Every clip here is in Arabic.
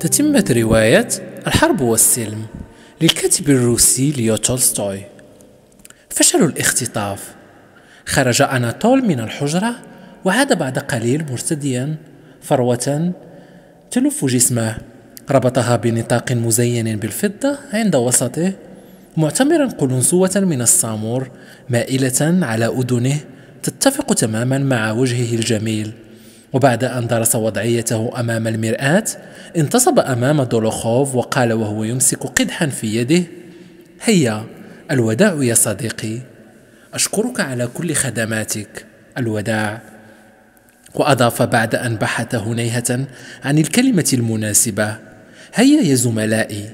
تتمة رواية الحرب والسلم للكاتب الروسي ليو تولستوي فشل الاختطاف خرج أناتول من الحجرة وعاد بعد قليل مرتديا فروة تلف جسمه ربطها بنطاق مزين بالفضة عند وسطه معتمرا قلنسوة من السامور مائلة على أذنه تتفق تماما مع وجهه الجميل وبعد أن درس وضعيته أمام المرآة انتصب أمام دولوخوف وقال وهو يمسك قدحا في يده هيا الوداع يا صديقي أشكرك على كل خدماتك الوداع وأضاف بعد أن بحث هنيهة عن الكلمة المناسبة هيا يا زملائي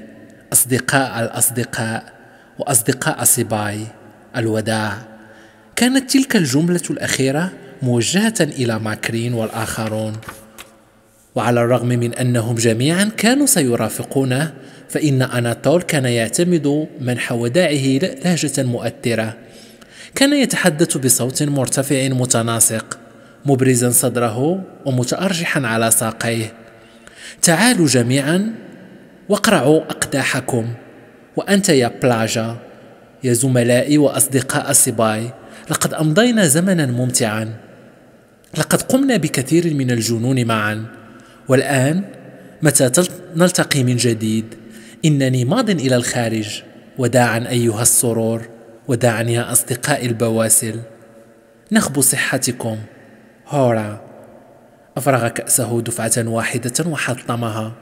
أصدقاء الأصدقاء وأصدقاء صباي الوداع كانت تلك الجملة الأخيرة موجهة إلى ماكرين والآخرون وعلى الرغم من أنهم جميعا كانوا سيرافقونه فإن أناتول كان يعتمد منح وداعه لهجة مؤثرة كان يتحدث بصوت مرتفع متناسق مبرزا صدره ومتأرجحا على ساقيه تعالوا جميعا واقرعوا أقداحكم وأنت يا بلاجا يا زملائي وأصدقاء سيباي لقد أمضينا زمنا ممتعا لقد قمنا بكثير من الجنون معا والآن متى نلتقي من جديد إنني ماض إلى الخارج وداعا أيها السرور وداعا يا أصدقائي البواسل نخبو صحتكم هورا أفرغ كأسه دفعة واحدة وحطمها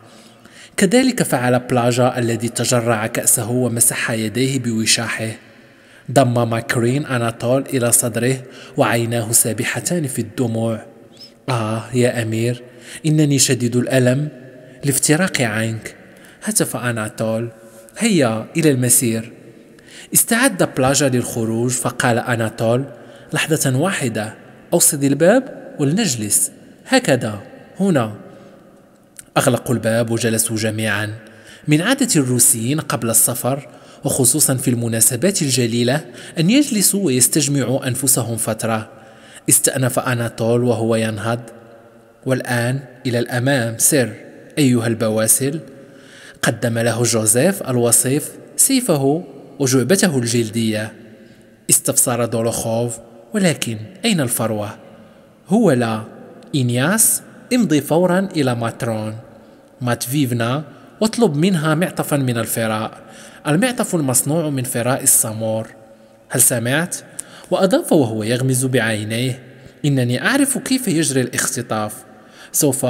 كذلك فعل بلاجا الذي تجرع كأسه ومسح يديه بوشاحه ضم ماكرين أناطول إلى صدره وعيناه سابحتان في الدموع آه يا أمير إنني شديد الألم لافتراق عنك هتف أناطول هيا إلى المسير استعد بلاجا للخروج فقال أناطول لحظة واحدة أوصد الباب ولنجلس هكذا هنا أغلقوا الباب وجلسوا جميعا من عادة الروسيين قبل السفر وخصوصا في المناسبات الجليلة أن يجلسوا ويستجمعوا أنفسهم فترة استأنف أناطول وهو ينهض والآن إلى الأمام سر أيها البواسل قدم له جوزيف الوصيف سيفه وجعبته الجلدية استفسر دولوخوف ولكن أين الفروة؟ هو لا إنياس امضي فورا إلى ماترون ماتفيفنا واطلب منها معطفا من الفراء المعطف المصنوع من فراء السامور هل سمعت؟ وأضاف وهو يغمز بعينيه إنني أعرف كيف يجري الاختطاف سوف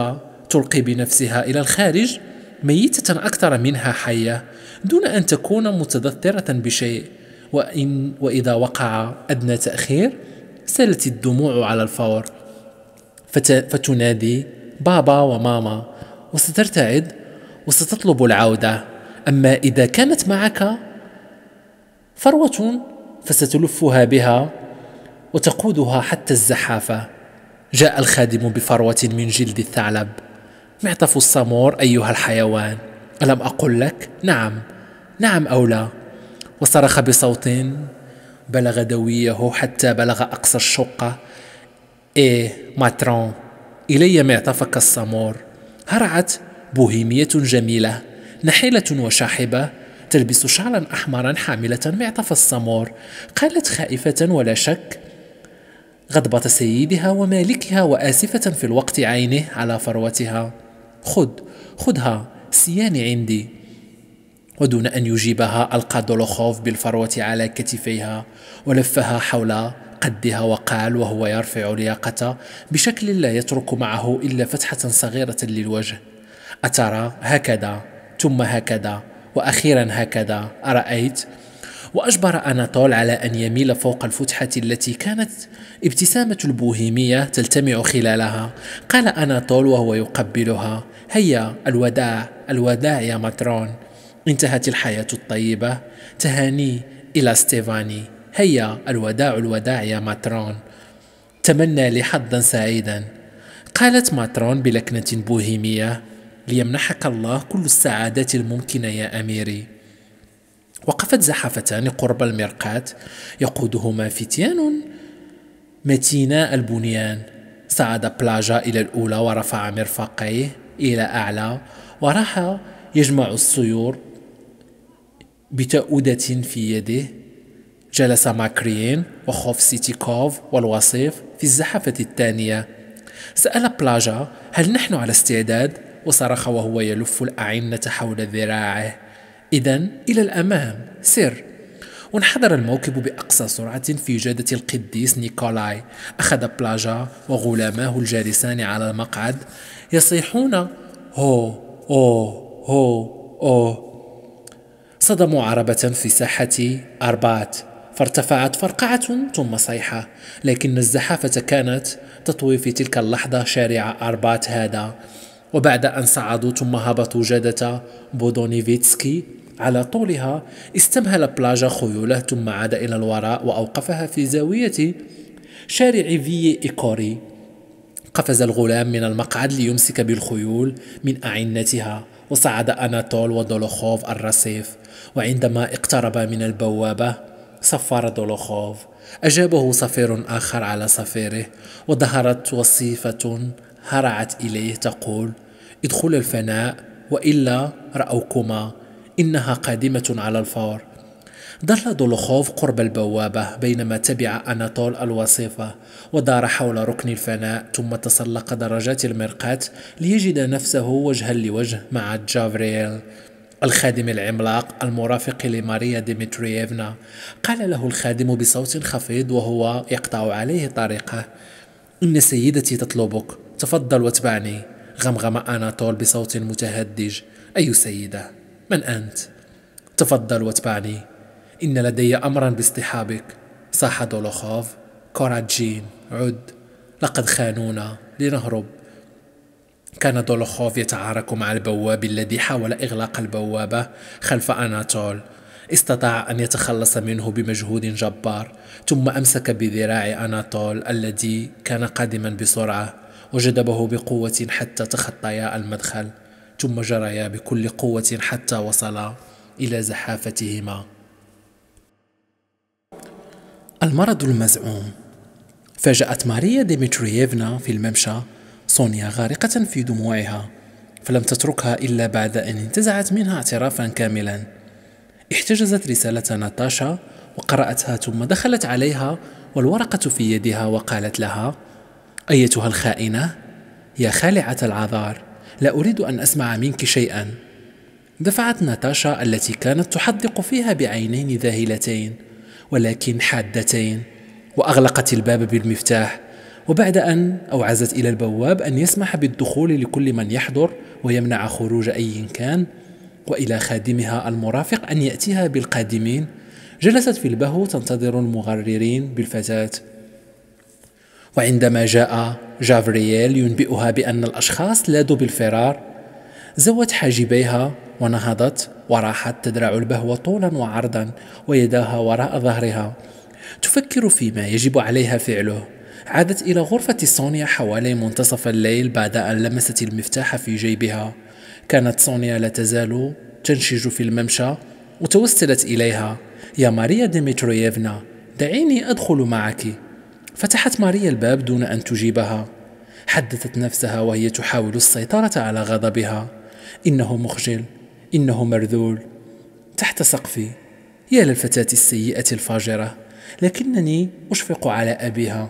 تلقي بنفسها إلى الخارج ميتة أكثر منها حية دون أن تكون متذثرة بشيء وإن وإذا وقع أدنى تأخير سالت الدموع على الفور فت... فتنادي بابا وماما وسترتعد وستطلب العودة أما إذا كانت معك فروة فستلفها بها وتقودها حتى الزحافة جاء الخادم بفروة من جلد الثعلب معطف الصامور أيها الحيوان ألم أقل لك نعم نعم أو لا وصرخ بصوت بلغ دويه حتى بلغ أقصى الشقة إيه ماترون إلي معطفك الصامور هرعت بوهيمية جميلة نحيلة وشاحبة تلبس شعرا أحمرا حاملة معطف السمور قالت خائفة ولا شك غضبة سيدها ومالكها وآسفة في الوقت عينه على فروتها خذ خذها سيان عندي ودون أن يجيبها ألقى دولوخوف بالفروة على كتفيها ولفها حول قدها وقال وهو يرفع لياقته بشكل لا يترك معه إلا فتحة صغيرة للوجه أترى هكذا ثم هكذا واخيرا هكذا ارايت واجبر اناطول على ان يميل فوق الفتحه التي كانت ابتسامه البوهيميه تلتمع خلالها قال اناطول وهو يقبلها هيا الوداع الوداع يا ماترون انتهت الحياه الطيبه تهاني الى ستيفاني هيا الوداع الوداع يا ماترون تمنى لي حظا سعيدا قالت ماترون بلكنه بوهيميه ليمنحك الله كل السعادة الممكنة يا أميري وقفت زحفتان قرب المرقاة يقودهما فتيان متينا البنيان صعد بلاجا إلى الأولى ورفع مرفقيه إلى أعلى وراح يجمع السيور بتأودة في يده جلس ماكرين وخوف سيتيكوف والوصيف في الزحفة الثانية سأل بلاجا هل نحن على استعداد وصرخ وهو يلف الأعنة حول ذراعه إذا إلى الأمام سر وانحدر الموكب بأقصى سرعة في جادة القديس نيكولاي أخذ بلاجا وغلاماه الجالسان على المقعد يصيحون هو هو هو هو صدموا عربة في ساحة أربات فارتفعت فرقعة ثم صيحة لكن الزحافة كانت تطوي في تلك اللحظة شارع أربات هذا وبعد أن صعدوا ثم هبطوا جادة بودونيفيتسكي على طولها استمهل بلاجا خيوله ثم عاد إلى الوراء وأوقفها في زاوية شارع في إيكوري قفز الغلام من المقعد ليمسك بالخيول من أعنتها وصعد أناتول ودولوخوف الرصيف وعندما اقترب من البوابة صفر دولوخوف أجابه صفير آخر على صفيره وظهرت وصيفة هرعت إليه تقول ادخل الفناء وإلا رأوكما إنها قادمة على الفور ظل دولوخوف قرب البوابة بينما تبع أناطول الوصيفة ودار حول ركن الفناء ثم تسلق درجات المرقاة ليجد نفسه وجها لوجه مع جافريل الخادم العملاق المرافق لماريا ديمترييفنا قال له الخادم بصوت خفيض وهو يقطع عليه طريقه إن سيدتي تطلبك تفضل واتبعني غمغم أناطول بصوت متهدج أي سيدة من أنت؟ تفضل واتبعني إن لدي أمرا باصطحابك صاح دولوخوف كوراجين عد لقد خانونا لنهرب كان دولوخوف يتعارك مع البواب الذي حاول إغلاق البوابة خلف أناطول استطاع أن يتخلص منه بمجهود جبار ثم أمسك بذراع أناطول الذي كان قادما بسرعة وجذبه بقوة حتى تخطيا المدخل ثم جريا بكل قوة حتى وصلا إلى زحافتهما المرض المزعوم فاجأت ماريا ديمترييفنا في الممشى سونيا غارقة في دموعها فلم تتركها إلا بعد أن انتزعت منها اعترافا كاملا احتجزت رسالة ناتاشا وقرأتها ثم دخلت عليها والورقة في يدها وقالت لها ايتها الخائنه يا خالعه العذار لا اريد ان اسمع منك شيئا دفعت ناتاشا التي كانت تحدق فيها بعينين ذاهلتين ولكن حادتين واغلقت الباب بالمفتاح وبعد ان اوعزت الى البواب ان يسمح بالدخول لكل من يحضر ويمنع خروج اي كان والى خادمها المرافق ان ياتيها بالقادمين جلست في البهو تنتظر المغررين بالفتاه وعندما جاء جافرييل ينبئها بأن الأشخاص لاذوا بالفرار زوت حاجبيها ونهضت وراحت تدرع البهو طولا وعرضا ويداها وراء ظهرها تفكر فيما يجب عليها فعله عادت إلى غرفة سونيا حوالي منتصف الليل بعد أن لمست المفتاح في جيبها كانت سونيا لا تزال تنشج في الممشى وتوسلت إليها يا ماريا ديمترييفنا دعيني أدخل معك فتحت ماريا الباب دون أن تجيبها حدثت نفسها وهي تحاول السيطرة على غضبها إنه مخجل إنه مرذول تحت سقفي يا للفتاة السيئة الفاجرة لكنني أشفق على أبيها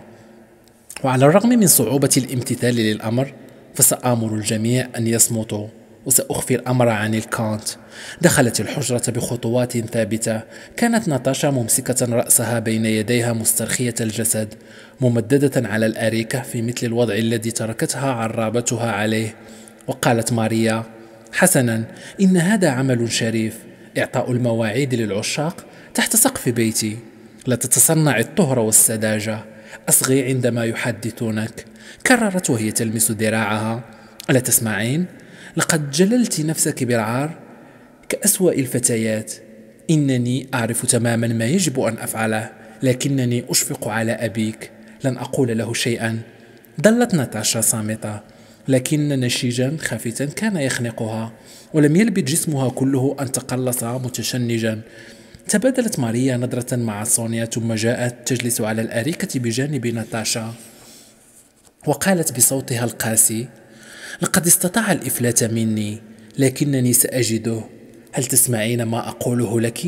وعلى الرغم من صعوبة الامتثال للأمر فسآمر الجميع أن يصمتوا وسأخفي الأمر عن الكانت دخلت الحجرة بخطوات ثابتة كانت ناتاشا ممسكة رأسها بين يديها مسترخية الجسد ممددة على الأريكة في مثل الوضع الذي تركتها عرابتها عليه وقالت ماريا حسنا إن هذا عمل شريف إعطاء المواعيد للعشاق تحت سقف بيتي لا تتصنع الطهر والسذاجة أصغي عندما يحدثونك كررت وهي تلمس ذراعها ألا تسمعين؟ لقد جللت نفسك بالعار كأسوأ الفتيات إنني أعرف تماما ما يجب أن أفعله لكنني أشفق على أبيك لن أقول له شيئا ظلت ناتاشا صامتة لكن نشيجا خافتا كان يخنقها ولم يلبث جسمها كله أن تقلص متشنجا تبادلت ماريا نظرة مع سونيا ثم جاءت تجلس على الأريكة بجانب ناتاشا وقالت بصوتها القاسي لقد استطاع الإفلات مني لكنني سأجده هل تسمعين ما أقوله لك؟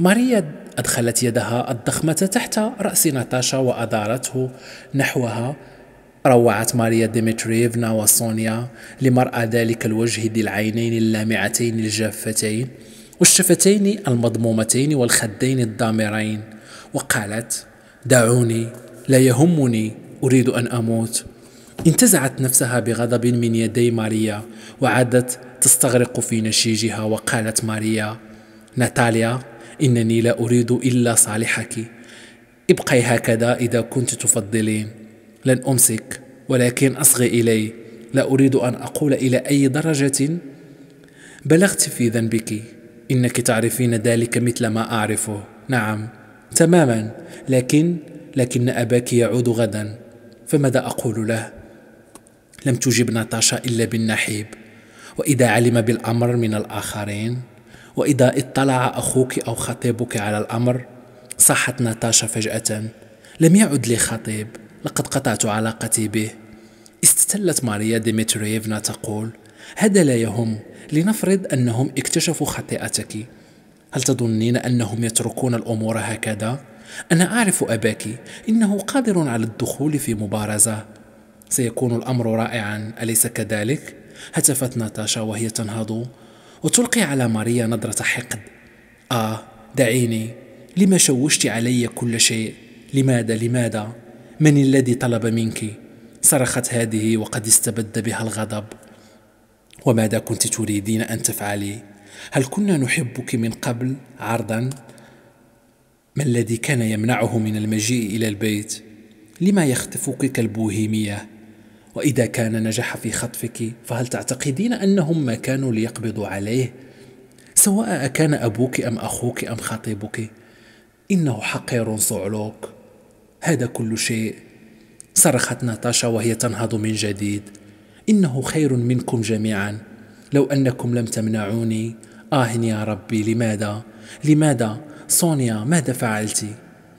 ماريا أدخلت يدها الضخمة تحت رأس ناتاشا وأدارته نحوها روعت ماريا ديمتريفنا وسونيا لمرأى ذلك الوجه ذي العينين اللامعتين الجافتين والشفتين المضمومتين والخدين الضامرين وقالت دعوني لا يهمني أريد أن أموت انتزعت نفسها بغضب من يدي ماريا وعادت تستغرق في نشيجها وقالت ماريا ناتاليا إنني لا أريد إلا صالحك ابقي هكذا إذا كنت تفضلين لن أمسك ولكن أصغي إلي لا أريد أن أقول إلى أي درجة بلغت في ذنبك إنك تعرفين ذلك مثل ما أعرفه نعم تماما لكن لكن أباك يعود غدا فماذا أقول له لم تجب ناتاشا إلا بالنحيب وإذا علم بالأمر من الآخرين وإذا اطلع أخوك أو خطيبك على الأمر صاحت ناتاشا فجأة لم يعد لي خطيب لقد قطعت علاقتي به استتلت ماريا ديمتريفنا تقول هذا لا يهم لنفرض أنهم اكتشفوا خطيئتك هل تظنين أنهم يتركون الأمور هكذا؟ أنا أعرف أباك إنه قادر على الدخول في مبارزة سيكون الأمر رائعا أليس كذلك؟ هتفت ناتاشا وهي تنهض وتلقي على ماريا نظرة حقد آه دعيني لما شوشت علي كل شيء لماذا لماذا من الذي طلب منك صرخت هذه وقد استبد بها الغضب وماذا كنت تريدين أن تفعلي هل كنا نحبك من قبل عرضا ما الذي كان يمنعه من المجيء إلى البيت لما يخطفك كالبوهيمية واذا كان نجح في خطفك فهل تعتقدين انهم ما كانوا ليقبضوا عليه سواء اكان ابوك ام اخوك ام خطيبك انه حقير صعلوك هذا كل شيء صرخت ناتاشا وهي تنهض من جديد انه خير منكم جميعا لو انكم لم تمنعوني اه يا ربي لماذا لماذا سونيا ماذا فعلت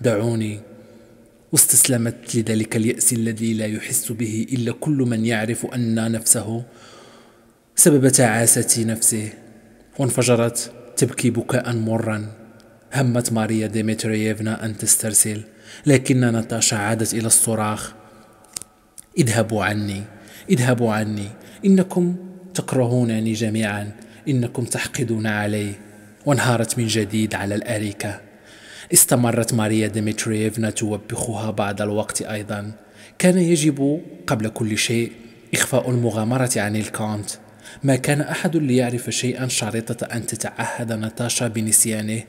دعوني واستسلمت لذلك اليأس الذي لا يحس به إلا كل من يعرف أن نفسه سبب تعاسة نفسه وانفجرت تبكي بكاء مرا همت ماريا ديمترييفنا أن تسترسل لكن ناتاشا عادت إلى الصراخ اذهبوا عني اذهبوا عني إنكم تكرهونني جميعا إنكم تحقدون علي وانهارت من جديد على الأريكة استمرت ماريا ديمتريفنا توبخها بعد الوقت أيضا كان يجب قبل كل شيء إخفاء المغامرة عن الكونت ما كان أحد ليعرف شيئا شريطة أن تتعهد ناتاشا بنسيانه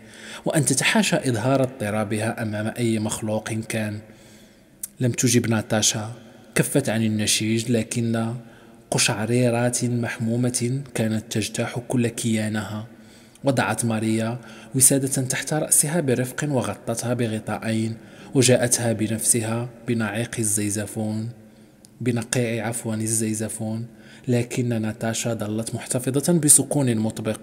وأن تتحاشى إظهار اضطرابها أمام أي مخلوق كان لم تجب ناتاشا كفت عن النشيج لكن قشعريرات محمومة كانت تجتاح كل كيانها وضعت ماريا وسادة تحت رأسها برفق وغطتها بغطاءين وجاءتها بنفسها بنعيق الزيزفون بنقيع عفوا الزيزفون لكن ناتاشا ظلت محتفظة بسكون مطبق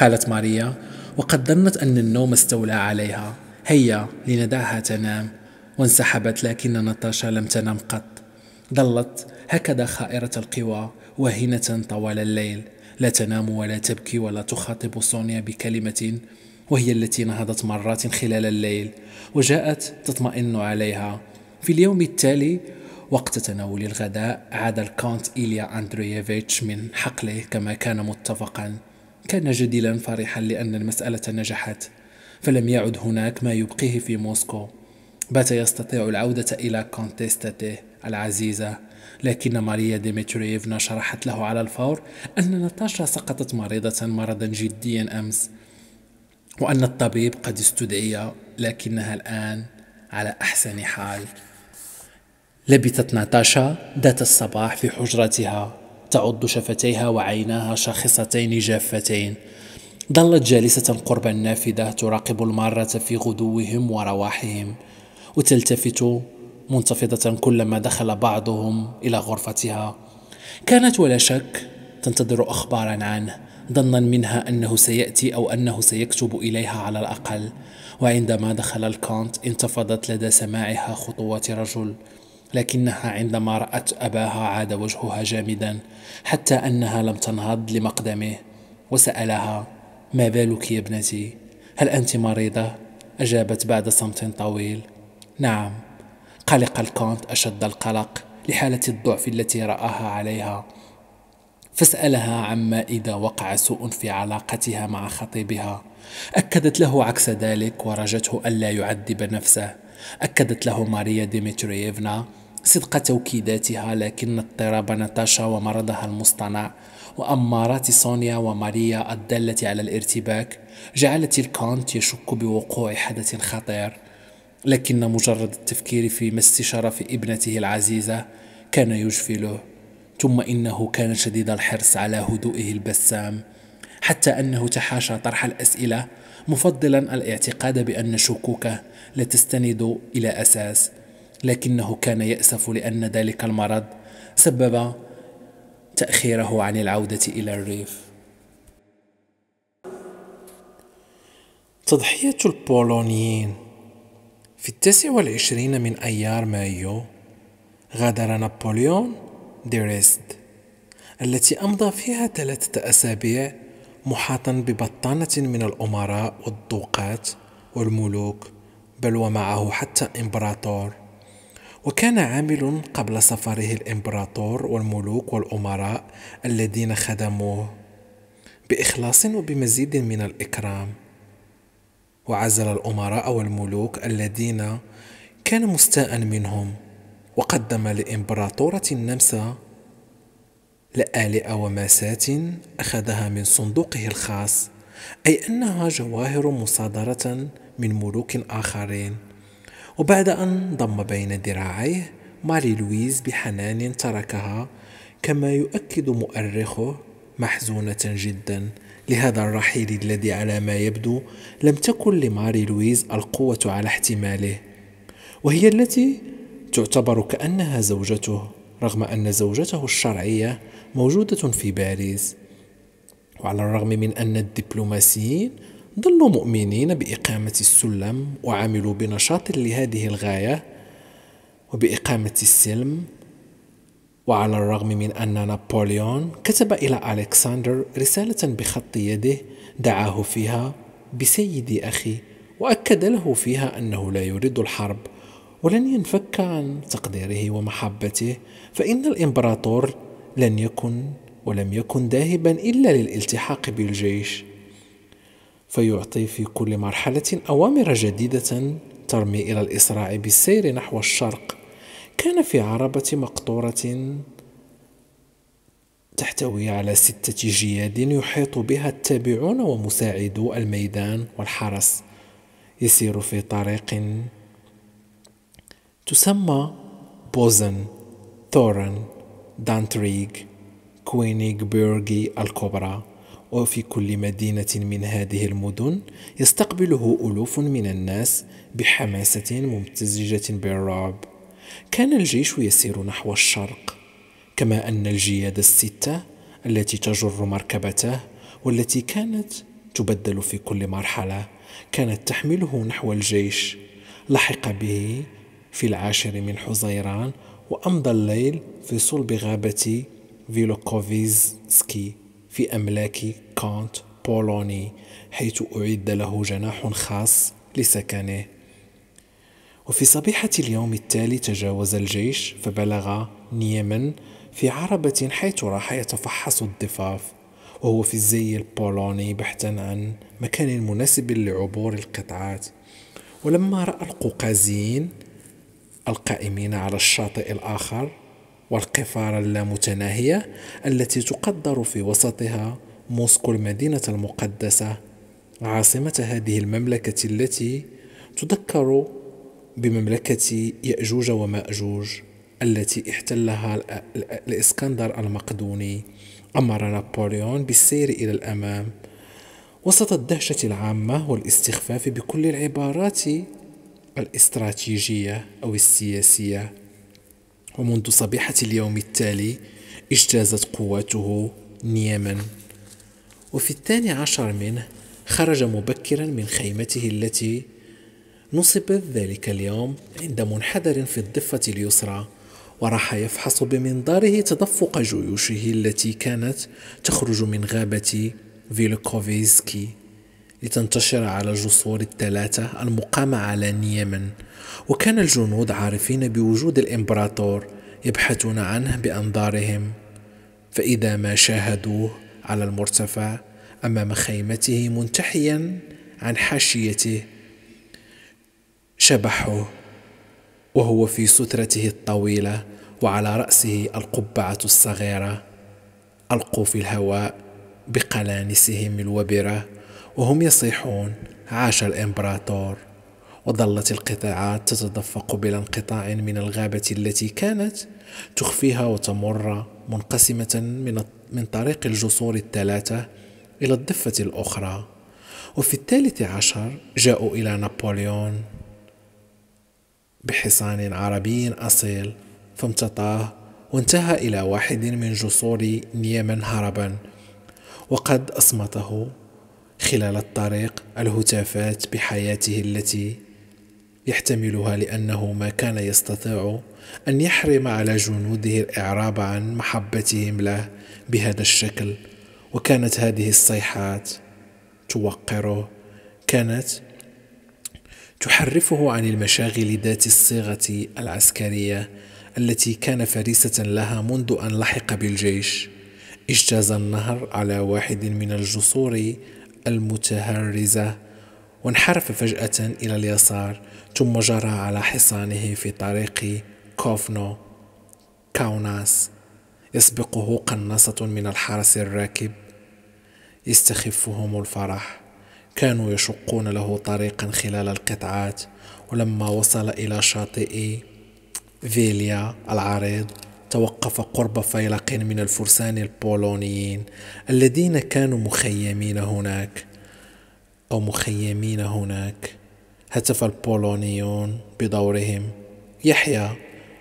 قالت ماريا وقد ظنت أن النوم استولى عليها هيا لندعها تنام وانسحبت لكن ناتاشا لم تنام قط ظلت هكذا خائرة القوى واهنة طوال الليل لا تنام ولا تبكي ولا تخاطب سونيا بكلمة وهي التي نهضت مرات خلال الليل وجاءت تطمئن عليها في اليوم التالي وقت تناول الغداء عاد الكونت إيليا أندرييفيتش من حقله كما كان متفقا كان جدلا فرحا لأن المسألة نجحت فلم يعد هناك ما يبقيه في موسكو بات يستطيع العودة إلى كونتيستته العزيزة لكن ماريا ديمتريفنا شرحت له على الفور أن ناتاشا سقطت مريضة مرضا جديا أمس وأن الطبيب قد استدعي لكنها الآن على أحسن حال لبثت ناتاشا ذات الصباح في حجرتها تعض شفتيها وعيناها شاخصتين جافتين ظلت جالسة قرب النافذة تراقب المارة في غدوهم ورواحهم وتلتفت منتفضة كلما دخل بعضهم إلى غرفتها كانت ولا شك تنتظر أخبارا عنه ظنا منها أنه سيأتي أو أنه سيكتب إليها على الأقل وعندما دخل الكونت انتفضت لدى سماعها خطوات رجل لكنها عندما رأت أباها عاد وجهها جامدا حتى أنها لم تنهض لمقدمه وسألها ما بالك يا ابنتي هل أنت مريضة؟ أجابت بعد صمت طويل نعم قلق الكونت أشد القلق لحالة الضعف التي رآها عليها فسألها عما إذا وقع سوء في علاقتها مع خطيبها أكدت له عكس ذلك ورجته ألا يعذب نفسه أكدت له ماريا ديمترييفنا صدق توكيداتها لكن اضطراب ناتاشا ومرضها المصطنع وأمارات سونيا وماريا الدالة على الارتباك جعلت الكونت يشك بوقوع حدث خطير لكن مجرد التفكير في ما استشار في ابنته العزيزة كان يجفله ثم إنه كان شديد الحرص على هدوئه البسام حتى أنه تحاشى طرح الأسئلة مفضلا الاعتقاد بأن شكوكه لا تستند إلى أساس لكنه كان يأسف لأن ذلك المرض سبب تأخيره عن العودة إلى الريف تضحية البولونيين في التسع والعشرين من أيار مايو غادر نابليون ديريست التي أمضى فيها ثلاثة أسابيع محاطا ببطانة من الأمراء والضوقات والملوك بل ومعه حتى إمبراطور وكان عامل قبل سفره الإمبراطور والملوك والأمراء الذين خدموه بإخلاص وبمزيد من الإكرام وعزل الأمراء والملوك الذين كان مستاء منهم وقدم لإمبراطورة النمسا لآلئ وماسات أخذها من صندوقه الخاص أي أنها جواهر مصادرة من ملوك آخرين وبعد أن ضم بين ذراعيه ماري لويز بحنان تركها كما يؤكد مؤرخه محزونة جدا لهذا الرحيل الذي على ما يبدو لم تكن لماري لويز القوة على احتماله وهي التي تعتبر كأنها زوجته رغم أن زوجته الشرعية موجودة في باريس وعلى الرغم من أن الدبلوماسيين ظلوا مؤمنين بإقامة السلم وعملوا بنشاط لهذه الغاية وبإقامة السلم وعلى الرغم من أن نابليون كتب إلى ألكسندر رسالة بخط يده دعاه فيها بسيدي أخي وأكد له فيها أنه لا يريد الحرب ولن ينفك عن تقديره ومحبته فإن الإمبراطور لن يكن ولم يكن ذاهبا إلا للالتحاق بالجيش فيعطي في كل مرحلة أوامر جديدة ترمي إلى الإسراع بالسير نحو الشرق كان في عربة مقطورة تحتوي على ستة جياد يحيط بها التابعون ومساعدو الميدان والحرس يسير في طريق تسمى بوزن ثورن دانتريغ كوينيغبيرغي الكبرى وفي كل مدينة من هذه المدن يستقبله ألوف من الناس بحماسة ممتزجة بالرعب كان الجيش يسير نحو الشرق كما أن الجياد الستة التي تجر مركبته والتي كانت تبدل في كل مرحلة كانت تحمله نحو الجيش لحق به في العاشر من حزيران وأمضى الليل في صلب غابة فيلوكوفيزسكي في أملاك كونت بولوني حيث أعد له جناح خاص لسكنه وفي صبيحة اليوم التالي تجاوز الجيش فبلغ نيمن في عربة حيث راح يتفحص الضفاف وهو في الزي البولوني بحثا عن مكان مناسب لعبور القطعات ولما رأى القوقازيين القائمين على الشاطئ الآخر والقفار اللامتناهية التي تقدر في وسطها موسكو المدينة المقدسة عاصمة هذه المملكة التي تذكر بمملكة يأجوج ومأجوج التي احتلها الإسكندر المقدوني أمر نابليون بالسير إلى الأمام وسط الدهشة العامة والاستخفاف بكل العبارات الاستراتيجية أو السياسية ومنذ صبيحة اليوم التالي اجتازت قواته نيما وفي الثاني عشر منه خرج مبكرا من خيمته التي نصبت ذلك اليوم عند منحدر في الضفة اليسرى وراح يفحص بمنظاره تدفق جيوشه التي كانت تخرج من غابة فيلكوفيسكي لتنتشر على الجسور الثلاثة المقامة على نيمن وكان الجنود عارفين بوجود الإمبراطور يبحثون عنه بأنظارهم فإذا ما شاهدوه على المرتفع أمام خيمته منتحيا عن حاشيته شبحه وهو في سترته الطويله وعلى راسه القبعه الصغيره القوا في الهواء بقلانسهم الوبره وهم يصيحون عاش الامبراطور وظلت القطاعات تتدفق بلا انقطاع من الغابه التي كانت تخفيها وتمر منقسمه من من طريق الجسور الثلاثه الى الضفه الاخرى وفي الثالث عشر جاءوا الى نابليون بحصان عربي أصيل فامتطاه وانتهى إلى واحد من جسور نيمن هربا وقد أصمته خلال الطريق الهتافات بحياته التي يحتملها لأنه ما كان يستطيع أن يحرم على جنوده الإعراب عن محبتهم له بهذا الشكل وكانت هذه الصيحات توقره كانت تحرفه عن المشاغل ذات الصيغة العسكرية التي كان فريسة لها منذ أن لحق بالجيش اجتاز النهر على واحد من الجسور المتهرزة وانحرف فجأة إلى اليسار ثم جرى على حصانه في طريق كوفنو كاوناس يسبقه قناصة من الحرس الراكب يستخفهم الفرح كانوا يشقون له طريقا خلال القطعات ولما وصل إلى شاطئ فيليا العريض توقف قرب فيلق من الفرسان البولونيين الذين كانوا مخيمين هناك أو مخيمين هناك هتف البولونيون بدورهم يحيى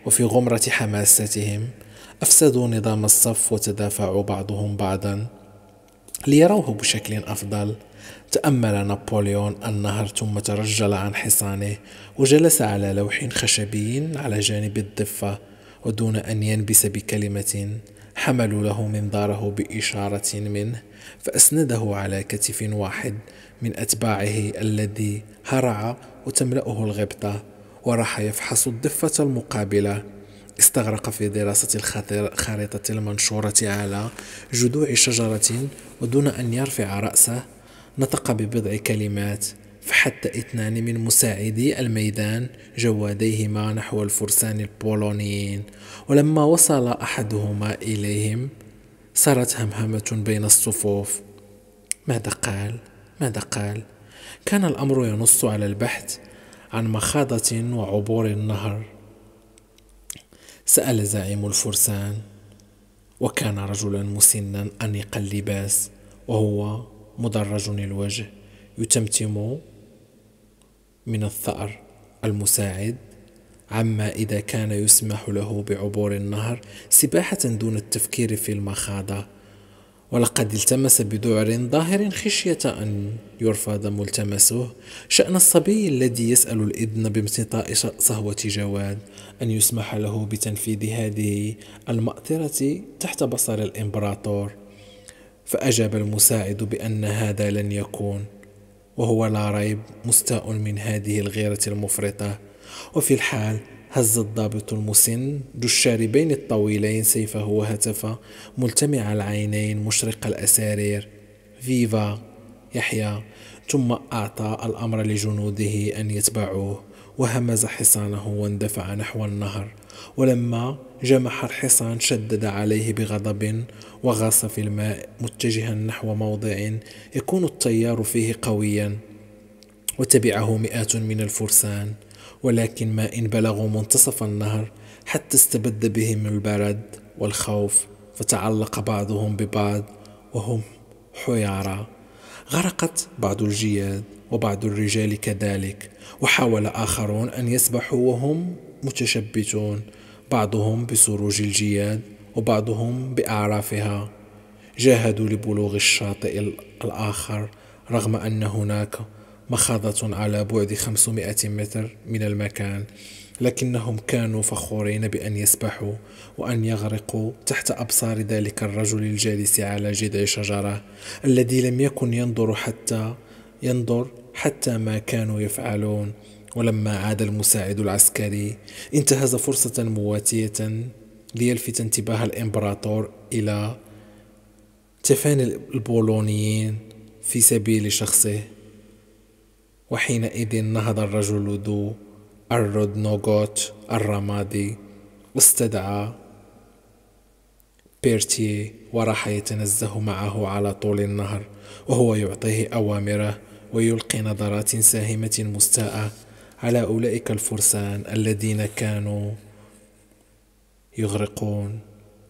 وفي غمرة حماستهم أفسدوا نظام الصف وتدافعوا بعضهم بعضا ليروه بشكل أفضل تأمل نابليون النهر ثم ترجل عن حصانه وجلس على لوح خشبي على جانب الضفة ودون أن ينبس بكلمة حملوا له منظاره بإشارة منه فأسنده على كتف واحد من أتباعه الذي هرع وتملأه الغبطة وراح يفحص الضفة المقابلة استغرق في دراسة الخريطة المنشورة على جذوع شجرة ودون أن يرفع رأسه نطق ببضع كلمات فحتى اثنان من مساعدي الميدان جواديهما نحو الفرسان البولونيين ولما وصل احدهما اليهم صارت همهمه بين الصفوف ماذا قال ماذا قال كان الامر ينص على البحث عن مخاضه وعبور النهر سال زعيم الفرسان وكان رجلا مسنا انيق اللباس وهو مدرج الوجه يتمتم من الثأر المساعد عما إذا كان يسمح له بعبور النهر سباحة دون التفكير في المخاضة ولقد التمس بذعر ظاهر خشية أن يرفض ملتمسه شأن الصبي الذي يسأل الإذن بامتطاء صهوة جواد أن يسمح له بتنفيذ هذه المأثرة تحت بصر الإمبراطور فأجاب المساعد بأن هذا لن يكون وهو لا ريب مستاء من هذه الغيرة المفرطة وفي الحال هز الضابط المسن ذو الشاربين الطويلين سيفه وهتف ملتمع العينين مشرق الأسارير فيفا يحيى ثم أعطى الأمر لجنوده أن يتبعوه وهمز حصانه واندفع نحو النهر ولما جمح الحصان شدد عليه بغضب وغاص في الماء متجها نحو موضع يكون التيار فيه قويا وتبعه مئات من الفرسان ولكن ما إن بلغوا منتصف النهر حتى استبد بهم البرد والخوف فتعلق بعضهم ببعض وهم حيارى غرقت بعض الجياد وبعض الرجال كذلك وحاول آخرون أن يسبحوا وهم متشبتون بعضهم بسروج الجياد وبعضهم بأعرافها جاهدوا لبلوغ الشاطئ الآخر رغم أن هناك مخاضة على بعد 500 متر من المكان لكنهم كانوا فخورين بأن يسبحوا وأن يغرقوا تحت أبصار ذلك الرجل الجالس على جذع شجرة الذي لم يكن ينظر حتى ينظر حتى ما كانوا يفعلون ولما عاد المساعد العسكري انتهز فرصة مواتية ليلفت انتباه الإمبراطور إلى تفاني البولونيين في سبيل شخصه وحينئذ نهض الرجل ذو الرودنوغوت الرمادي واستدعى بيرتي وراح يتنزه معه على طول النهر وهو يعطيه أوامره ويلقي نظرات ساهمة مستاءة على أولئك الفرسان الذين كانوا يغرقون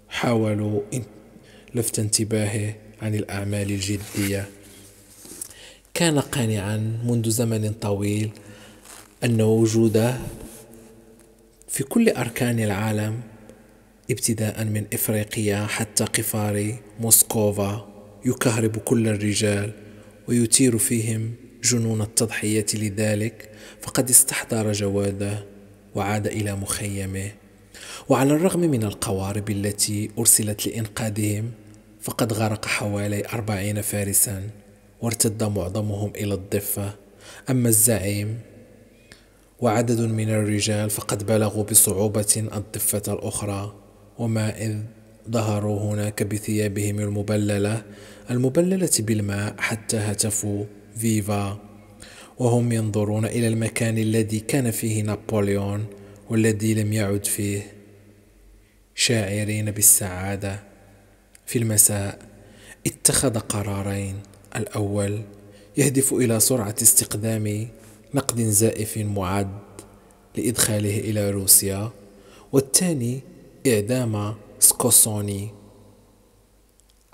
حاولوا لفت انتباهه عن الأعمال الجدية كان قانعا منذ زمن طويل أن وجوده في كل أركان العالم ابتداء من إفريقيا حتى قفار موسكوفا يكهرب كل الرجال ويثير فيهم جنون التضحية لذلك فقد استحضر جواده وعاد إلى مخيمه وعلى الرغم من القوارب التي أرسلت لإنقاذهم فقد غرق حوالي أربعين فارسا وارتد معظمهم إلى الضفة أما الزعيم وعدد من الرجال فقد بلغوا بصعوبة الضفة الأخرى وما إذ ظهروا هناك بثيابهم المبللة المبللة بالماء حتى هتفوا فيفا وهم ينظرون إلى المكان الذي كان فيه نابليون والذي لم يعد فيه شاعرين بالسعادة في المساء اتخذ قرارين الأول يهدف إلى سرعة استقدام نقد زائف معد لإدخاله إلى روسيا والثاني إعدام سكوسوني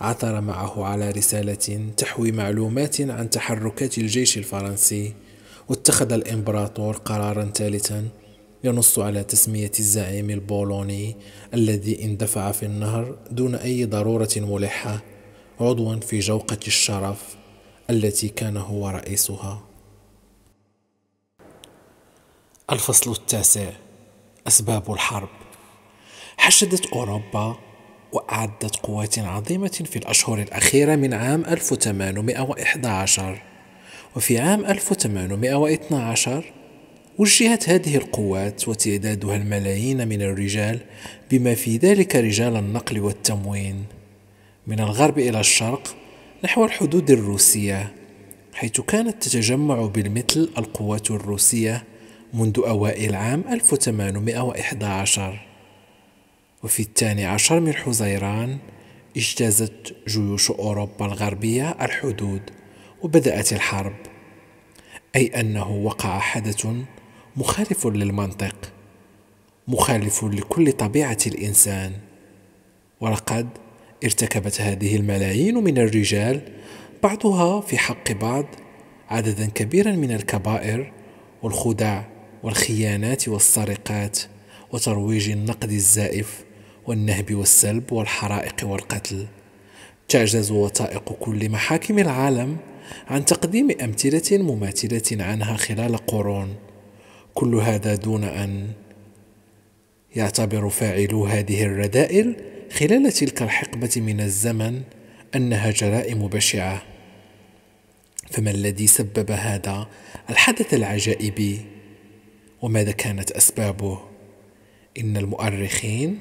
عثر معه على رسالة تحوي معلومات عن تحركات الجيش الفرنسي واتخذ الإمبراطور قرارا ثالثا ينص على تسمية الزعيم البولوني الذي اندفع في النهر دون أي ضرورة ملحة عضوا في جوقة الشرف التي كان هو رئيسها الفصل التاسع أسباب الحرب حشدت أوروبا وأعدت قوات عظيمة في الأشهر الأخيرة من عام 1811 وفي عام 1812 وجهت هذه القوات وتعدادها الملايين من الرجال بما في ذلك رجال النقل والتموين من الغرب إلى الشرق نحو الحدود الروسية حيث كانت تتجمع بالمثل القوات الروسية منذ أوائل عام 1811 وفي الثاني عشر من حزيران اجتازت جيوش أوروبا الغربية الحدود وبدأت الحرب أي أنه وقع حدث مخالف للمنطق مخالف لكل طبيعة الإنسان ولقد ارتكبت هذه الملايين من الرجال بعضها في حق بعض عددا كبيرا من الكبائر والخدع والخيانات والسرقات وترويج النقد الزائف والنهب والسلب والحرائق والقتل تعجز وثائق كل محاكم العالم عن تقديم امثله مماثله عنها خلال قرون كل هذا دون ان يعتبر فاعلو هذه الرذائل خلال تلك الحقبه من الزمن انها جرائم بشعه فما الذي سبب هذا الحدث العجائبي وماذا كانت اسبابه ان المؤرخين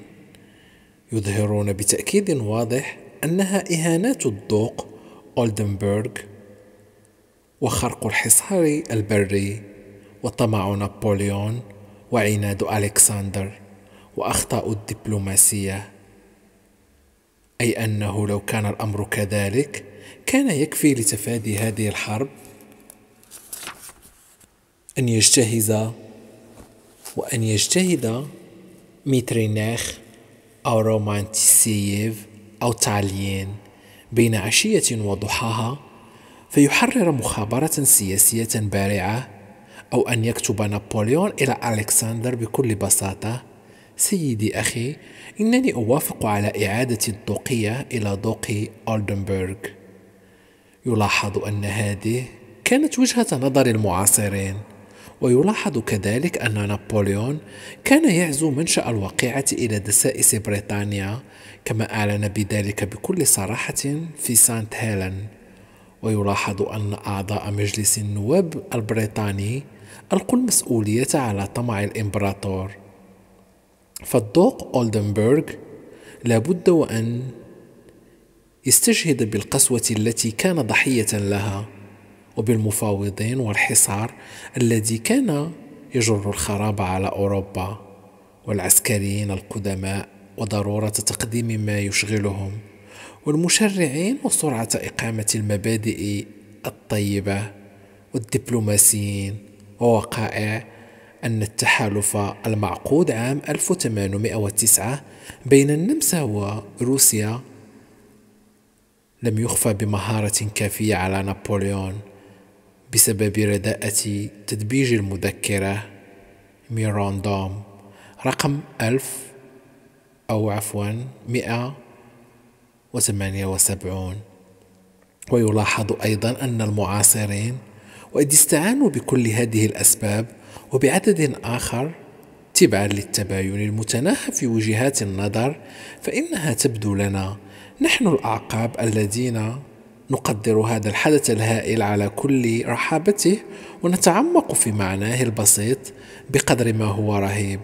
يظهرون بتأكيد واضح أنها إهانات الدوق أولدنبرغ وخرق الحصار البري وطمع نابليون وعناد ألكسندر وأخطاء الدبلوماسية أي أنه لو كان الأمر كذلك كان يكفي لتفادي هذه الحرب أن يجتهز وأن يجتهد ميترينيخ أو رومانتسييف أو تاليين بين عشية وضحاها فيحرر مخابرة سياسية بارعة أو أن يكتب نابليون إلى ألكسندر بكل بساطة سيدي أخي إنني أوافق على إعادة الدوقية إلى دوقي أولدنبرغ يلاحظ أن هذه كانت وجهة نظر المعاصرين ويلاحظ كذلك أن نابليون كان يعزو منشأ الواقعة إلى دسائس بريطانيا كما أعلن بذلك بكل صراحة في سانت هيلين ويلاحظ أن أعضاء مجلس النواب البريطاني ألقوا المسؤولية على طمع الإمبراطور فالدوق أولدنبرغ لابد وأن يستشهد بالقسوة التي كان ضحية لها وبالمفاوضين والحصار الذي كان يجر الخراب على أوروبا والعسكريين القدماء وضرورة تقديم ما يشغلهم والمشرعين وسرعة إقامة المبادئ الطيبة والدبلوماسيين ووقائع أن التحالف المعقود عام 1809 بين النمسا وروسيا لم يخفى بمهارة كافية على نابليون بسبب رداءة تدبيج المذكرة ميراندوم رقم ألف أو عفوا مئة وثمانية وسبعون ويلاحظ أيضا أن المعاصرين وإذ استعانوا بكل هذه الأسباب وبعدد آخر تبعا للتباين المتناهى في وجهات النظر فإنها تبدو لنا نحن الأعقاب الذين نقدر هذا الحدث الهائل على كل رحابته ونتعمق في معناه البسيط بقدر ما هو رهيب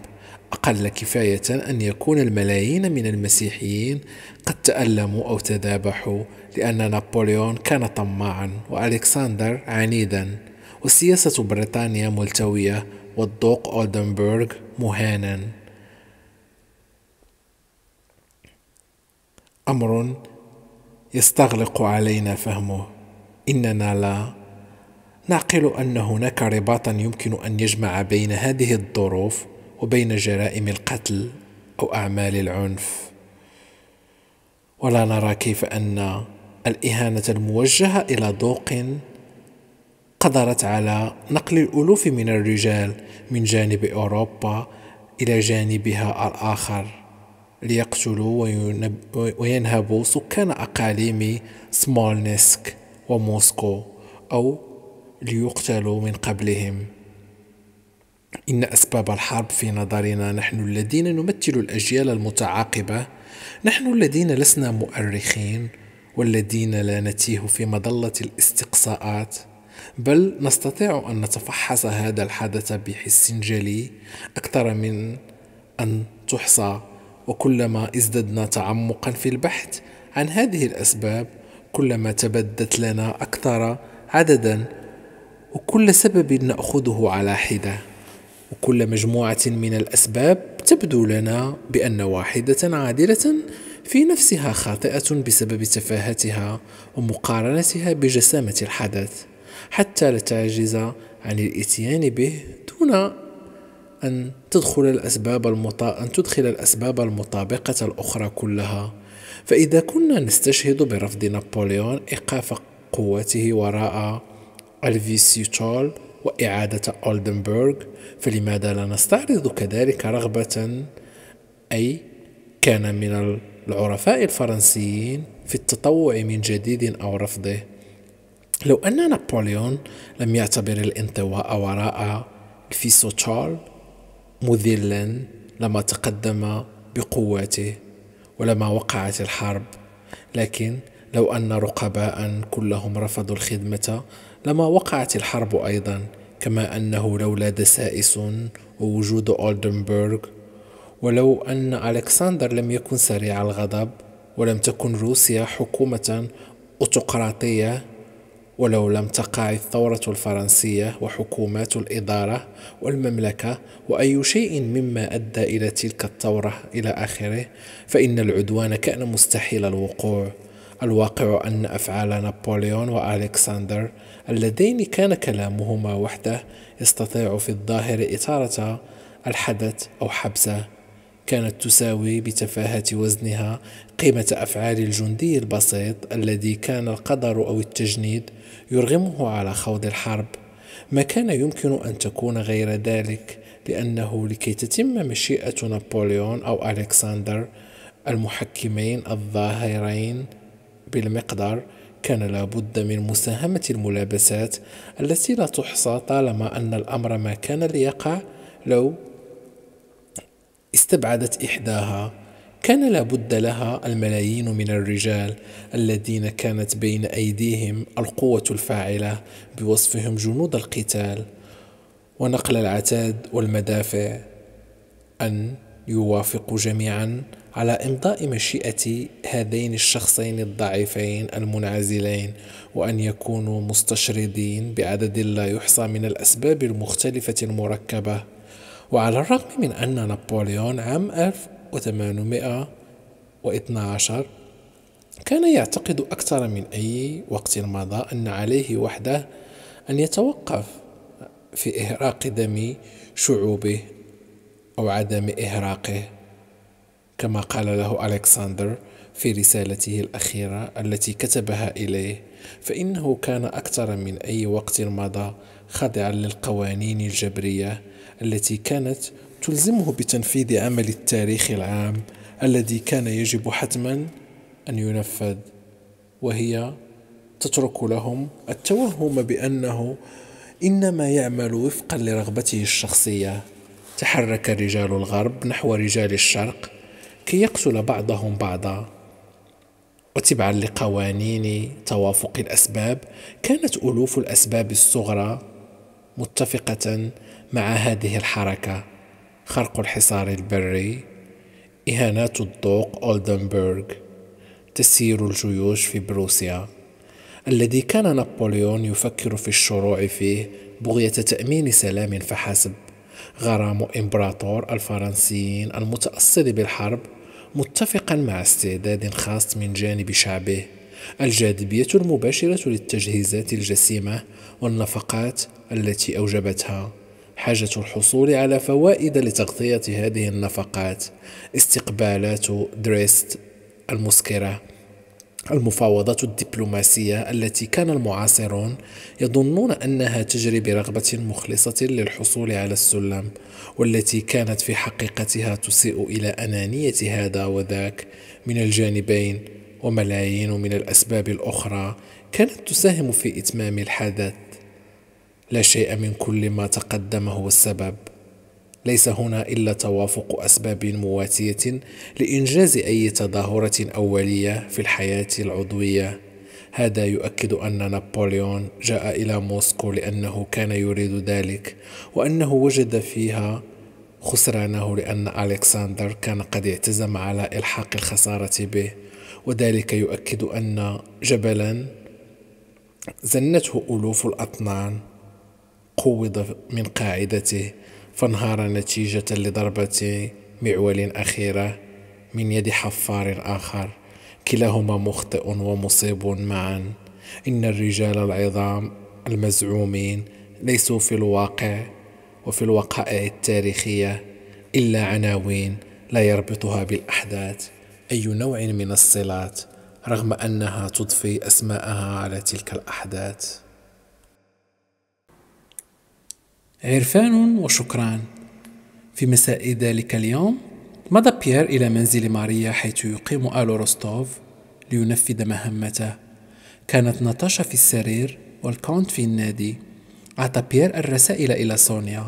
أقل كفاية أن يكون الملايين من المسيحيين قد تألموا أو تذابحوا لأن نابليون كان طماعا وألكسندر عنيدا وسياسة بريطانيا ملتوية والدوق أولدنبرغ مهانا أمر يستغلق علينا فهمه اننا لا نعقل ان هناك رباطا يمكن ان يجمع بين هذه الظروف وبين جرائم القتل او اعمال العنف ولا نرى كيف ان الاهانه الموجهه الى ذوق قدرت على نقل الالوف من الرجال من جانب اوروبا الى جانبها الاخر ليقتلوا وينهبوا سكان أقاليم سمولنسك وموسكو أو ليقتلوا من قبلهم إن أسباب الحرب في نظرنا نحن الذين نمثل الأجيال المتعاقبة نحن الذين لسنا مؤرخين والذين لا نتيه في مظلة الاستقصاءات بل نستطيع أن نتفحص هذا الحدث بحس جلي أكثر من أن تحصى وكلما ازددنا تعمقا في البحث عن هذه الأسباب كلما تبدت لنا أكثر عددا وكل سبب نأخذه على حدة وكل مجموعة من الأسباب تبدو لنا بأن واحدة عادلة في نفسها خاطئة بسبب تفاهتها ومقارنتها بجسامة الحدث حتى لا تعجز عن الاتيان به دون أن تدخل الأسباب المط... أن تدخل الأسباب المطابقة الأخرى كلها فإذا كنا نستشهد برفض نابليون إيقاف قوته وراء الفيسيتول وإعادة أولدنبرغ فلماذا لا نستعرض كذلك رغبة أي كان من العرفاء الفرنسيين في التطوع من جديد أو رفضه لو أن نابليون لم يعتبر الانطواء وراء الفيسوتول مذلا لما تقدم بقواته ولما وقعت الحرب لكن لو أن رقباء كلهم رفضوا الخدمة لما وقعت الحرب أيضا كما أنه لولا دسائس ووجود أولدنبرغ ولو أن ألكسندر لم يكن سريع الغضب ولم تكن روسيا حكومة أوتقراطية ولو لم تقع الثورة الفرنسية وحكومات الإدارة والمملكة وأي شيء مما أدى إلى تلك الثورة إلى آخره فإن العدوان كان مستحيل الوقوع الواقع أن أفعال نابليون وألكسندر اللذين كان كلامهما وحده يستطيع في الظاهر إثارة الحدث أو حبسه كانت تساوي بتفاهة وزنها قيمة أفعال الجندي البسيط الذي كان القدر أو التجنيد يرغمه على خوض الحرب ما كان يمكن أن تكون غير ذلك لأنه لكي تتم مشيئة نابليون أو ألكسندر المحكمين الظاهرين بالمقدار كان لابد من مساهمة الملابسات التي لا تحصى طالما أن الأمر ما كان ليقع لو استبعدت إحداها كان لابد لها الملايين من الرجال الذين كانت بين ايديهم القوه الفاعله بوصفهم جنود القتال ونقل العتاد والمدافع ان يوافقوا جميعا على امضاء مشيئه هذين الشخصين الضعيفين المنعزلين وان يكونوا مستشردين بعدد لا يحصى من الاسباب المختلفه المركبه وعلى الرغم من أن نابليون عام وثمانمائة واثنى عشر كان يعتقد أكثر من أي وقت مضى أن عليه وحده أن يتوقف في إهراق دم شعوبه أو عدم إهراقه كما قال له ألكسندر في رسالته الأخيرة التي كتبها إليه فإنه كان أكثر من أي وقت مضى خاضعا للقوانين الجبرية التي كانت تلزمه بتنفيذ عمل التاريخ العام الذي كان يجب حتما أن ينفذ وهي تترك لهم التوهم بأنه إنما يعمل وفقا لرغبته الشخصية تحرك رجال الغرب نحو رجال الشرق كي يقتل بعضهم بعضا وتبعا لقوانين توافق الأسباب كانت ألوف الأسباب الصغرى متفقة مع هذه الحركة خرق الحصار البري إهانات الدوق أولدنبرغ تسيير الجيوش في بروسيا الذي كان نابليون يفكر في الشروع فيه بغية تأمين سلام فحسب غرام إمبراطور الفرنسيين المتأصل بالحرب متفقا مع استعداد خاص من جانب شعبه الجاذبية المباشرة للتجهيزات الجسيمة والنفقات التي أوجبتها حاجة الحصول على فوائد لتغطية هذه النفقات استقبالات دريست المسكرة المفاوضات الدبلوماسية التي كان المعاصرون يظنون أنها تجري برغبة مخلصة للحصول على السلم والتي كانت في حقيقتها تسيء إلى أنانية هذا وذاك من الجانبين وملايين من الأسباب الأخرى كانت تساهم في إتمام الحدث لا شيء من كل ما تقدم هو السبب ليس هنا الا توافق اسباب مواتيه لانجاز اي تظاهره اوليه في الحياه العضويه هذا يؤكد ان نابليون جاء الى موسكو لانه كان يريد ذلك وانه وجد فيها خسرانه لان الكسندر كان قد اعتزم على الحاق الخساره به وذلك يؤكد ان جبلا زنته الوف الاطنان قوض من قاعدته فانهار نتيجة لضربة معول أخيرة من يد حفار آخر كلاهما مخطئ ومصيب معا إن الرجال العظام المزعومين ليسوا في الواقع وفي الوقائع التاريخية إلا عناوين لا يربطها بالأحداث أي نوع من الصلات رغم أنها تضفي أسماءها على تلك الأحداث عرفان وشكران في مساء ذلك اليوم مضى بيير إلى منزل ماريا حيث يقيم آل روستوف لينفذ مهمته كانت ناتاشا في السرير والكونت في النادي أعطى بيير الرسائل إلى سونيا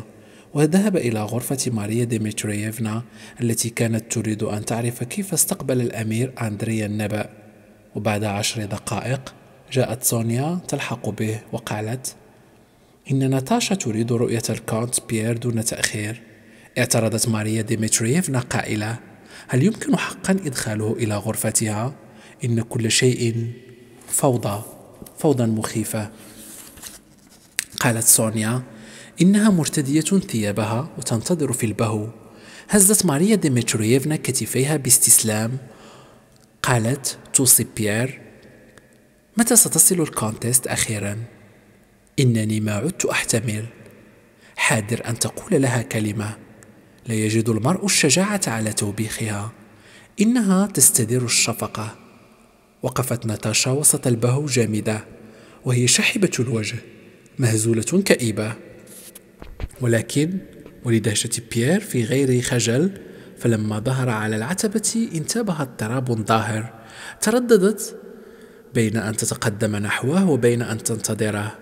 وذهب إلى غرفة ماريا ديمترييفنا التي كانت تريد أن تعرف كيف استقبل الأمير أندريا النبأ وبعد عشر دقائق جاءت سونيا تلحق به وقالت إن ناتاشا تريد رؤية الكونت بيير دون تأخير اعترضت ماريا ديمتريفنا قائلة هل يمكن حقا إدخاله إلى غرفتها؟ إن كل شيء فوضى فوضى مخيفة قالت سونيا إنها مرتدية ثيابها وتنتظر في البهو هزت ماريا ديمتريفنا كتفيها باستسلام قالت توصي بيير متى ستصل الكونتست أخيراً؟ انني ما عدت احتمل حاذر ان تقول لها كلمه لا يجد المرء الشجاعه على توبيخها انها تستدير الشفقه وقفت ناتاشا وسط البهو جامده وهي شاحبه الوجه مهزوله كئيبه ولكن ولدهشه بيير في غير خجل فلما ظهر على العتبه انتابها اضطراب ظاهر ترددت بين ان تتقدم نحوه وبين ان تنتظره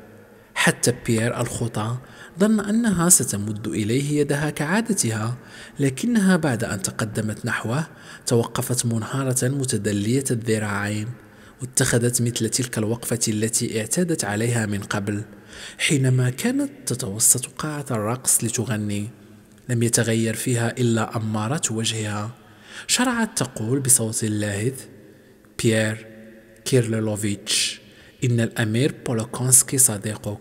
حتى بيير الخطى ظن أنها ستمد إليه يدها كعادتها لكنها بعد أن تقدمت نحوه توقفت منهارة متدلية الذراعين واتخذت مثل تلك الوقفة التي اعتادت عليها من قبل حينما كانت تتوسط قاعة الرقص لتغني لم يتغير فيها إلا أمارة وجهها شرعت تقول بصوت لاهث بيير كيرلوفيتش إن الأمير بولوكونسكي صديقك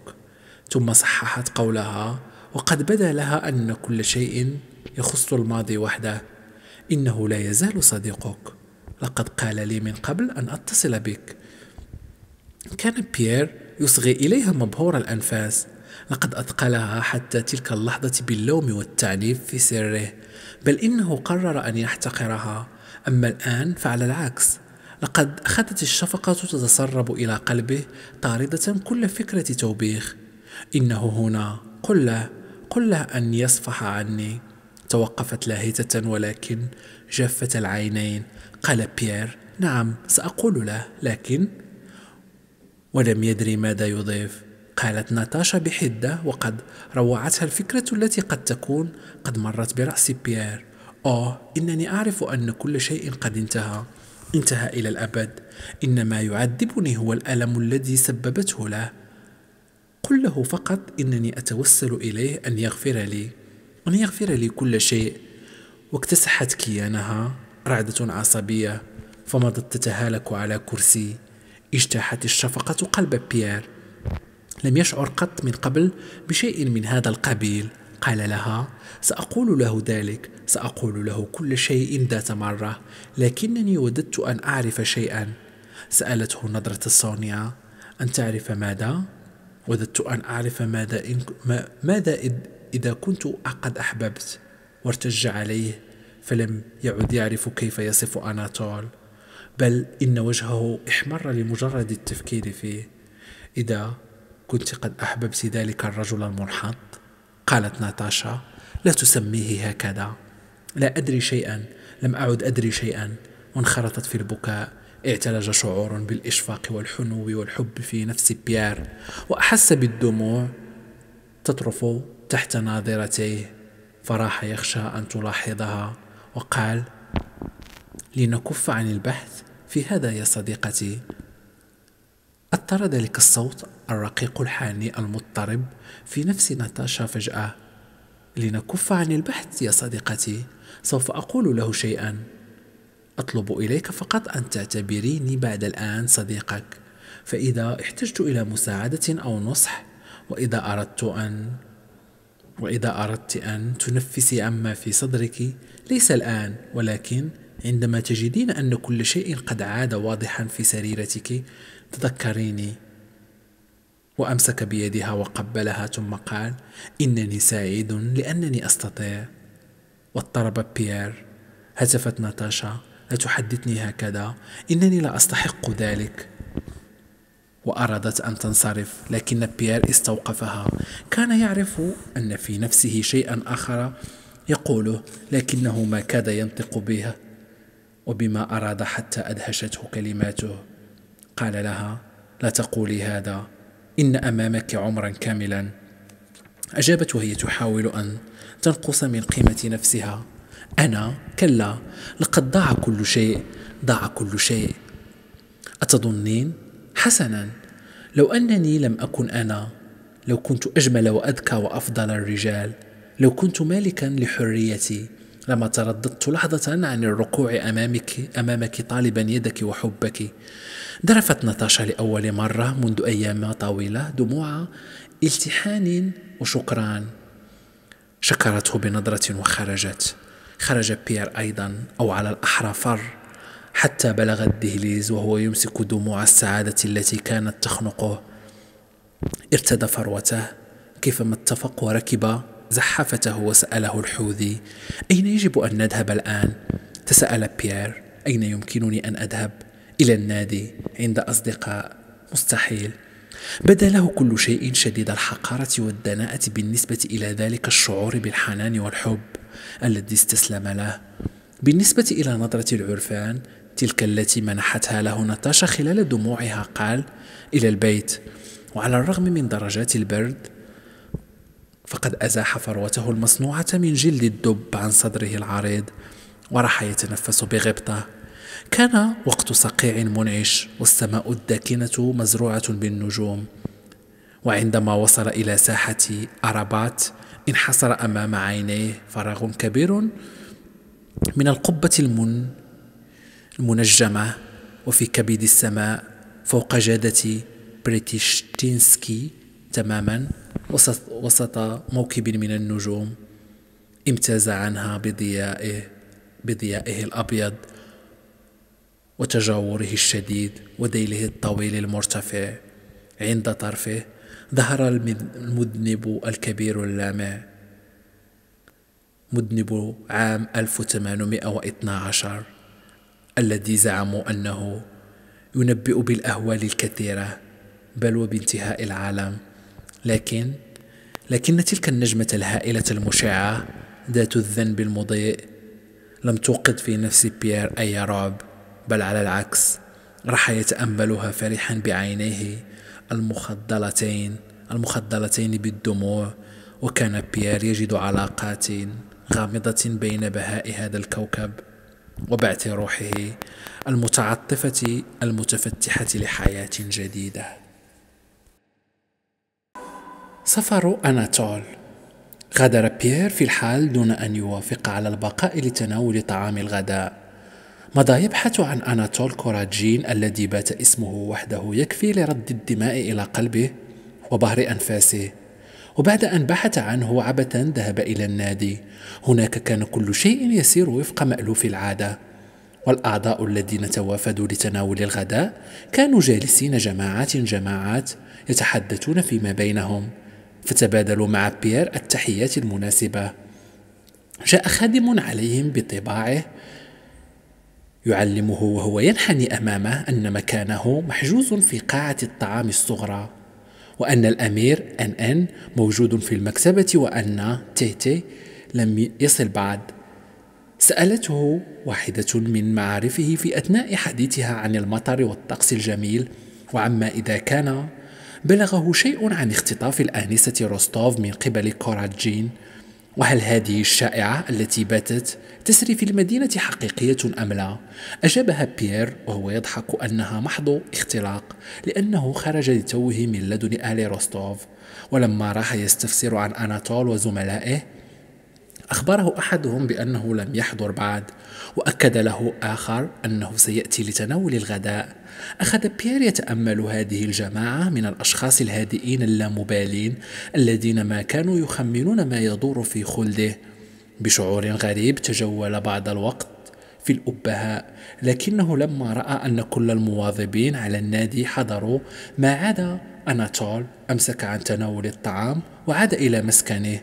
ثم صححت قولها وقد بدا لها أن كل شيء يخص الماضي وحده إنه لا يزال صديقك لقد قال لي من قبل أن أتصل بك كان بيير يصغي إليها مبهور الأنفاس لقد أثقلها حتى تلك اللحظة باللوم والتعنيف في سره بل إنه قرر أن يحتقرها أما الآن فعلى العكس لقد أخذت الشفقة تتسرب إلى قلبه طاردة كل فكرة توبيخ إنه هنا قل له قل له أن يصفح عني توقفت لاهتة ولكن جفت العينين قال بيير نعم سأقول له لكن ولم يدري ماذا يضيف قالت ناتاشا بحدة وقد روعتها الفكرة التي قد تكون قد مرت برأس بيير أوه إنني أعرف أن كل شيء قد انتهى انتهى إلى الأبد إنما يعذبني هو الألم الذي سببته له قل له فقط إنني أتوسل إليه أن يغفر لي أن يغفر لي كل شيء واكتسحت كيانها رعدة عصبية فمضت تتهالك على كرسي اجتاحت الشفقة قلب بيير لم يشعر قط من قبل بشيء من هذا القبيل قال لها ساقول له ذلك ساقول له كل شيء ذات مره لكنني وددت ان اعرف شيئا سالته نظره الصونية ان تعرف ماذا وددت ان اعرف ماذا إن ما ماذا اذا كنت قد احببت وارتج عليه فلم يعد يعرف كيف يصف اناتول بل ان وجهه احمر لمجرد التفكير فيه اذا كنت قد احببت ذلك الرجل المنحط قالت ناتاشا لا تسميه هكذا لا أدري شيئا لم أعد أدري شيئا وانخرطت في البكاء اعتلج شعور بالإشفاق والحنو والحب في نفس بيير وأحس بالدموع تطرف تحت ناظرتيه فراح يخشى أن تلاحظها وقال لنكف عن البحث في هذا يا صديقتي اضطر ذلك الصوت الرقيق الحاني المضطرب في نفس ناتاشا فجأة لنكف عن البحث يا صديقتي سوف أقول له شيئا أطلب إليك فقط أن تعتبريني بعد الآن صديقك فإذا احتجت إلى مساعدة أو نصح وإذا أردت أن وإذا أردت أن تنفسي عما في صدرك ليس الآن ولكن عندما تجدين أن كل شيء قد عاد واضحا في سريرتك تذكريني وامسك بيدها وقبلها ثم قال انني سعيد لانني استطيع واضطرب بيير هتفت ناتاشا لا تحدثني هكذا انني لا استحق ذلك وأرادت أن تنصرف لكن بيير استوقفها كان يعرف أن في نفسه شيئا آخر يقوله لكنه ما كاد ينطق به وبما أراد حتى أدهشته كلماته قال لها لا تقولي هذا إن أمامك عمرا كاملا أجابت وهي تحاول أن تنقص من قيمة نفسها أنا كلا لقد ضاع كل شيء ضاع كل شيء أتظنين؟ حسنا لو أنني لم أكن أنا لو كنت أجمل وأذكى وأفضل الرجال لو كنت مالكا لحريتي لما ترددت لحظة عن الركوع أمامك أمامك طالبا يدك وحبك ذرفت ناتاشا لأول مرة منذ أيام طويلة دموع التحان وشكران شكرته بنظرة وخرجت خرج بيير أيضا أو على الأحرى فر حتى بلغ الدهليز وهو يمسك دموع السعادة التي كانت تخنقه ارتدى فروته كيفما اتفق وركب زحفته وسأله الحوذي أين يجب أن نذهب الآن؟ تساءل بيير أين يمكنني أن أذهب؟ إلى النادي عند أصدقاء مستحيل بدا له كل شيء شديد الحقارة والدناءة بالنسبة إلى ذلك الشعور بالحنان والحب الذي استسلم له بالنسبة إلى نظرة العرفان تلك التي منحتها له ناتاشا خلال دموعها قال إلى البيت وعلى الرغم من درجات البرد فقد أزاح فروته المصنوعة من جلد الدب عن صدره العريض وراح يتنفس بغبطة كان وقت صقيع منعش والسماء الداكنة مزروعة بالنجوم وعندما وصل إلى ساحة أرابات انحصر أمام عينيه فراغ كبير من القبة المن المنجمة وفي كبد السماء فوق جادة بريتيشتينسكي تماما وسط, وسط موكب من النجوم امتاز عنها بضيائه بضيائه الأبيض وتجاوره الشديد وديله الطويل المرتفع عند طرفه ظهر المذنب الكبير اللامع مذنب عام 1812 الذي زعموا أنه ينبئ بالأهوال الكثيرة بل وبانتهاء العالم لكن لكن تلك النجمة الهائلة المشعة ذات الذنب المضيء لم توقد في نفس بيير أي رعب بل على العكس راح يتأملها فرحا بعينيه المخضلتين المخضلتين بالدموع وكان بيير يجد علاقات غامضة بين بهاء هذا الكوكب وبعث روحه المتعطفة المتفتحة لحياة جديدة سفر أناتول غادر بيير في الحال دون أن يوافق على البقاء لتناول طعام الغداء مضى يبحث عن أناتول كوراجين الذي بات اسمه وحده يكفي لرد الدماء إلى قلبه وبهر أنفاسه وبعد أن بحث عنه عبثا ذهب إلى النادي هناك كان كل شيء يسير وفق مألوف العادة والأعضاء الذين توافدوا لتناول الغداء كانوا جالسين جماعات جماعات يتحدثون فيما بينهم فتبادلوا مع بيير التحيات المناسبة جاء خادم عليهم بطباعه يعلمه وهو ينحني امامه ان مكانه محجوز في قاعه الطعام الصغرى وان الامير ان ان موجود في المكتبه وان تي لم يصل بعد سالته واحده من معارفه في اثناء حديثها عن المطر والطقس الجميل وعما اذا كان بلغه شيء عن اختطاف الآنسة روستوف من قبل كوراجين وهل هذه الشائعة التي باتت تسري في المدينة حقيقية أم لا؟ أجابها بيير وهو يضحك أنها محض اختلاق لأنه خرج لتوه من لدن أهل روستوف ولما راح يستفسر عن أناتول وزملائه أخبره أحدهم بأنه لم يحضر بعد وأكد له آخر أنه سيأتي لتناول الغداء أخذ بيير يتأمل هذه الجماعة من الأشخاص الهادئين اللامبالين الذين ما كانوا يخمنون ما يدور في خلده بشعور غريب تجول بعض الوقت في الأبهاء لكنه لما رأى أن كل المواظبين على النادي حضروا ما عدا أناتول أمسك عن تناول الطعام وعاد إلى مسكنه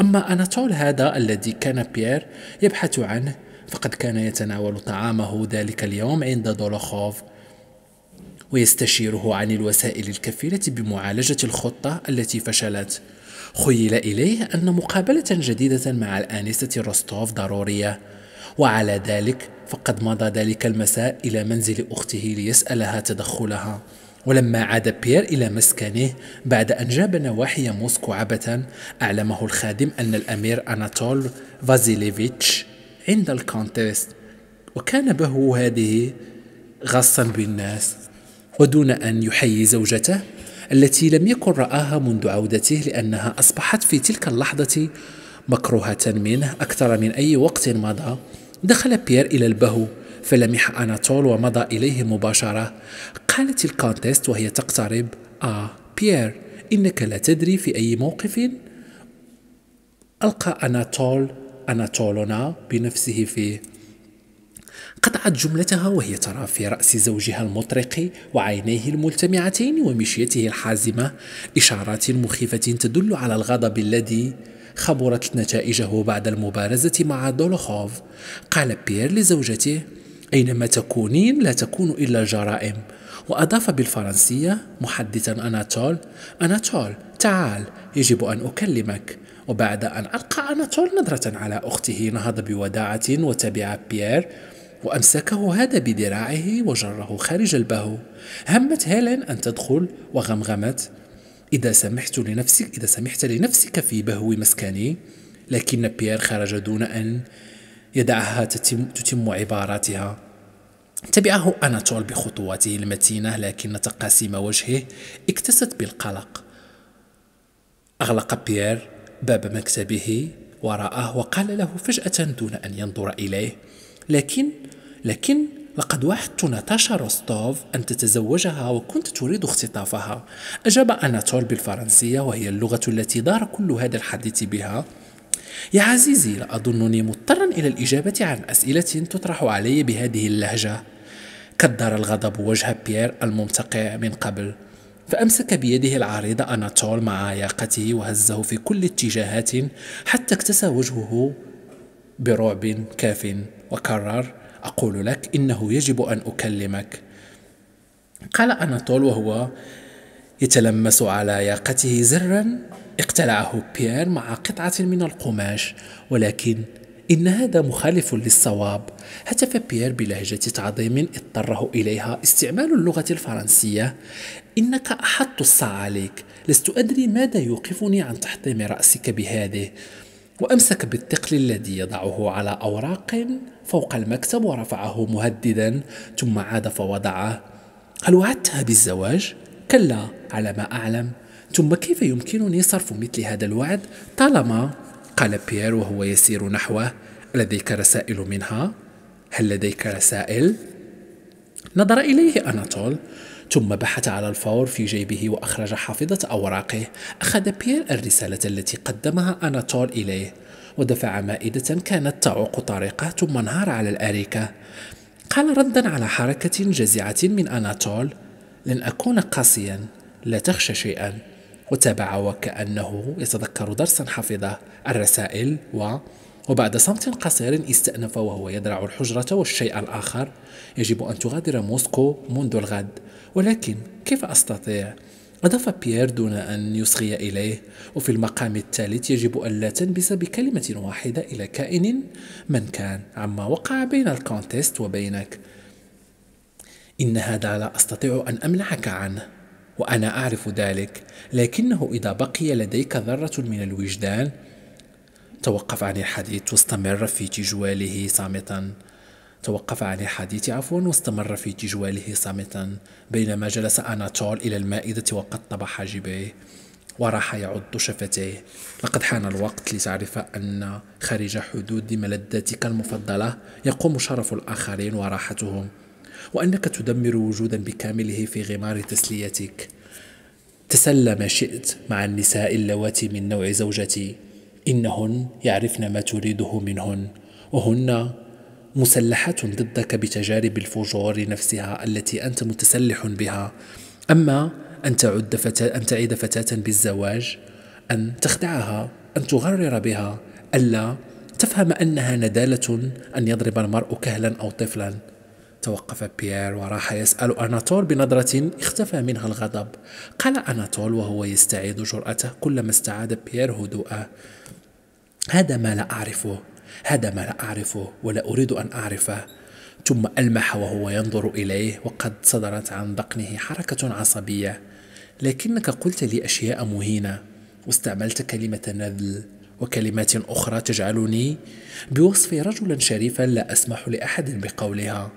أما أناتول هذا الذي كان بيير يبحث عنه فقد كان يتناول طعامه ذلك اليوم عند دولوخوف ويستشيره عن الوسائل الكفيلة بمعالجة الخطة التي فشلت خيل إليه أن مقابلة جديدة مع الآنسة روستوف ضرورية وعلى ذلك فقد مضى ذلك المساء إلى منزل أخته ليسألها تدخلها ولما عاد بيير إلى مسكنه بعد أن جاب نواحي موسكو عبثا أعلمه الخادم أن الأمير أناتول فازيليفيتش عند الكونتيست وكان به هذه غاصا بالناس ودون أن يحيي زوجته التي لم يكن رآها منذ عودته لأنها أصبحت في تلك اللحظة مكروهة منه أكثر من أي وقت مضى دخل بيير إلى البهو فلمح أناتول ومضى إليه مباشرة قالت الكونتيست وهي تقترب آه بيير إنك لا تدري في أي موقف ألقى أناتول أناتولونا بنفسه فيه قطعت جملتها وهي ترى في رأس زوجها المطرق وعينيه الملتمعتين ومشيته الحازمة إشارات مخيفة تدل على الغضب الذي خبرت نتائجه بعد المبارزة مع دولوخوف قال بيير لزوجته أينما تكونين لا تكون إلا جرائم وأضاف بالفرنسية محدثا أناتول أناتول تعال يجب أن أكلمك وبعد أن ألقى أناتول نظرة على أخته نهض بوداعة وتبع بيير وأمسكه هذا بذراعه وجره خارج البهو همت هيلين أن تدخل وغمغمت إذا سمحت لنفسك إذا سمحت لنفسك في بهو مسكني لكن بيير خرج دون أن يدعها تتم, تتم عباراتها تبعه أناتول بخطواته المتينة لكن تقاسيم وجهه اكتست بالقلق أغلق بيير باب مكتبه وراءه وقال له فجأة دون أن ينظر إليه لكن لكن لقد وعدت ناتاشا روستوف أن تتزوجها وكنت تريد اختطافها أجاب أناتول بالفرنسية وهي اللغة التي دار كل هذا الحديث بها يا عزيزي لا أظنني مضطرا إلى الإجابة عن أسئلة تطرح علي بهذه اللهجة كدر الغضب وجه بيير الممتقع من قبل فأمسك بيده العريضة أناتول مع ياقته وهزه في كل اتجاهات حتى اكتسى وجهه برعب كاف وكرر أقول لك إنه يجب أن أكلمك قال أناتول وهو يتلمس على ياقته زرا اقتلعه بيير مع قطعة من القماش ولكن إن هذا مخالف للصواب هتف بيير بلهجة تعظيم اضطره إليها استعمال اللغة الفرنسية إنك أحط الصاع عليك لست أدري ماذا يوقفني عن تحطيم رأسك بهذه وأمسك بالثقل الذي يضعه على أوراق فوق المكتب ورفعه مهددا ثم عاد فوضعه هل وعدتها بالزواج؟ كلا على ما أعلم ثم كيف يمكنني صرف مثل هذا الوعد طالما قال بيير وهو يسير نحوه لديك رسائل منها هل لديك رسائل نظر اليه اناتول ثم بحث على الفور في جيبه واخرج حافظه اوراقه اخذ بيير الرساله التي قدمها اناتول اليه ودفع مائده كانت تعوق طريقه ثم انهار على الاريكه قال ردا على حركه جزعه من اناتول لن اكون قاسيا لا تخشى شيئا وتابع وكأنه يتذكر درسا حفظه الرسائل و وبعد صمت قصير استأنف وهو يدرع الحجرة والشيء الآخر يجب أن تغادر موسكو منذ الغد ولكن كيف أستطيع؟ أضاف بيير دون أن يصغي إليه وفي المقام الثالث يجب ألا تنبس بكلمة واحدة إلى كائن من كان عما وقع بين الكونتيست وبينك إن هذا لا أستطيع أن أمنعك عنه وانا اعرف ذلك لكنه اذا بقي لديك ذره من الوجدان توقف عن الحديث واستمر في تجواله صامتا توقف عن الحديث عفوا واستمر في تجواله صامتا بينما جلس أناتول إلى المائدة وقد حاجبيه وراح يعض شفتيه لقد حان الوقت لتعرف أن خارج حدود ملذاتك المفضلة يقوم شرف الآخرين وراحتهم وأنك تدمر وجودا بكامله في غمار تسليتك تسل ما شئت مع النساء اللواتي من نوع زوجتي إنهن يعرفن ما تريده منهن وهن مسلحات ضدك بتجارب الفجور نفسها التي أنت متسلح بها أما أن تعد فتاة أن تعيد فتاة بالزواج أن تخدعها أن تغرر بها ألا تفهم أنها ندالة أن يضرب المرء كهلا أو طفلا توقف بيير وراح يسأل أناتول بنظرة اختفى منها الغضب قال أناتول وهو يستعيد جرأته كلما استعاد بيير هدوءه هذا ما لا أعرفه هذا ما لا أعرفه ولا أريد أن أعرفه ثم ألمح وهو ينظر إليه وقد صدرت عن ذقنه حركة عصبية لكنك قلت لي أشياء مهينة واستعملت كلمة نذل وكلمات أخرى تجعلني بوصفي رجلا شريفا لا أسمح لأحد بقولها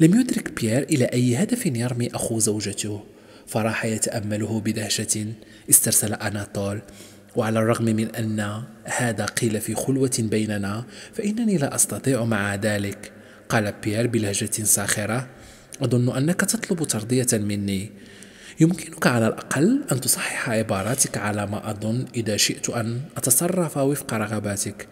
لم يدرك بيير إلى أي هدف يرمي أخو زوجته فراح يتأمله بدهشة استرسل أناطول وعلى الرغم من أن هذا قيل في خلوة بيننا فإنني لا أستطيع مع ذلك قال بيير بلهجة ساخرة أظن أنك تطلب ترضية مني يمكنك على الأقل أن تصحح عباراتك على ما أظن إذا شئت أن أتصرف وفق رغباتك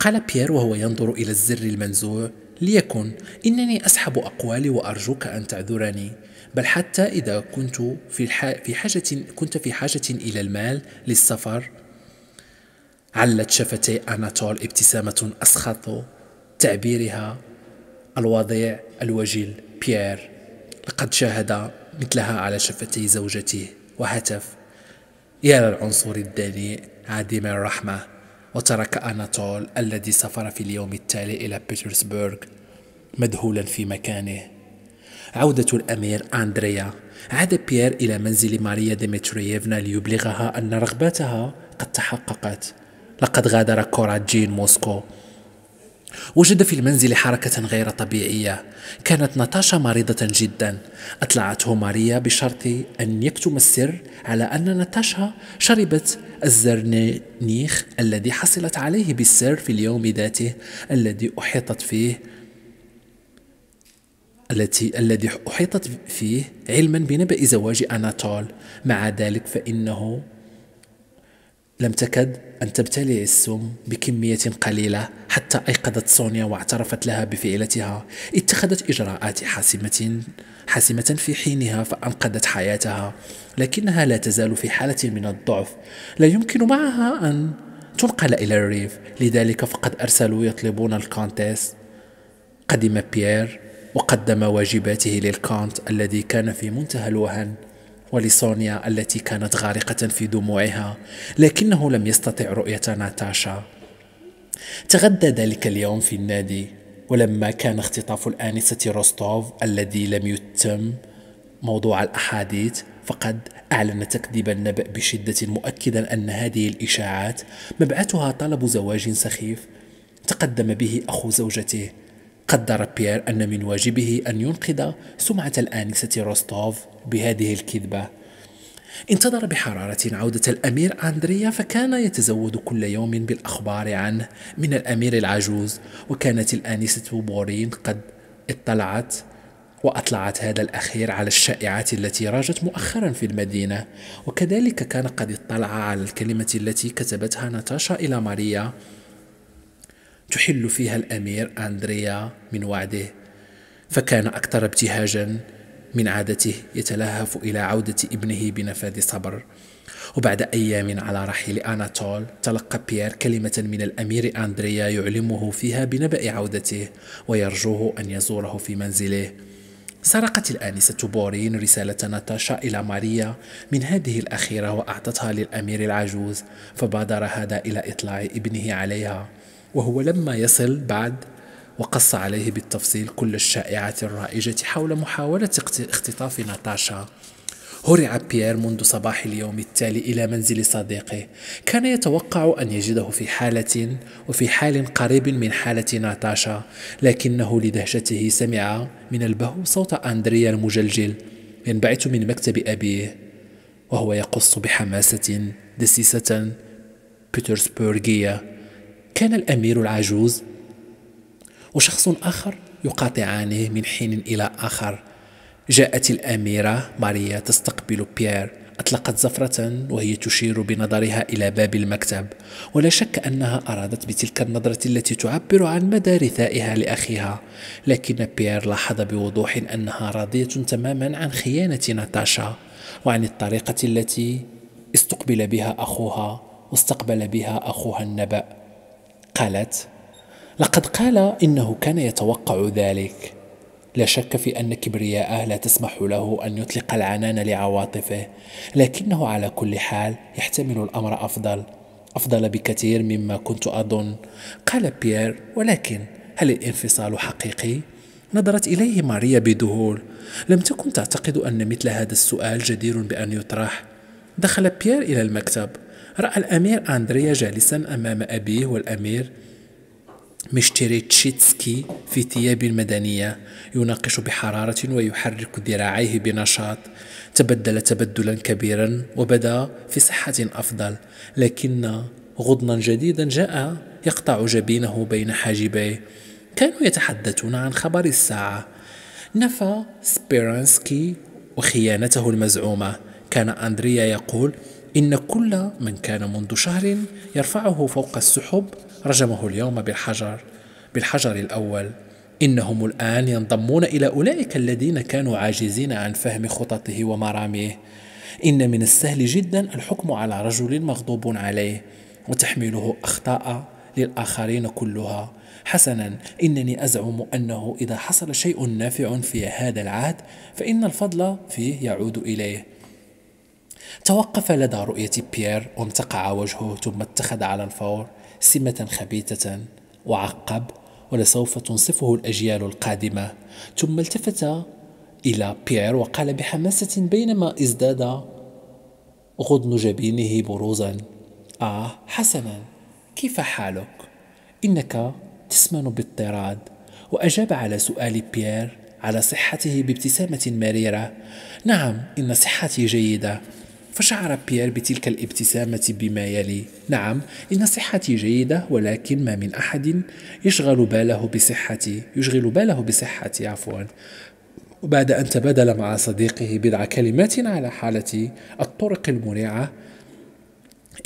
قال بيير وهو ينظر إلى الزر المنزوع ليكن إنني أسحب أقوالي وأرجوك أن تعذرني بل حتى إذا كنت في, في حاجة كنت في حاجة إلى المال للسفر علت شفتي أناتول ابتسامة أسخط تعبيرها الوضيع الوجل بيير لقد شاهد مثلها على شفتي زوجته وهتف يا للعنصر الدنيء عديم الرحمة وترك أناتول الذي سافر في اليوم التالي إلى بيترسبورغ مذهولا في مكانه عودة الأمير أندريا عاد بيير إلى منزل ماريا ديمترييفنا ليبلغها أن رغبتها قد تحققت لقد غادر كوراجين موسكو وجد في المنزل حركة غير طبيعية كانت ناتاشا مريضة جدا أطلعته ماريا بشرط أن يكتم السر على أن ناتاشا شربت الزرنيخ الذي حصلت عليه بالسر في اليوم ذاته الذي أحيطت فيه التي الذي أحيطت فيه علما بنبأ زواج أناتول مع ذلك فإنه لم تكد أن تبتلع السم بكمية قليلة حتى أيقظت سونيا واعترفت لها بفعلتها اتخذت إجراءات حاسمة حاسمة في حينها فأنقذت حياتها لكنها لا تزال في حالة من الضعف لا يمكن معها أن تنقل إلى الريف لذلك فقد أرسلوا يطلبون الكونتيس قدم بيير وقدم واجباته للكونت الذي كان في منتهى الوهن ولسونيا التي كانت غارقة في دموعها لكنه لم يستطع رؤية ناتاشا تغدى ذلك اليوم في النادي ولما كان اختطاف الآنسة روستوف الذي لم يتم موضوع الأحاديث فقد أعلن تكذيب النبأ بشدة مؤكدا أن هذه الإشاعات مبعثها طلب زواج سخيف تقدم به أخو زوجته قدر بيير أن من واجبه أن ينقذ سمعة الآنسة روستوف بهذه الكذبة انتظر بحرارة عودة الأمير أندريا فكان يتزود كل يوم بالأخبار عنه من الأمير العجوز وكانت الآنسة بورين قد اطلعت وأطلعت هذا الأخير على الشائعات التي راجت مؤخرا في المدينة وكذلك كان قد اطلع على الكلمة التي كتبتها ناتاشا إلى ماريا تحل فيها الأمير أندريا من وعده فكان أكثر ابتهاجا من عادته يتلهف إلى عودة ابنه بنفاذ صبر وبعد أيام على رحيل أناتول تلقى بيير كلمة من الأمير أندريا يعلمه فيها بنبأ عودته ويرجوه أن يزوره في منزله سرقت الآنسة بورين رسالة ناتاشا إلى ماريا من هذه الأخيرة وأعطتها للأمير العجوز فبادر هذا إلى إطلاع ابنه عليها وهو لما يصل بعد وقص عليه بالتفصيل كل الشائعات الرائجة حول محاولة اختطاف ناتاشا هرع بيير منذ صباح اليوم التالي إلى منزل صديقه كان يتوقع أن يجده في حالة وفي حال قريب من حالة ناتاشا لكنه لدهشته سمع من البهو صوت أندريا المجلجل ينبعث من مكتب أبيه وهو يقص بحماسة دسيسة بيترسبورغية كان الأمير العجوز وشخص آخر يقاطعانه من حين إلى آخر جاءت الأميرة ماريا تستقبل بيير أطلقت زفرة وهي تشير بنظرها إلى باب المكتب ولا شك أنها أرادت بتلك النظرة التي تعبر عن مدى رثائها لأخيها لكن بيير لاحظ بوضوح أنها راضية تماما عن خيانة ناتاشا وعن الطريقة التي استقبل بها أخوها واستقبل بها أخوها النبأ قالت لقد قال إنه كان يتوقع ذلك لا شك في أن كبرياءه لا تسمح له أن يطلق العنان لعواطفه لكنه على كل حال يحتمل الأمر أفضل أفضل بكثير مما كنت أظن قال بيير ولكن هل الانفصال حقيقي؟ نظرت إليه ماريا بذهول لم تكن تعتقد أن مثل هذا السؤال جدير بأن يطرح دخل بيير إلى المكتب رأى الأمير أندريا جالسا أمام أبيه والأمير مشتري تشيتسكي في ثياب مدنية يناقش بحرارة ويحرك ذراعيه بنشاط تبدل تبدلا كبيرا وبدا في صحة أفضل لكن غضنا جديدا جاء يقطع جبينه بين حاجبيه كانوا يتحدثون عن خبر الساعة نفى سبيرانسكي وخيانته المزعومة كان أندريا يقول إن كل من كان منذ شهر يرفعه فوق السحب رجمه اليوم بالحجر بالحجر الأول إنهم الآن ينضمون إلى أولئك الذين كانوا عاجزين عن فهم خططه ومراميه إن من السهل جدا الحكم على رجل مغضوب عليه وتحمله أخطاء للآخرين كلها حسنا إنني أزعم أنه إذا حصل شيء نافع في هذا العهد فإن الفضل فيه يعود إليه توقف لدى رؤية بيير وامتقع وجهه ثم اتخذ على الفور سمة خبيثة وعقب ولسوف تنصفه الأجيال القادمة ثم التفت إلى بيير وقال بحماسة بينما ازداد غضن جبينه بروزا آه حسنا كيف حالك؟ إنك تسمن بالطراد وأجاب على سؤال بيير على صحته بابتسامة مريرة نعم إن صحتي جيدة فشعر بيير بتلك الابتسامة بما يلي نعم إن صحتي جيدة ولكن ما من أحد يشغل باله بصحتي يشغل باله بصحتي عفوا وبعد أن تبادل مع صديقه بضع كلمات على حالة الطرق المريعة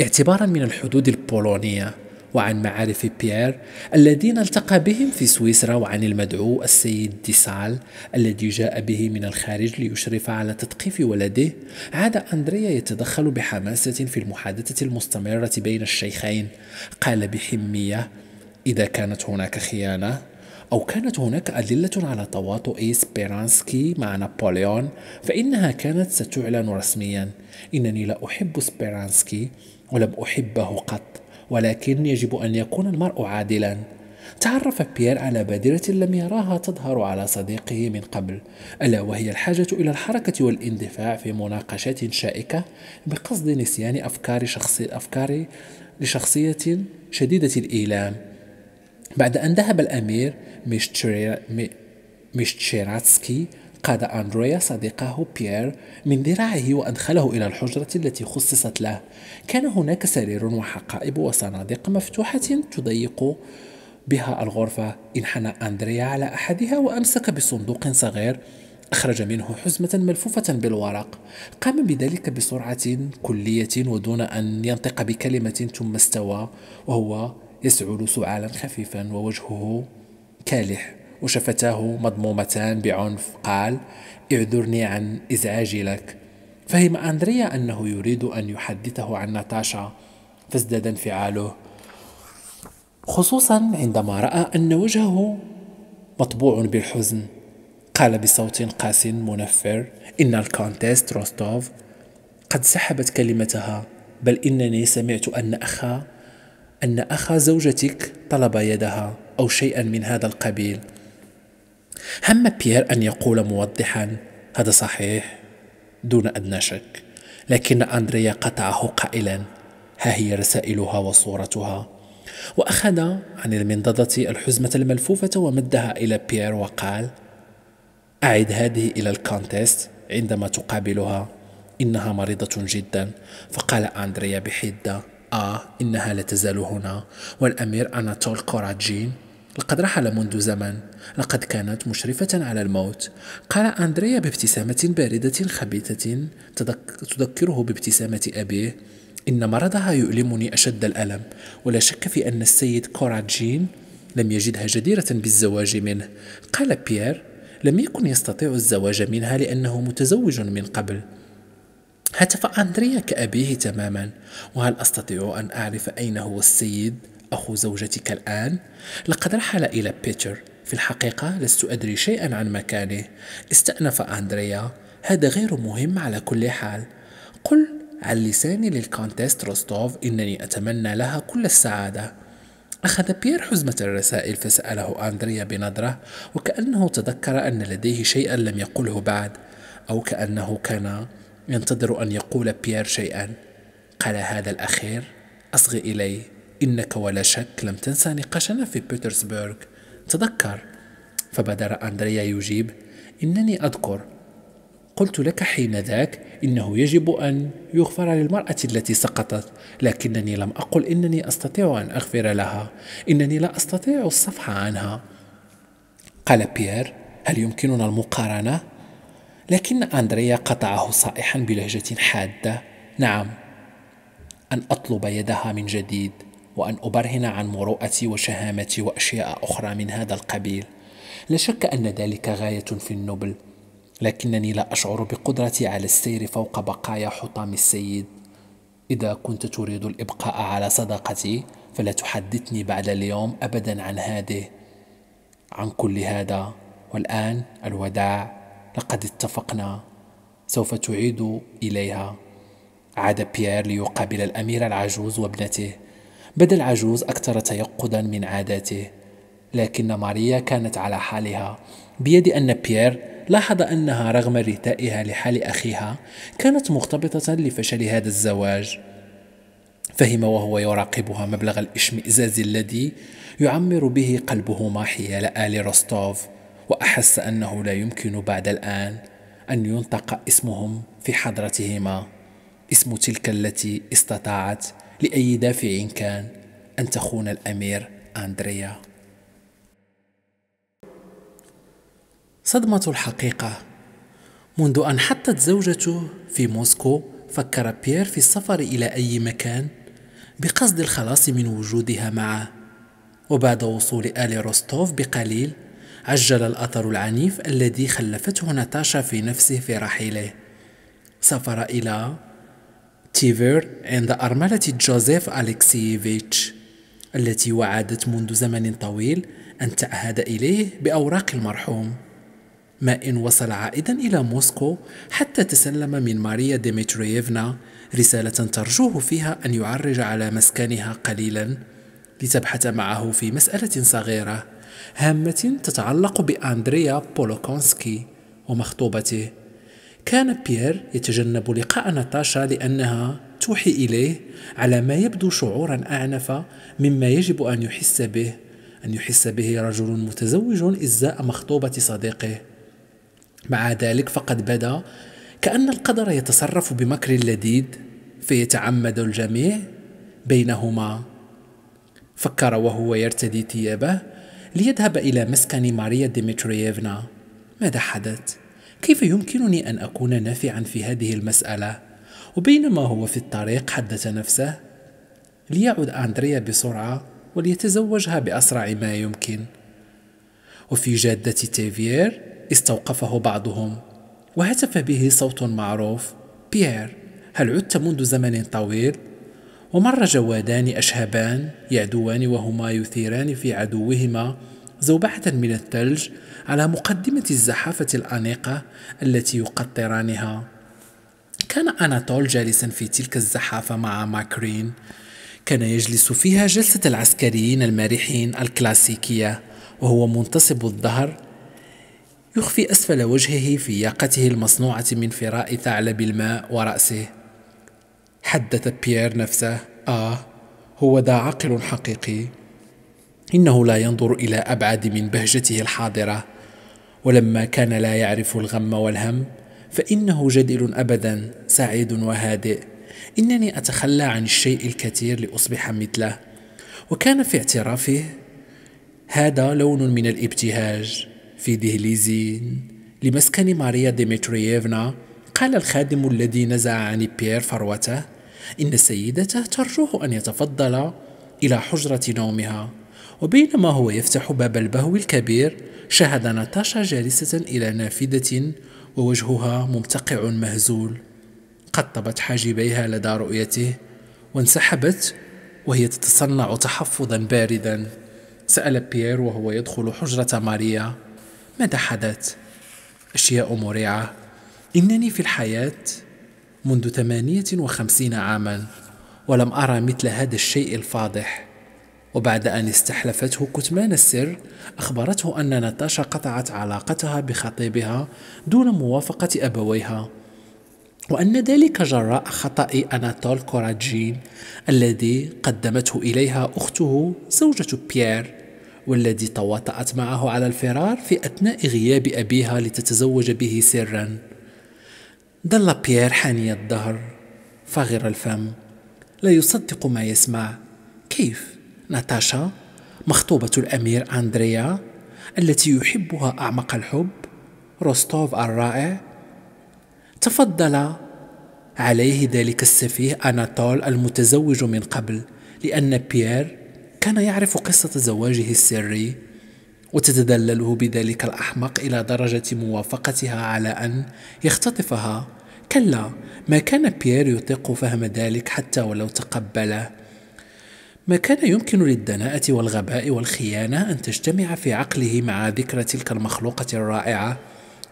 اعتبارا من الحدود البولونية وعن معارف بيير الذين التقى بهم في سويسرا وعن المدعو السيد ديسال الذي جاء به من الخارج ليشرف على تثقيف ولده عاد أندريا يتدخل بحماسة في المحادثة المستمرة بين الشيخين قال بحمية إذا كانت هناك خيانة أو كانت هناك أدلة على تواطؤ سبيرانسكي مع نابليون فإنها كانت ستعلن رسميا إنني لا أحب سبيرانسكي ولم أحبه قط ولكن يجب أن يكون المرء عادلا تعرف بيير على بادرة لم يراها تظهر على صديقه من قبل ألا وهي الحاجة إلى الحركة والاندفاع في مناقشات شائكة بقصد نسيان أفكار شخصي أفكار لشخصية شديدة الإيلام بعد أن ذهب الأمير ميشتشيراتسكي قاد أندريا صديقه بيير من ذراعه وأدخله إلى الحجرة التي خصصت له كان هناك سرير وحقائب وصناديق مفتوحة تضيق بها الغرفة انحنى أندريا على أحدها وأمسك بصندوق صغير أخرج منه حزمة ملفوفة بالورق قام بذلك بسرعة كلية ودون أن ينطق بكلمة ثم استوى وهو يسعل سعالا خفيفا ووجهه كالح وشفتاه مضمومتان بعنف قال اعذرني عن إزعاجي لك فهم أندريا أنه يريد أن يحدثه عن ناتاشا فازداد انفعاله خصوصا عندما رأى أن وجهه مطبوع بالحزن قال بصوت قاس منفر إن الكونتيست روستوف قد سحبت كلمتها بل إنني سمعت أن أخا أن أخا زوجتك طلب يدها أو شيئا من هذا القبيل هم بيير أن يقول موضحا هذا صحيح دون أدنى شك لكن أندريا قطعه قائلا ها هي رسائلها وصورتها وأخذ عن المنضدة الحزمة الملفوفة ومدها إلى بيير وقال أعد هذه إلى الكونتيست عندما تقابلها إنها مريضة جدا فقال أندريا بحدة آه إنها لا تزال هنا والأمير أناتول كوراجين لقد رحل منذ زمن لقد كانت مشرفة على الموت قال أندريا بابتسامة باردة خبيثة تذكره بابتسامة أبيه إن مرضها يؤلمني أشد الألم ولا شك في أن السيد كوراجين لم يجدها جديرة بالزواج منه قال بيير لم يكن يستطيع الزواج منها لأنه متزوج من قبل هتف أندريا كأبيه تماما وهل أستطيع أن أعرف أين هو السيد؟ أخو زوجتك الآن؟ لقد رحل إلى بيتر في الحقيقة لست أدري شيئا عن مكانه استأنف أندريا هذا غير مهم على كل حال قل عن لساني للكونتيست روستوف إنني أتمنى لها كل السعادة أخذ بيير حزمة الرسائل فسأله أندريا بنظرة وكأنه تذكر أن لديه شيئا لم يقله بعد أو كأنه كان ينتظر أن يقول بيير شيئا قال هذا الأخير أصغ إلي إنك ولا شك لم تنسى نقاشنا في بيترسبرغ تذكر فبدر أندريا يجيب إنني أذكر قلت لك حين ذاك إنه يجب أن يغفر للمرأة التي سقطت لكنني لم أقل إنني أستطيع أن أغفر لها إنني لا أستطيع الصفح عنها قال بيير هل يمكننا المقارنة؟ لكن أندريا قطعه صائحا بلهجة حادة نعم أن أطلب يدها من جديد وأن أبرهن عن مروءتي وشهامتي وأشياء أخرى من هذا القبيل لا شك أن ذلك غاية في النبل لكنني لا أشعر بقدرتي على السير فوق بقايا حطام السيد إذا كنت تريد الإبقاء على صداقتي فلا تحدثني بعد اليوم أبدا عن هذه عن كل هذا والآن الوداع لقد اتفقنا سوف تعيد إليها عاد بيير ليقابل الأميرة العجوز وابنته بدا العجوز أكثر تيقظا من عاداته لكن ماريا كانت على حالها بيد أن بيير لاحظ أنها رغم رثائها لحال أخيها كانت مرتبطة لفشل هذا الزواج فهم وهو يراقبها مبلغ الاشمئزاز الذي يعمر به قلبهما حيال آل روستوف وأحس أنه لا يمكن بعد الآن أن ينطق اسمهم في حضرتهما اسم تلك التي استطاعت لأي دافع كان أن تخون الأمير أندريا صدمة الحقيقة منذ أن حطت زوجته في موسكو فكر بيير في السفر إلى أي مكان بقصد الخلاص من وجودها معه وبعد وصول آل روستوف بقليل عجل الأثر العنيف الذي خلفته ناتاشا في نفسه في رحيله سافر إلى تيفير عند أرملة جوزيف أليكسييفيتش التي وعدت منذ زمن طويل أن تعهد إليه بأوراق المرحوم ما إن وصل عائدا إلى موسكو حتى تسلم من ماريا ديمترييفنا رسالة ترجوه فيها أن يعرج على مسكنها قليلا لتبحث معه في مسألة صغيرة هامة تتعلق بأندريا بولوكونسكي ومخطوبته كان بيير يتجنب لقاء ناتاشا لأنها توحي إليه على ما يبدو شعورا أعنف مما يجب أن يحس به أن يحس به رجل متزوج إزاء مخطوبة صديقه مع ذلك فقد بدا كأن القدر يتصرف بمكر لذيذ فيتعمد الجميع بينهما فكر وهو يرتدي ثيابه ليذهب إلى مسكن ماريا ديمترييفنا ماذا حدث؟ كيف يمكنني أن أكون نافعا في هذه المسألة؟ وبينما هو في الطريق حدث نفسه ليعد أندريا بسرعة وليتزوجها بأسرع ما يمكن وفي جادة تيفير استوقفه بعضهم وهتف به صوت معروف بيير هل عدت منذ زمن طويل؟ ومر جوادان أشهبان يعدوان وهما يثيران في عدوهما زوبعة من الثلج على مقدمة الزحافة الأنيقة التي يقطرانها كان أناتول جالسا في تلك الزحافة مع ماكرين كان يجلس فيها جلسة العسكريين المرحين الكلاسيكية وهو منتصب الظهر يخفي أسفل وجهه في ياقته المصنوعة من فراء ثعلب الماء ورأسه حدث بيير نفسه آه هو ذا عاقل حقيقي انه لا ينظر الى ابعد من بهجته الحاضره ولما كان لا يعرف الغم والهم فانه جدل ابدا سعيد وهادئ انني اتخلى عن الشيء الكثير لاصبح مثله وكان في اعترافه هذا لون من الابتهاج في دهليزين لمسكن ماريا ديمترييفنا قال الخادم الذي نزع عن بيير فروته إن سيدته ترجوه أن يتفضل إلى حجرة نومها وبينما هو يفتح باب البهو الكبير شاهد ناتاشا جالسة إلى نافذة ووجهها ممتقع مهزول قطبت حاجبيها لدى رؤيته وانسحبت وهي تتصنع تحفظا باردا سأل بيير وهو يدخل حجرة ماريا ماذا حدث؟ أشياء مريعة إنني في الحياة منذ 58 عاما ولم أرى مثل هذا الشيء الفاضح وبعد أن استحلفته كتمان السر أخبرته أن ناتاشا قطعت علاقتها بخطيبها دون موافقة أبويها وأن ذلك جراء خطأ أناتول كوراجين الذي قدمته إليها أخته زوجة بيير والذي تواطأت معه على الفرار في أثناء غياب أبيها لتتزوج به سرا ظل بيير حاني الظهر فغر الفم لا يصدق ما يسمع كيف ناتاشا مخطوبة الأمير أندريا التي يحبها أعمق الحب روستوف الرائع تفضل عليه ذلك السفيه أناتول المتزوج من قبل لأن بيير كان يعرف قصة زواجه السري وتتدلله بذلك الأحمق إلى درجة موافقتها على أن يختطفها كلا ما كان بيير يطيق فهم ذلك حتى ولو تقبله ما كان يمكن للدناءة والغباء والخيانة أن تجتمع في عقله مع ذكرى تلك المخلوقة الرائعة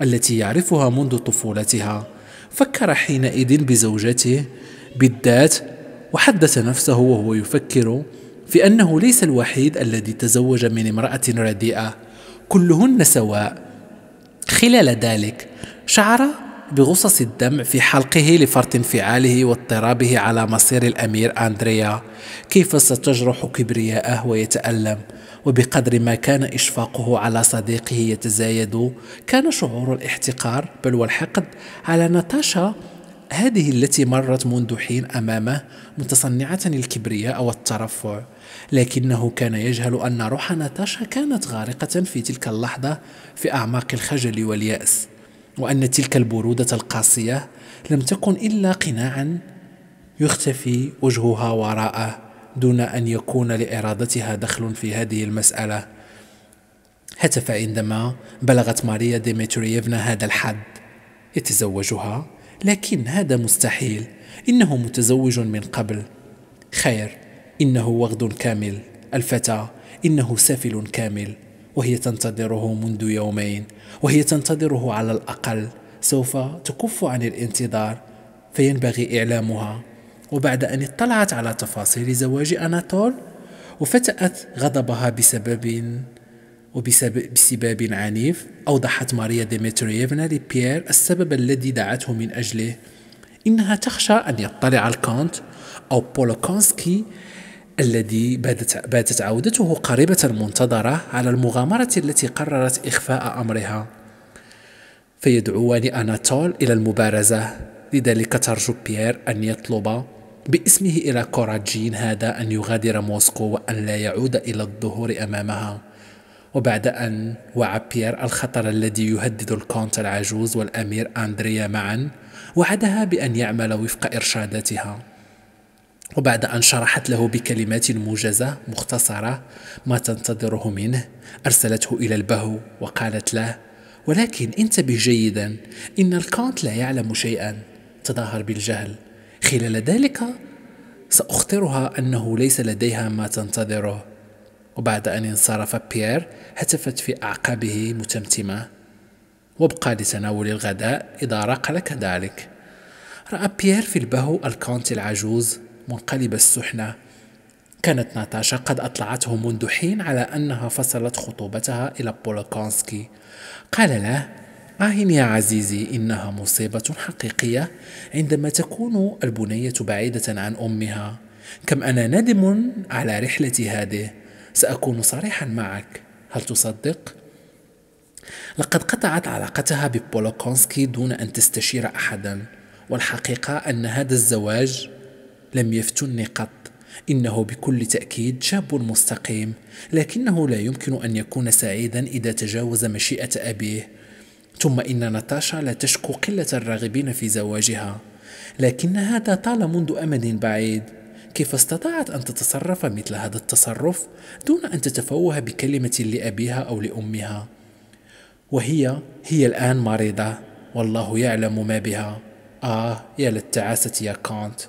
التي يعرفها منذ طفولتها فكر حينئذ بزوجته بالذات وحدث نفسه وهو يفكر في أنه ليس الوحيد الذي تزوج من امرأة رديئة كلهن سواء خلال ذلك شعر بغصص الدم في حلقه لفرط انفعاله واضطرابه على مصير الأمير أندريا كيف ستجرح كبرياءه ويتألم وبقدر ما كان إشفاقه على صديقه يتزايد كان شعور الاحتقار بل والحقد على ناتاشا هذه التي مرت منذ حين أمامه متصنعة الكبرياء والترفع لكنه كان يجهل أن روح ناتاشا كانت غارقة في تلك اللحظة في أعماق الخجل واليأس وأن تلك البرودة القاسية لم تكن إلا قناعا يختفي وجهها وراءه دون أن يكون لإرادتها دخل في هذه المسألة هتف عندما بلغت ماريا ديمترييفنا هذا الحد يتزوجها لكن هذا مستحيل إنه متزوج من قبل خير إنه وغد كامل الفتى إنه سافل كامل وهي تنتظره منذ يومين وهي تنتظره على الأقل سوف تكف عن الانتظار فينبغي إعلامها وبعد أن اطلعت على تفاصيل زواج أناتول وفتأت غضبها بسبب وبسبب عنيف أوضحت ماريا ديمترييفنا لبيير السبب الذي دعته من أجله إنها تخشى أن يطلع الكونت أو بولوكونسكي الذي باتت عودته قريبة منتظرة على المغامرة التي قررت إخفاء أمرها فيدعوان أناتول إلى المبارزة لذلك ترجو بيير أن يطلب باسمه إلى كوراجين هذا أن يغادر موسكو وأن لا يعود إلى الظهور أمامها وبعد أن وعى بيير الخطر الذي يهدد الكونت العجوز والأمير أندريا معا وعدها بأن يعمل وفق إرشاداتها وبعد أن شرحت له بكلمات موجزة مختصرة ما تنتظره منه أرسلته إلى البهو وقالت له ولكن انتبه جيدا إن الكونت لا يعلم شيئا تظاهر بالجهل خلال ذلك سأخطرها أنه ليس لديها ما تنتظره وبعد أن انصرف بيير هتفت في أعقابه متمتمة وابقى لتناول الغداء إذا راق لك ذلك رأى بيير في البهو الكونت العجوز منقلب السحنة كانت ناتاشا قد أطلعته منذ حين على أنها فصلت خطوبتها إلى بولوكونسكي قال له آهن يا عزيزي إنها مصيبة حقيقية عندما تكون البنية بعيدة عن أمها كم أنا ندم على رحلتي هذه سأكون صريحا معك هل تصدق؟ لقد قطعت علاقتها ببولوكونسكي دون أن تستشير أحدا والحقيقة أن هذا الزواج لم يفتني قط إنه بكل تأكيد شاب مستقيم لكنه لا يمكن أن يكون سعيدا إذا تجاوز مشيئة أبيه ثم إن ناتاشا لا تشكو قلة الراغبين في زواجها لكن هذا طال منذ أمد بعيد كيف استطاعت أن تتصرف مثل هذا التصرف دون أن تتفوه بكلمة لأبيها أو لأمها وهي هي الآن مريضة والله يعلم ما بها آه يا للتعاسة يا كانت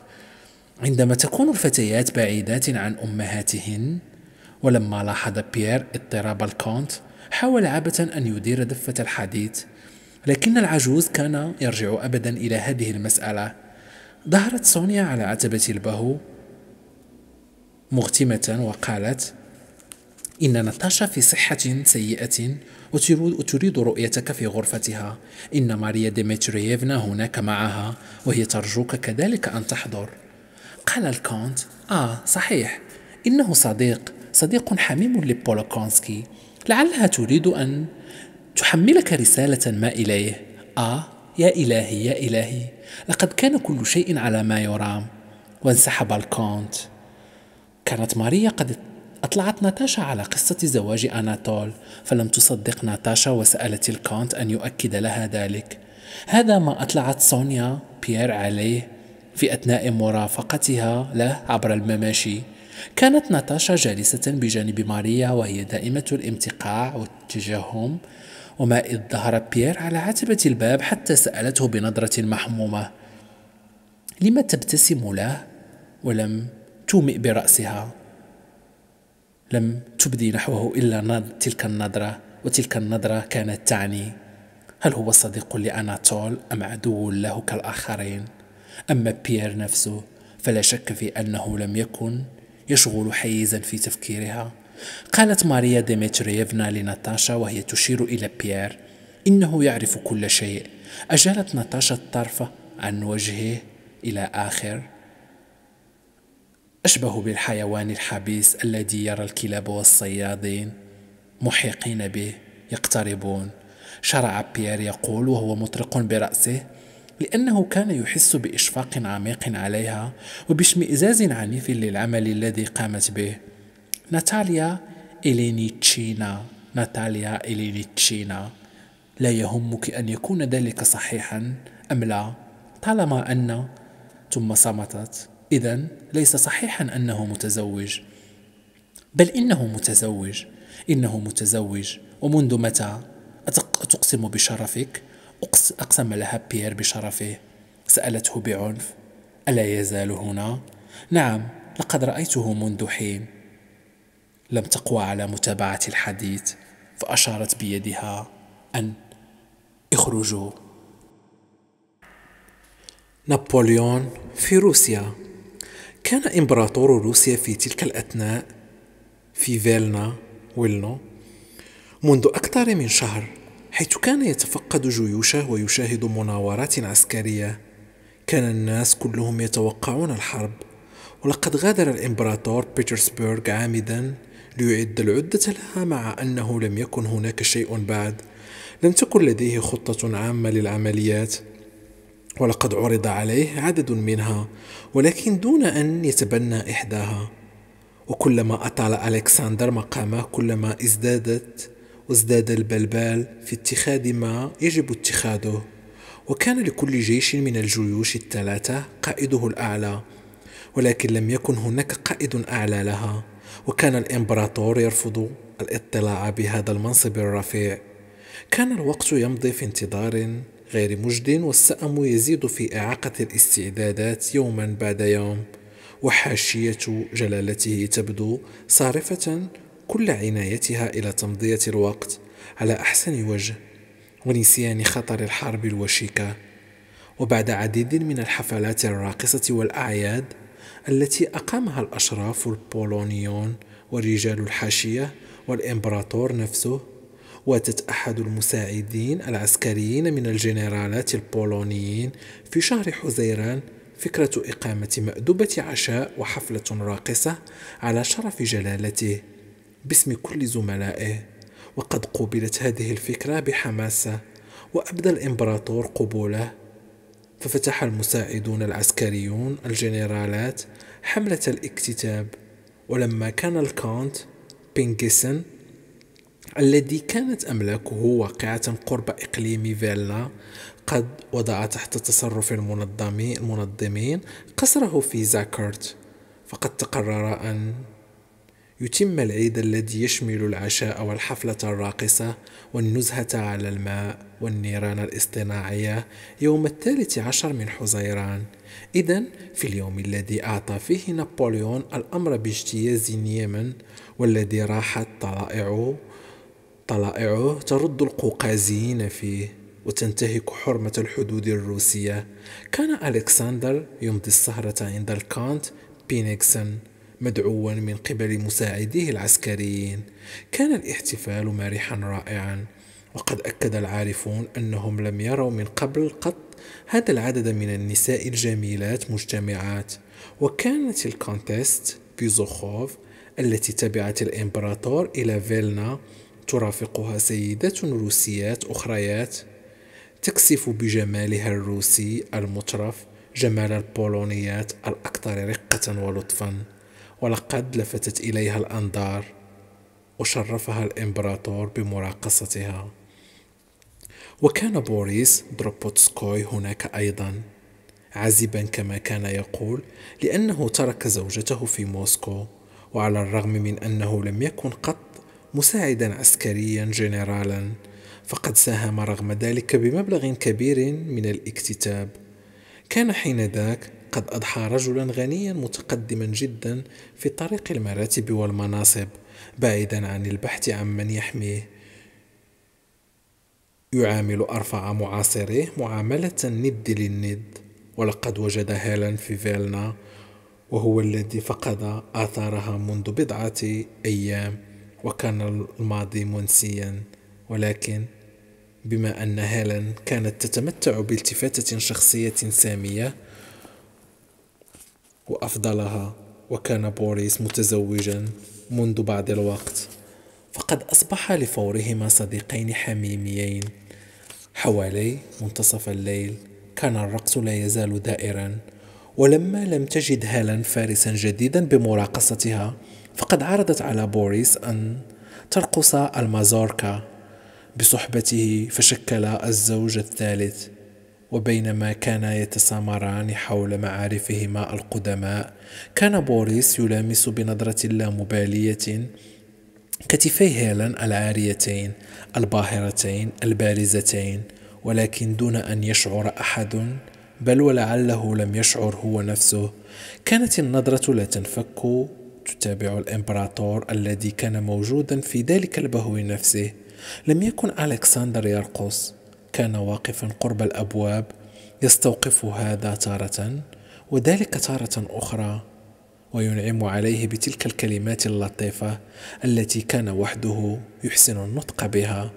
عندما تكون الفتيات بعيدات عن أمهاتهن ولما لاحظ بيير اضطراب الكونت حاول عبثا أن يدير دفة الحديث لكن العجوز كان يرجع أبدا إلى هذه المسألة ظهرت سونيا على عتبة البهو مغتمة وقالت إن ناتاشا في صحة سيئة وتريد رؤيتك في غرفتها إن ماريا ديمترييفنا هناك معها وهي ترجوك كذلك أن تحضر قال الكونت آه صحيح إنه صديق صديق حميم لبولوكونسكي لعلها تريد أن تحملك رسالة ما إليه آه يا إلهي يا إلهي لقد كان كل شيء على ما يرام وانسحب الكونت كانت ماريا قد أطلعت ناتاشا على قصة زواج أناتول فلم تصدق ناتاشا وسألت الكونت أن يؤكد لها ذلك هذا ما أطلعت سونيا بيير عليه في أثناء مرافقتها له عبر المماشي كانت ناتاشا جالسة بجانب ماريا وهي دائمة الامتقاع والتجهم وما إذ ظهر بيير على عتبة الباب حتى سألته بنظرة محمومة لم تبتسم له ولم تومئ برأسها لم تبدي نحوه إلا تلك النظرة وتلك النظرة كانت تعني هل هو صديق لأناتول أم عدو له كالآخرين؟ أما بيير نفسه فلا شك في أنه لم يكن يشغل حيزا في تفكيرها قالت ماريا ديمتريفنا لناتاشا وهي تشير إلى بيير إنه يعرف كل شيء أجالت ناتاشا الطرف عن وجهه إلى آخر أشبه بالحيوان الحبيس الذي يرى الكلاب والصيادين محيقين به يقتربون شرع بيير يقول وهو مطرق برأسه لأنه كان يحس بإشفاق عميق عليها وباشمئزاز عنيف للعمل الذي قامت به ناتاليا إلينيتشينا ناتاليا إلينيتشينا لا يهمك أن يكون ذلك صحيحا أم لا طالما أن ثم صمتت إذا ليس صحيحا أنه متزوج بل إنه متزوج إنه متزوج ومنذ متى أتقسم بشرفك أقسم لها بيير بشرفه سألته بعنف ألا يزال هنا؟ نعم لقد رأيته منذ حين لم تقوى على متابعة الحديث فأشارت بيدها أن اخرجوا نابليون في روسيا كان إمبراطور روسيا في تلك الأثناء في فيلنا ويلنو منذ أكثر من شهر حيث كان يتفقد جيوشه ويشاهد مناورات عسكرية كان الناس كلهم يتوقعون الحرب ولقد غادر الإمبراطور بيترسبرغ عامدا ليعد العدة لها مع أنه لم يكن هناك شيء بعد لم تكن لديه خطة عامة للعمليات ولقد عرض عليه عدد منها ولكن دون أن يتبنى إحداها وكلما أطال ألكسندر مقامه كلما ازدادت وازداد البلبال في اتخاذ ما يجب اتخاذه وكان لكل جيش من الجيوش الثلاثة قائده الأعلى ولكن لم يكن هناك قائد أعلى لها وكان الإمبراطور يرفض الاطلاع بهذا المنصب الرفيع كان الوقت يمضي في انتظار غير مجد والسأم يزيد في إعاقة الاستعدادات يوما بعد يوم وحاشية جلالته تبدو صارفة كل عنايتها إلى تمضية الوقت على أحسن وجه ونسيان خطر الحرب الوشيكة وبعد عديد من الحفلات الراقصة والأعياد التي أقامها الأشراف البولونيون ورجال الحاشية والإمبراطور نفسه واتت أحد المساعدين العسكريين من الجنرالات البولونيين في شهر حزيران فكرة إقامة مأدبة عشاء وحفلة راقصة على شرف جلالته باسم كل زملائه وقد قوبلت هذه الفكرة بحماسة وأبدى الإمبراطور قبوله ففتح المساعدون العسكريون الجنرالات حملة الاكتتاب ولما كان الكونت بينجيسن الذي كانت أملاكه واقعة قرب إقليم فيلا قد وضع تحت تصرف المنظمين قصره في زاكرت فقد تقرر أن يتم العيد الذي يشمل العشاء والحفلة الراقصة والنزهة على الماء والنيران الاصطناعية يوم الثالث عشر من حزيران إذا في اليوم الذي أعطى فيه نابليون الأمر باجتياز اليمن والذي راحت طلائعه طلائعه ترد القوقازيين فيه وتنتهك حرمة الحدود الروسية كان ألكسندر يمضي السهرة عند الكانت بينيكسن مدعوا من قبل مساعديه العسكريين كان الاحتفال مرحا رائعا وقد أكد العارفون أنهم لم يروا من قبل قط هذا العدد من النساء الجميلات مجتمعات وكانت الكونتيست بيزوخوف التي تبعت الإمبراطور إلى فيلنا ترافقها سيدات روسيات أخريات تكسف بجمالها الروسي المترف جمال البولونيات الأكثر رقة ولطفاً ولقد لفتت إليها الأنظار وشرفها الإمبراطور بمراقصتها وكان بوريس دروبوتسكوي هناك أيضا عازبا كما كان يقول لأنه ترك زوجته في موسكو وعلى الرغم من أنه لم يكن قط مساعدا عسكريا جنرالا فقد ساهم رغم ذلك بمبلغ كبير من الاكتتاب كان حين ذاك قد أضحى رجلا غنيا متقدما جدا في طريق المراتب والمناصب بعيدا عن البحث عن من يحميه يعامل أرفع معاصريه معاملة الند للند ولقد وجد هالا في فيلنا وهو الذي فقد آثارها منذ بضعة أيام وكان الماضي منسيا ولكن بما أن هالا كانت تتمتع بالتفاتة شخصية سامية وأفضلها وكان بوريس متزوجا منذ بعض الوقت فقد أصبح لفورهما صديقين حميميين حوالي منتصف الليل كان الرقص لا يزال دائرا ولما لم تجد هالان فارسا جديدا بمراقصتها فقد عرضت على بوريس أن ترقص المازوركا بصحبته فشكل الزوج الثالث وبينما كانا يتسامران حول معارفهما القدماء كان بوريس يلامس بنظرة لا مبالية كتفي هيلان العاريتين الباهرتين البارزتين ولكن دون أن يشعر أحد بل ولعله لم يشعر هو نفسه كانت النظرة لا تنفك تتابع الإمبراطور الذي كان موجودا في ذلك البهو نفسه لم يكن ألكسندر يرقص كان واقفا قرب الابواب يستوقف هذا تاره وذلك تاره اخرى وينعم عليه بتلك الكلمات اللطيفه التي كان وحده يحسن النطق بها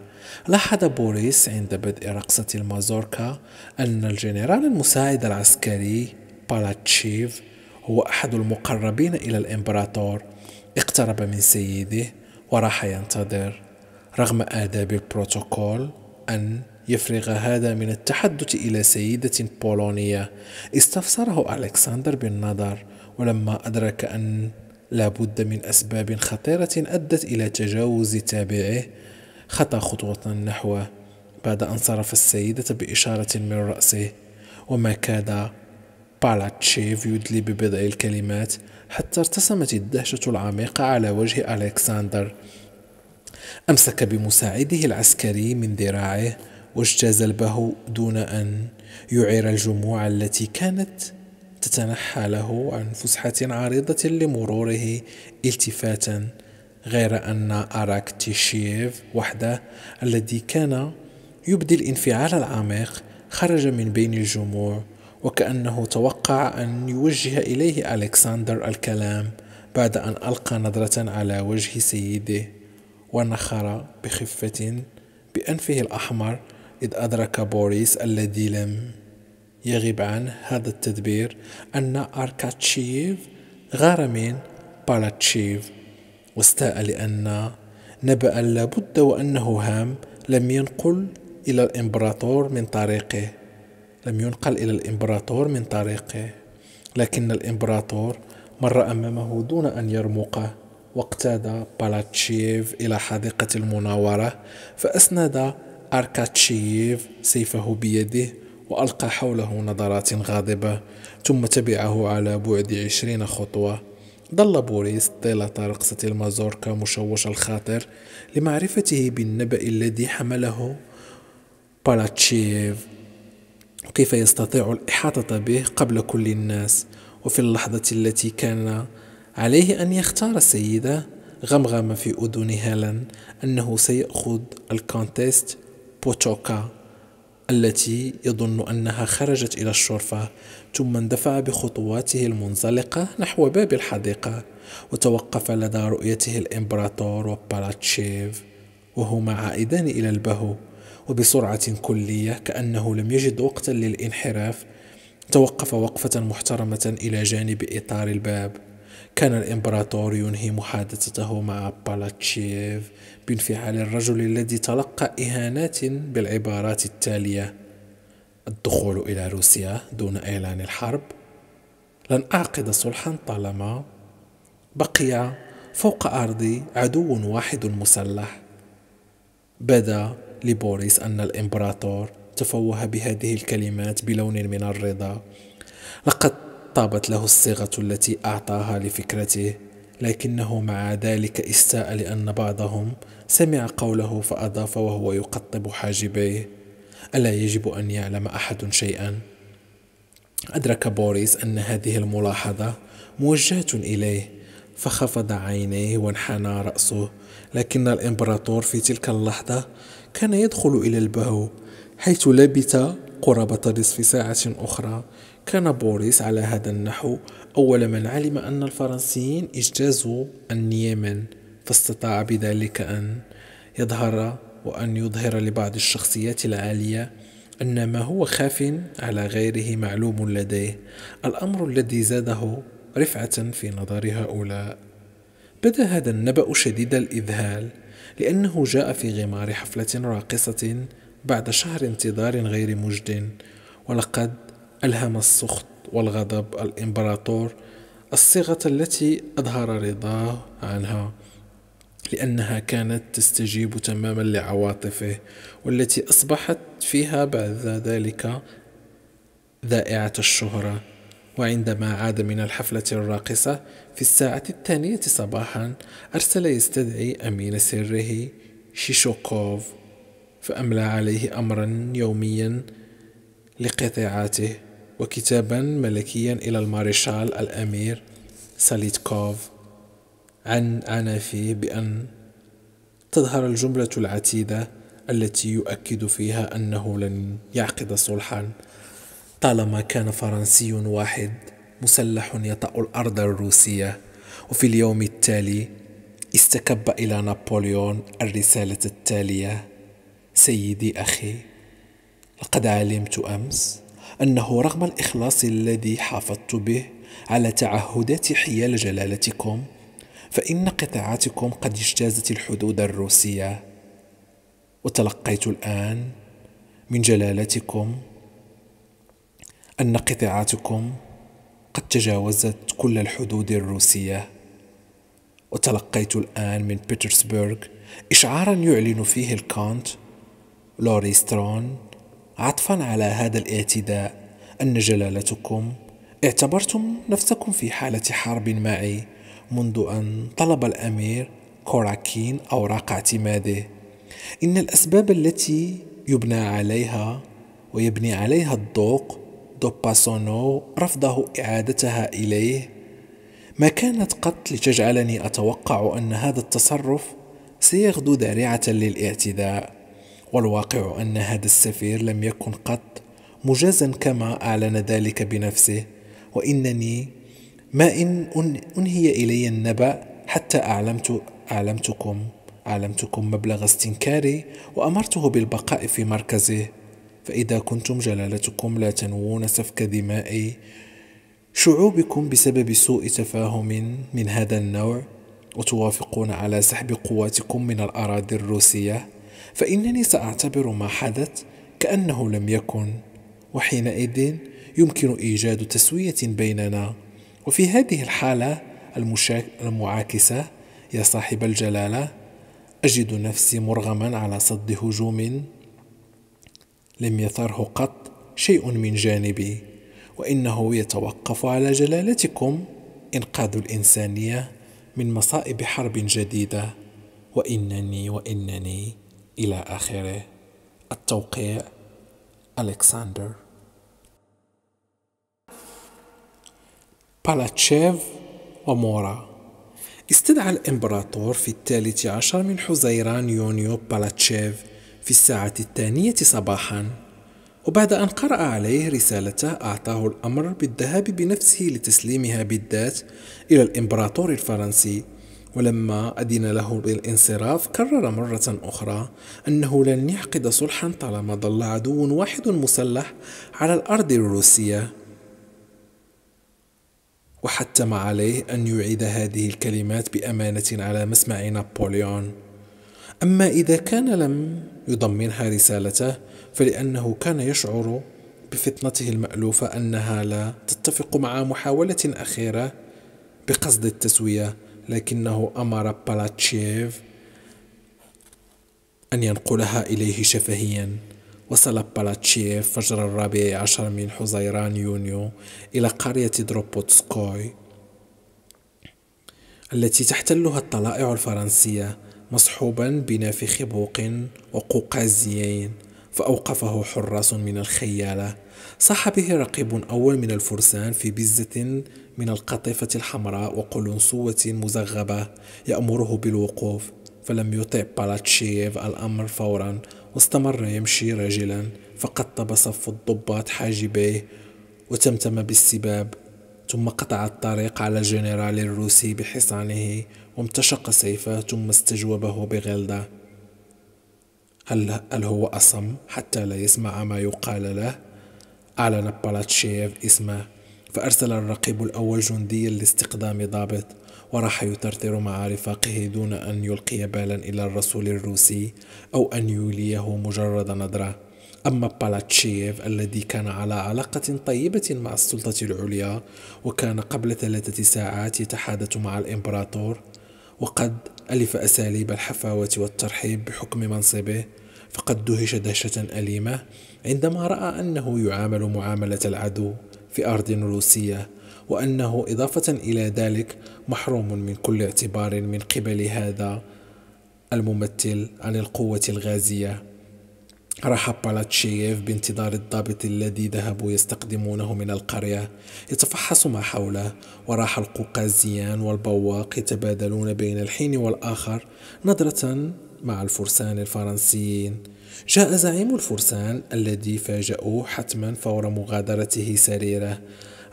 لاحظ بوريس عند بدء رقصة المازوركا أن الجنرال المساعد العسكري بالاتشيف هو أحد المقربين إلى الإمبراطور اقترب من سيده وراح ينتظر رغم آداب البروتوكول أن يفرغ هذا من التحدث إلى سيدة بولونية استفسره ألكسندر بالنظر ولما أدرك أن لا بد من أسباب خطيرة أدت إلى تجاوز تابعه خطى خطوة نحوه بعد أن صرف السيدة بإشارة من رأسه وما كاد بالاتشيف يدلي ببضع الكلمات حتى ارتسمت الدهشة العميقة على وجه ألكسندر أمسك بمساعده العسكري من ذراعه واجتاز البهو دون أن يعير الجموع التي كانت تتنحى له عن فسحة عريضة لمروره التفاتا غير أن أراكتيشيف وحده الذي كان يبدي الانفعال العميق خرج من بين الجموع وكأنه توقع أن يوجه إليه ألكسندر الكلام بعد أن ألقى نظرة على وجه سيده ونخر بخفة بأنفه الأحمر إذ أدرك بوريس الذي لم يغب عنه هذا التدبير أن أركاتشيف غار من بالاتشيف واستاء لأن نبأ لابد وأنه هام لم ينقل إلى الإمبراطور من طريقه لم ينقل إلى الإمبراطور من طريقه لكن الإمبراطور مر أمامه دون أن يرمقه واقتاد بالاتشيف إلى حديقة المناورة فأسند أركاتشييف سيفه بيده وألقى حوله نظرات غاضبة ثم تبعه على بعد عشرين خطوة ظل بوريس طيلة رقصة المازوركا مشوش الخاطر لمعرفته بالنبأ الذي حمله بالاتشيف وكيف يستطيع الإحاطة به قبل كل الناس وفي اللحظة التي كان عليه أن يختار السيدة غمغم في أذن هيلين أنه سيأخذ الكونتيست بوتوكا التي يظن أنها خرجت إلى الشرفة ثم اندفع بخطواته المنزلقة نحو باب الحديقة وتوقف لدى رؤيته الإمبراطور وباراتشيف وهما عائدان إلى البهو وبسرعة كلية كأنه لم يجد وقتا للانحراف توقف وقفة محترمة إلى جانب إطار الباب كان الإمبراطور ينهي محادثته مع بالاتشيف بانفعال الرجل الذي تلقى إهانات بالعبارات التالية الدخول إلى روسيا دون إعلان الحرب لن أعقد صلحا طالما بقي فوق أرضي عدو واحد مسلح بدا لبوريس أن الإمبراطور تفوه بهذه الكلمات بلون من الرضا لقد طابت له الصيغة التي أعطاها لفكرته لكنه مع ذلك استاء لأن بعضهم سمع قوله فأضاف وهو يقطب حاجبيه ألا يجب أن يعلم أحد شيئا؟ أدرك بوريس أن هذه الملاحظة موجهة إليه فخفض عينيه وانحنى رأسه لكن الإمبراطور في تلك اللحظة كان يدخل إلى البهو حيث لبث قرابة نصف ساعة أخرى كان بوريس على هذا النحو أول من علم أن الفرنسيين اجتازوا اليمن فاستطاع بذلك أن يظهر وأن يظهر لبعض الشخصيات العالية أن ما هو خاف على غيره معلوم لديه الأمر الذي زاده رفعة في نظر هؤلاء بدا هذا النبأ شديد الإذهال لأنه جاء في غمار حفلة راقصة بعد شهر انتظار غير مجد ولقد ألهم السخط والغضب الإمبراطور الصيغة التي أظهر رضاه عنها لأنها كانت تستجيب تماما لعواطفه والتي أصبحت فيها بعد ذلك ذائعة الشهرة وعندما عاد من الحفلة الراقصة في الساعة الثانية صباحا أرسل يستدعي أمين سره شيشوكوف فأملى عليه أمرا يوميا لقطاعاته وكتابا ملكيا إلى المارشال الأمير ساليتكوف عن فيه بأن تظهر الجملة العتيدة التي يؤكد فيها أنه لن يعقد صلحا طالما كان فرنسي واحد مسلح يطأ الأرض الروسية وفي اليوم التالي استكب إلى نابليون الرسالة التالية سيدي أخي لقد علمت أمس أنه رغم الإخلاص الذي حافظت به على تعهداتي حيال جلالتكم فإن قطاعاتكم قد اجتازت الحدود الروسية وتلقيت الآن من جلالتكم أن قطاعاتكم قد تجاوزت كل الحدود الروسية وتلقيت الآن من بيترسبرغ إشعارا يعلن فيه لوري لوريسترون عطفا على هذا الاعتداء أن جلالتكم اعتبرتم نفسكم في حالة حرب معي منذ أن طلب الأمير كوراكين أوراق اعتماده إن الأسباب التي يبنى عليها ويبني عليها الدوق دوباسونو رفضه إعادتها إليه ما كانت قط لتجعلني أتوقع أن هذا التصرف سيغدو ذريعة للاعتداء والواقع أن هذا السفير لم يكن قط مجازا كما أعلن ذلك بنفسه وإنني ما إن أنهي إلي النبأ حتى أعلمت أعلمتكم أعلمتكم مبلغ استنكاري وأمرته بالبقاء في مركزه فإذا كنتم جلالتكم لا تنوون سفك دمائي شعوبكم بسبب سوء تفاهم من هذا النوع وتوافقون على سحب قواتكم من الأراضي الروسية فإنني سأعتبر ما حدث كأنه لم يكن وحينئذ يمكن إيجاد تسوية بيننا وفي هذه الحالة المشاك... المعاكسة يا صاحب الجلالة أجد نفسي مرغما على صد هجوم لم يثره قط شيء من جانبي وإنه يتوقف على جلالتكم إنقاذ الإنسانية من مصائب حرب جديدة وإنني وإنني إلى آخره التوقيع ألكسندر بالاتشيف ومورا استدعى الإمبراطور في الثالث عشر من حزيران يونيو بالاتشيف في الساعة الثانية صباحا وبعد أن قرأ عليه رسالته أعطاه الأمر بالذهاب بنفسه لتسليمها بالذات إلى الإمبراطور الفرنسي ولما أذن له بالانصراف كرر مرة أخرى أنه لن يعقد صلحا طالما ظل عدو واحد مسلح على الأرض الروسية وحتم عليه أن يعيد هذه الكلمات بأمانة على مسمع نابليون أما إذا كان لم يضمنها رسالته فلأنه كان يشعر بفطنته المألوفة أنها لا تتفق مع محاولة أخيرة بقصد التسوية لكنه أمر بالاتشيف أن ينقلها إليه شفهيا وصل بالاتشيف فجر الرابع عشر من حزيران يونيو إلى قرية دروبوتسكوي التي تحتلها الطلائع الفرنسية مصحوبا بنافخ بوق وقوقازيين فأوقفه حراس من الخيالة صاح به رقيب أول من الفرسان في بزة من القطيفة الحمراء وقلنسوة مزغبة يأمره بالوقوف فلم يطع بالاتشيف الأمر فورا واستمر يمشي راجلا فقطب صف الضباط حاجبيه وتمتم بالسباب ثم قطع الطريق على الجنرال الروسي بحصانه وامتشق سيفه ثم استجوبه بغلده هل, هل هو أصم حتى لا يسمع ما يقال له أعلن بالاتشيف اسمه فأرسل الرقيب الأول جنديا لاستقدام ضابط وراح يترتر مع رفاقه دون أن يلقي بالا إلى الرسول الروسي أو أن يوليه مجرد نظرة أما بالاتشيف الذي كان على علاقة طيبة مع السلطة العليا وكان قبل ثلاثة ساعات يتحادث مع الإمبراطور وقد ألف أساليب الحفاوة والترحيب بحكم منصبه فقد دهش دهشة أليمة عندما رأى أنه يعامل معاملة العدو في أرض روسية وأنه إضافة إلى ذلك محروم من كل اعتبار من قبل هذا الممثل عن القوة الغازية راح بالاتشييف بانتظار الضابط الذي ذهبوا يستقدمونه من القرية يتفحص ما حوله وراح القوقازيان والبواق يتبادلون بين الحين والآخر نظرة مع الفرسان الفرنسيين جاء زعيم الفرسان الذي فاجأوه حتما فور مغادرته سريره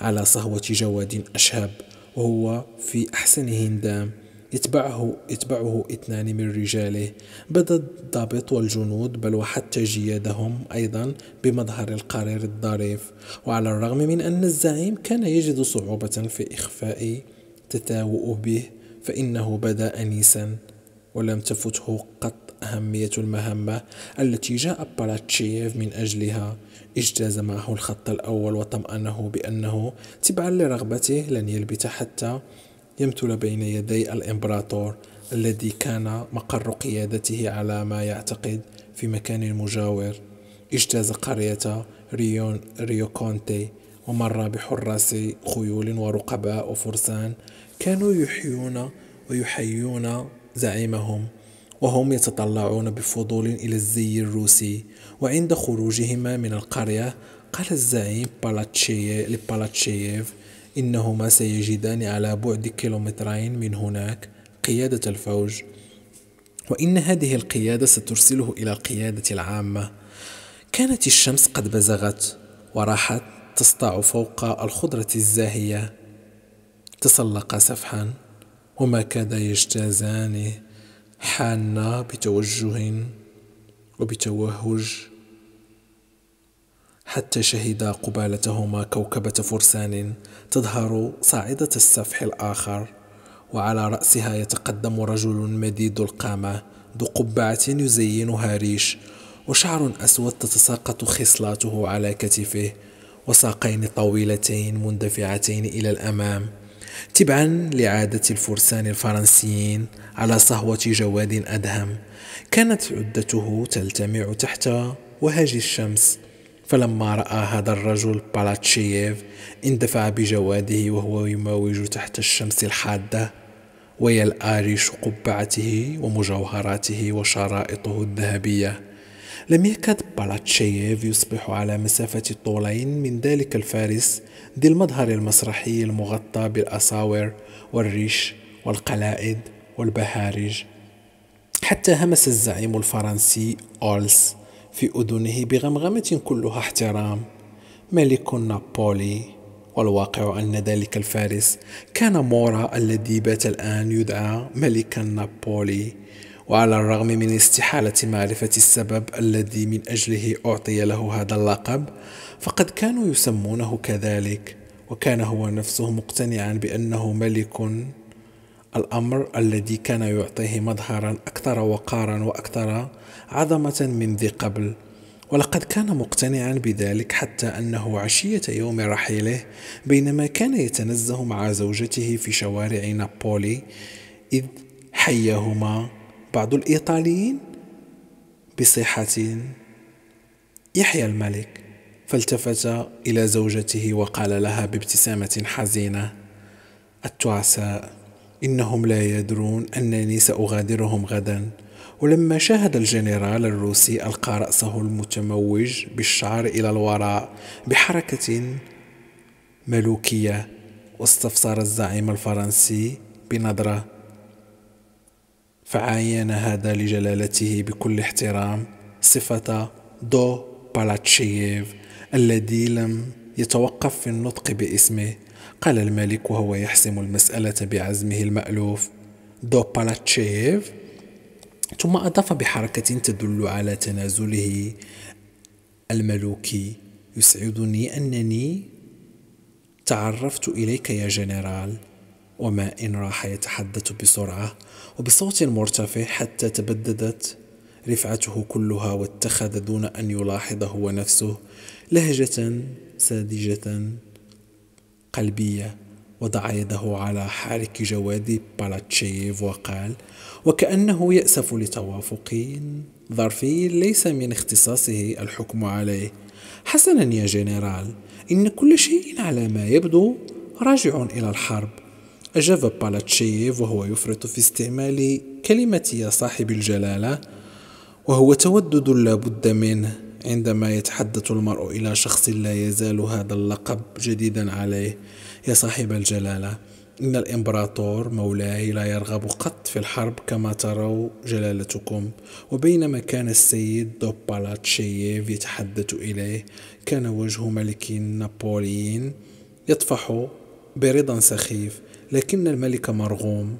على صهوة جواد أشهب وهو في أحسن هندام يتبعه يتبعه اثنان من رجاله بدا الضابط والجنود بل وحتى جيادهم ايضا بمظهر القرير الظريف وعلى الرغم من ان الزعيم كان يجد صعوبه في اخفاء تتاوؤ به فانه بدا انيسا ولم تفته قط أهمية المهمة التي جاء باراتشيف من أجلها اجتاز معه الخط الأول وطمأنه بأنه تبعا لرغبته لن يلبث حتى يمثل بين يدي الإمبراطور الذي كان مقر قيادته على ما يعتقد في مكان مجاور اجتاز قرية ريون ريوكونتي ومر بحراس خيول ورقباء وفرسان كانوا يحيون ويحيون زعيمهم وهم يتطلعون بفضول إلى الزي الروسي وعند خروجهما من القرية قال الزعيم بالاتشييف لبالاتشييف إنهما سيجدان على بعد كيلومترين من هناك قيادة الفوج وإن هذه القيادة سترسله إلى القيادة العامة كانت الشمس قد بزغت وراحت تسطع فوق الخضرة الزاهية تسلق سفحا وما كاد يجتازانه حانة بتوجه وبتوهج حتى شهدا قبالتهما كوكبة فرسان تظهر صاعدة السفح الآخر وعلى رأسها يتقدم رجل مديد القامة ذو قبعة يزينها ريش وشعر أسود تتساقط خصلاته على كتفه وساقين طويلتين مندفعتين إلى الأمام تبعا لعادة الفرسان الفرنسيين على صهوة جواد أدهم كانت عدته تلتمع تحت وهج الشمس فلما رأى هذا الرجل بالاتشييف اندفع بجواده وهو يماوج تحت الشمس الحادة ويلآريش قبعته ومجوهراته وشرائطه الذهبية لم يكد بالاتشييف يصبح على مسافة طولين من ذلك الفارس ذي المظهر المسرحي المغطى بالأساور والريش والقلائد والبهارج حتى همس الزعيم الفرنسي أولس في أذنه بغمغمة كلها احترام ملك نابولي والواقع أن ذلك الفارس كان مورا الذي بات الآن يدعى ملك نابولي وعلى الرغم من استحالة معرفة السبب الذي من أجله أعطي له هذا اللقب فقد كانوا يسمونه كذلك وكان هو نفسه مقتنعا بأنه ملك الأمر الذي كان يعطيه مظهرا أكثر وقارا وأكثر عظمة من ذي قبل ولقد كان مقتنعا بذلك حتى أنه عشية يوم رحيله بينما كان يتنزه مع زوجته في شوارع نابولي إذ حيهما بعض الإيطاليين بصيحة يحيى الملك فالتفت إلى زوجته وقال لها بابتسامة حزينة التعساء إنهم لا يدرون أنني سأغادرهم غدا ولما شاهد الجنرال الروسي ألقى رأسه المتموج بالشعر إلى الوراء بحركة ملوكية واستفسر الزعيم الفرنسي بنظرة فعاين هذا لجلالته بكل احترام صفة دو بالاتشييف الذي لم يتوقف في النطق باسمه قال الملك وهو يحسم المسألة بعزمه المألوف دو بالاتشيف ثم أضاف بحركة تدل على تنازله الملوكي يسعدني أنني تعرفت إليك يا جنرال وما إن راح يتحدث بسرعة وبصوت مرتفع حتى تبددت رفعته كلها واتخذ دون أن يلاحظ هو نفسه لهجة ساذجة قلبية وضع يده على حارك جواد بالاتشيف وقال وكأنه يأسف لتوافق ظرفي ليس من اختصاصه الحكم عليه حسنا يا جنرال إن كل شيء على ما يبدو راجع إلى الحرب أجاب بالاتشيف وهو يفرط في استعمال كلمة يا صاحب الجلالة وهو تودد لابد منه عندما يتحدث المرء إلى شخص لا يزال هذا اللقب جديدا عليه يا صاحب الجلالة إن الإمبراطور مولاي لا يرغب قط في الحرب كما تروا جلالتكم وبينما كان السيد دوبالاتشييف يتحدث إليه كان وجه ملك نابوليين يطفح برضا سخيف لكن الملك مرغوم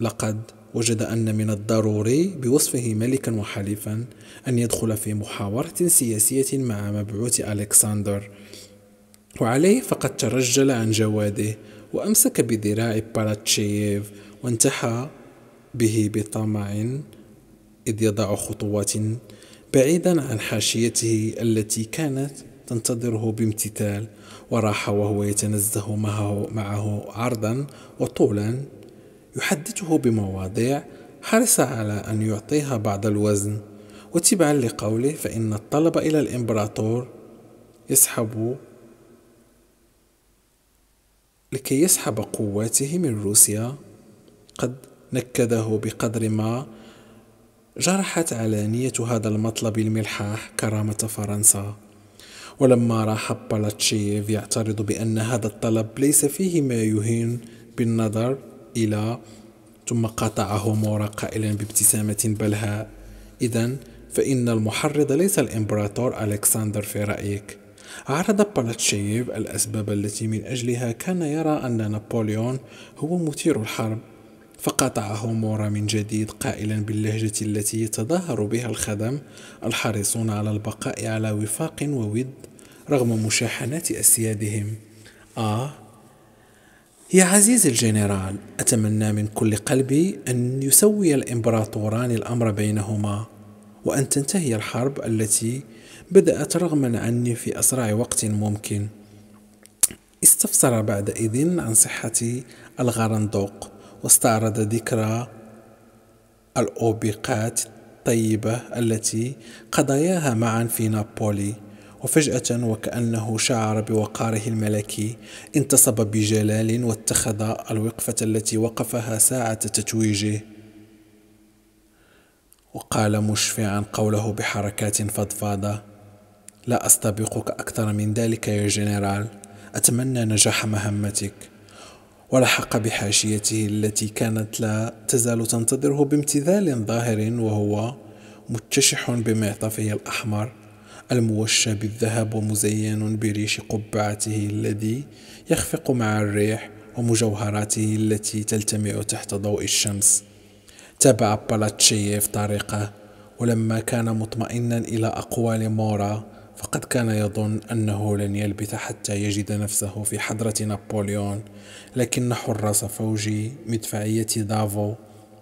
لقد وجد أن من الضروري بوصفه ملكا وحليفا أن يدخل في محاورة سياسية مع مبعوث ألكسندر وعليه فقد ترجل عن جواده وأمسك بذراع باراتشييف وانتحى به بطمع إذ يضع خطوات بعيدا عن حاشيته التي كانت تنتظره بامتثال وراح وهو يتنزه معه, معه عرضا وطولا يحدثه بمواضيع حرص على أن يعطيها بعض الوزن وتبعا لقوله فإن الطلب إلى الإمبراطور يسحب لكي يسحب قواته من روسيا قد نكده بقدر ما جرحت علانية هذا المطلب الملحاح كرامة فرنسا ولما راح بلاتشيف يعترض بأن هذا الطلب ليس فيه ما يهين بالنظر إلى ثم قاطعه مورا قائلا بابتسامة بلهاء إذا فإن المحرض ليس الإمبراطور ألكسندر في رأيك عرض بالاتشيف الأسباب التي من أجلها كان يرى أن نابليون هو مثير الحرب فقاطعه مورا من جديد قائلا باللهجة التي يتظاهر بها الخدم الحريصون على البقاء على وفاق وود رغم مشاحنات أسيادهم آه يا عزيزي الجنرال أتمنى من كل قلبي أن يسوي الإمبراطوران الأمر بينهما وأن تنتهي الحرب التي بدأت رغما عني في أسرع وقت ممكن استفسر بعدئذ عن صحة الغرندوق واستعرض ذكرى الأوبقات الطيبة التي قضياها معا في نابولي وفجأة وكأنه شعر بوقاره الملكي انتصب بجلال واتخذ الوقفة التي وقفها ساعة تتويجه وقال مشفعا قوله بحركات فضفاضة لا أستبقك أكثر من ذلك يا جنرال أتمنى نجاح مهمتك ولحق بحاشيته التي كانت لا تزال تنتظره بامتثال ظاهر وهو متشح بمعطفه الأحمر الموشى بالذهب ومزين بريش قبعته الذي يخفق مع الريح ومجوهراته التي تلتمع تحت ضوء الشمس تابع بالاتشييف طريقه ولما كان مطمئنا إلى أقوال مورا فقد كان يظن أنه لن يلبث حتى يجد نفسه في حضرة نابليون لكن حراس فوجي مدفعية دافو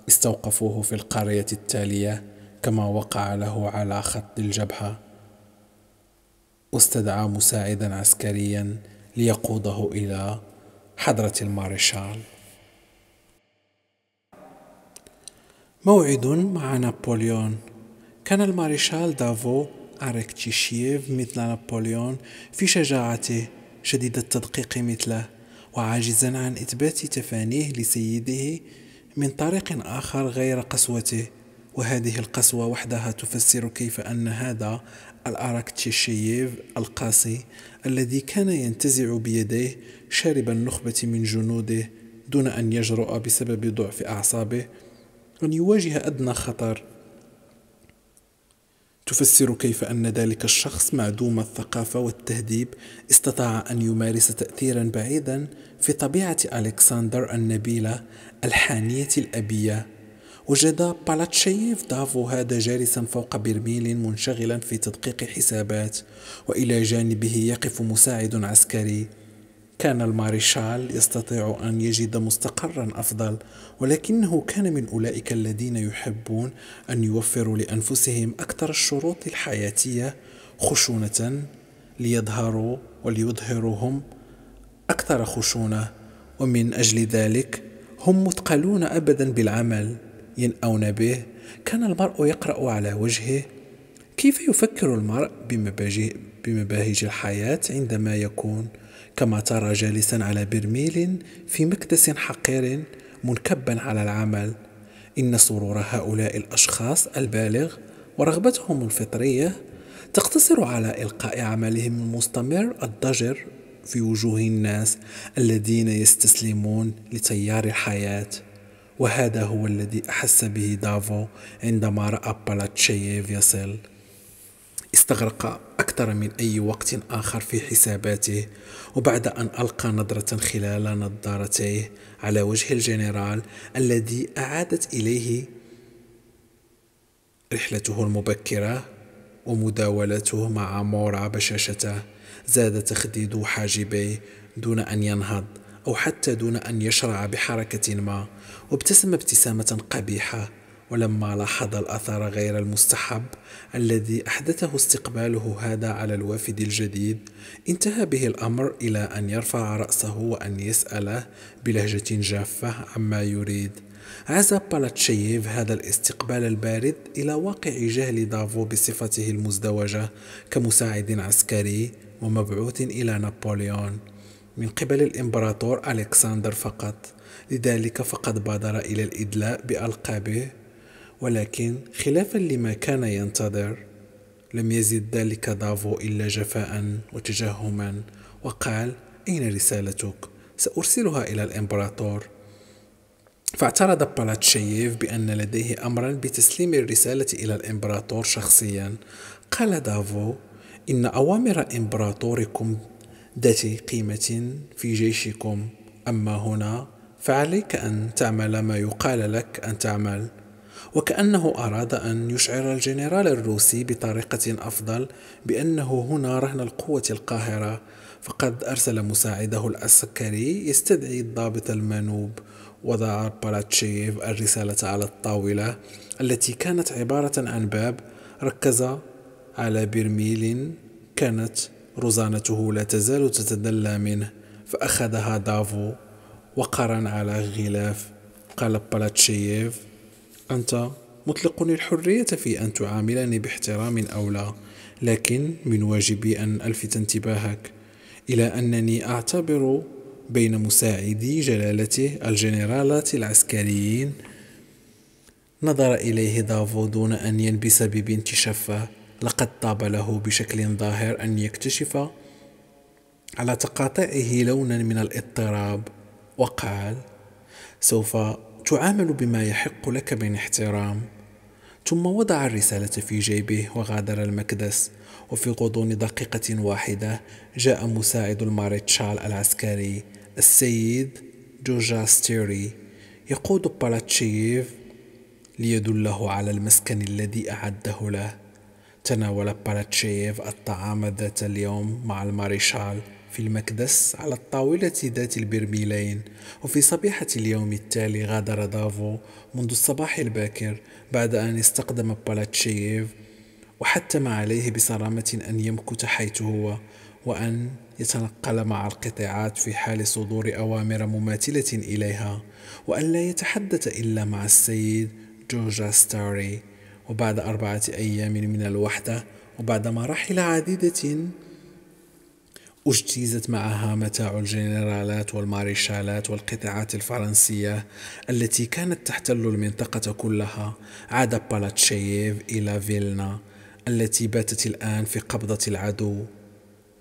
استوقفوه في القرية التالية كما وقع له على خط الجبهة واستدعى مساعدا عسكريا ليقوده إلى حضرة المارشال موعد مع نابليون كان المارشال دافو اركتشيف مثل نابليون في شجاعته شديد التدقيق مثله وعاجزا عن إثبات تفانيه لسيده من طريق آخر غير قسوته وهذه القسوة وحدها تفسر كيف أن هذا الأراكتشيشييف القاسي الذي كان ينتزع بيديه شارب النخبة من جنوده دون أن يجرؤ بسبب ضعف أعصابه أن يواجه أدنى خطر تفسر كيف أن ذلك الشخص معدوم الثقافة والتهذيب استطاع أن يمارس تأثيرا بعيدا في طبيعة ألكسندر النبيلة الحانية الأبية وجد بالاتشييف دافو هذا جالسا فوق برميل منشغلا في تدقيق حسابات وإلى جانبه يقف مساعد عسكري كان الماريشال يستطيع أن يجد مستقرا أفضل ولكنه كان من أولئك الذين يحبون أن يوفروا لأنفسهم أكثر الشروط الحياتية خشونة ليظهروا وليظهرهم أكثر خشونة ومن أجل ذلك هم مثقلون أبدا بالعمل ينأون به كان المرء يقرأ على وجهه كيف يفكر المرء بمباهج الحياة عندما يكون كما ترى جالسا على برميل في مكدس حقير منكبا على العمل إن سرور هؤلاء الأشخاص البالغ ورغبتهم الفطرية تقتصر على إلقاء عملهم المستمر الضجر في وجوه الناس الذين يستسلمون لتيار الحياه وهذا هو الذي أحس به دافو عندما رأى بالاتشييف يصل استغرق أكثر من أي وقت آخر في حساباته وبعد أن ألقى نظرة خلال نظارتيه على وجه الجنرال الذي أعادت إليه رحلته المبكرة ومداولته مع مورا بشاشته زاد تخديد حاجبيه دون أن ينهض أو حتى دون أن يشرع بحركة ما وابتسم ابتسامة قبيحة ولما لاحظ الأثر غير المستحب الذي أحدثه استقباله هذا على الوافد الجديد انتهى به الأمر إلى أن يرفع رأسه وأن يسأله بلهجة جافة عما يريد عزا بالاتشييف هذا الاستقبال البارد إلى واقع جهل دافو بصفته المزدوجة كمساعد عسكري ومبعوث إلى نابليون من قبل الإمبراطور ألكسندر فقط لذلك فقد بادر إلى الإدلاء بألقابه ولكن خلافا لما كان ينتظر لم يزد ذلك دافو إلا جفاء وتجهما وقال أين رسالتك؟ سأرسلها إلى الإمبراطور فاعترض بالاتشييف بأن لديه أمرا بتسليم الرسالة إلى الإمبراطور شخصيا قال دافو إن أوامر إمبراطوركم ذات قيمة في جيشكم أما هنا فعليك أن تعمل ما يقال لك أن تعمل وكأنه أراد أن يشعر الجنرال الروسي بطريقة أفضل بأنه هنا رهن القوة القاهرة فقد أرسل مساعده العسكري يستدعي الضابط المنوب وضع باراتشيف الرسالة على الطاولة التي كانت عبارة عن باب ركز على برميل كانت رزانته لا تزال تتدلى منه فأخذها دافو وقرا على غلاف قال بلاتشييف أنت مطلقني الحرية في أن تعاملني باحترام أو لا لكن من واجبي أن ألفت انتباهك إلى أنني أعتبر بين مساعدي جلالته الجنرالات العسكريين نظر إليه دافو دون أن ينبس ببنت شفة لقد طاب له بشكل ظاهر أن يكتشف على تقاطعه لونا من الاضطراب وقال سوف تعامل بما يحق لك من احترام ثم وضع الرسالة في جيبه وغادر المكدس وفي غضون دقيقة واحدة جاء مساعد الماريتشال العسكري السيد جوجا ستيري يقود بالاتشيف ليدله على المسكن الذي أعده له تناول بالاتشيف الطعام ذات اليوم مع الماريشال في المكدس على الطاولة ذات البرميلين وفي صبيحة اليوم التالي غادر دافو منذ الصباح الباكر بعد أن استقدم بالاتشييف وحتم عليه بصرامة أن يمكث حيث هو وأن يتنقل مع القطاعات في حال صدور أوامر مماثلة إليها وأن لا يتحدث إلا مع السيد جورجا ستاري وبعد أربعة أيام من الوحدة وبعد مراحل عديدة اجتيزت معها متاع الجنرالات والماريشالات والقطاعات الفرنسية التي كانت تحتل المنطقة كلها عاد بالاتشييف إلى فيلنا التي باتت الآن في قبضة العدو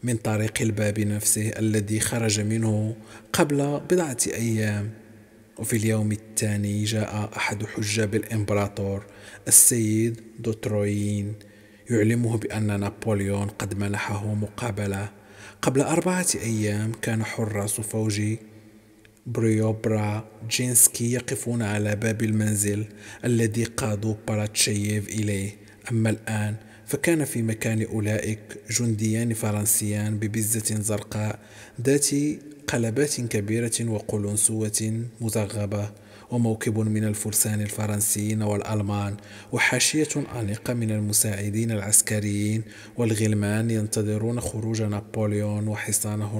من طريق الباب نفسه الذي خرج منه قبل بضعة أيام وفي اليوم الثاني جاء أحد حجاب الإمبراطور السيد دوتروين يعلمه بأن نابليون قد منحه مقابلة قبل أربعة أيام كان حراس فوج بريوبرا جينسكي يقفون على باب المنزل الذي قادوا باراتشييف إليه أما الآن فكان في مكان أولئك جنديان فرنسيان ببزة زرقاء ذات قلبات كبيرة وقلنسوة مزغبة وموكب من الفرسان الفرنسيين والألمان وحاشية أنيقة من المساعدين العسكريين والغلمان ينتظرون خروج نابليون وحصانه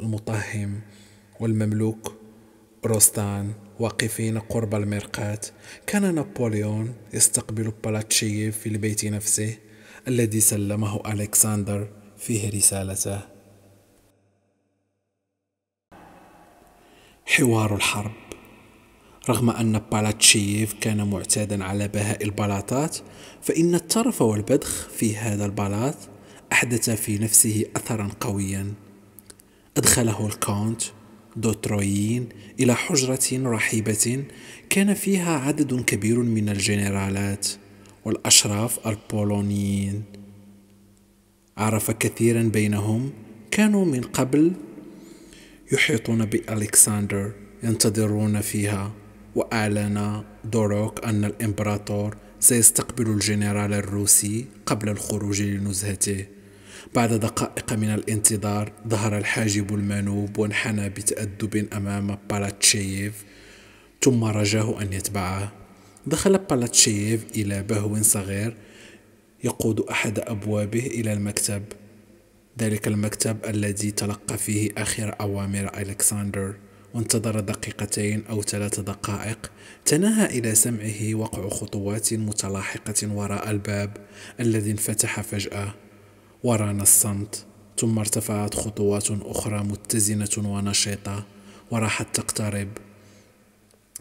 المطهم والمملوك روستان واقفين قرب المرقاة كان نابليون يستقبل بلاتشيف في البيت نفسه الذي سلمه ألكسندر فيه رسالته حوار الحرب رغم أن بالاتشييف كان معتادا على بهاء البلاطات فإن الترف والبدخ في هذا البلاط أحدث في نفسه أثرا قويا أدخله الكونت دوترويين إلى حجرة رحيبة كان فيها عدد كبير من الجنرالات والأشراف البولونيين عرف كثيرا بينهم كانوا من قبل يحيطون بألكسندر ينتظرون فيها وأعلن دوروك أن الإمبراطور سيستقبل الجنرال الروسي قبل الخروج لنزهته بعد دقائق من الانتظار ظهر الحاجب المنوب وانحنى بتأدب أمام بالاتشييف ثم رجاه أن يتبعه دخل بالاتشييف إلى بهو صغير يقود أحد أبوابه إلى المكتب ذلك المكتب الذي تلقى فيه آخر أوامر ألكسندر وانتظر دقيقتين أو ثلاث دقائق تناهى إلى سمعه وقع خطوات متلاحقة وراء الباب الذي انفتح فجأة ورانا الصمت ثم ارتفعت خطوات أخرى متزنة ونشيطه وراحت تقترب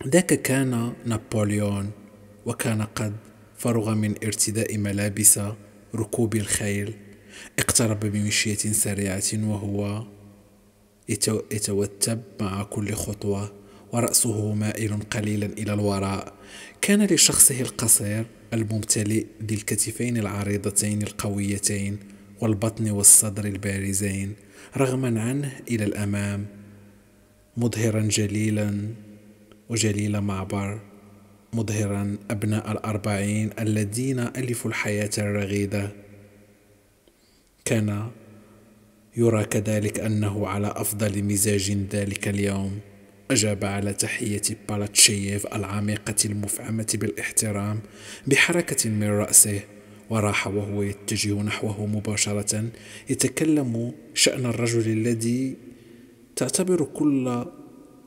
ذاك كان نابليون وكان قد فرغ من ارتداء ملابس ركوب الخيل اقترب بمشية سريعة وهو يتوتب مع كل خطوة ورأسه مائل قليلا إلى الوراء كان لشخصه القصير الممتلئ ذي الكتفين العريضتين القويتين والبطن والصدر البارزين رغما عنه إلى الأمام مظهرا جليلا وجليل معبر مظهرا أبناء الأربعين الذين ألفوا الحياة الرغيدة كان يرى كذلك أنه على أفضل مزاج ذلك اليوم أجاب على تحية بالاتشييف العميقة المفعمة بالاحترام بحركة من رأسه وراح وهو يتجه نحوه مباشرة يتكلم شأن الرجل الذي تعتبر كل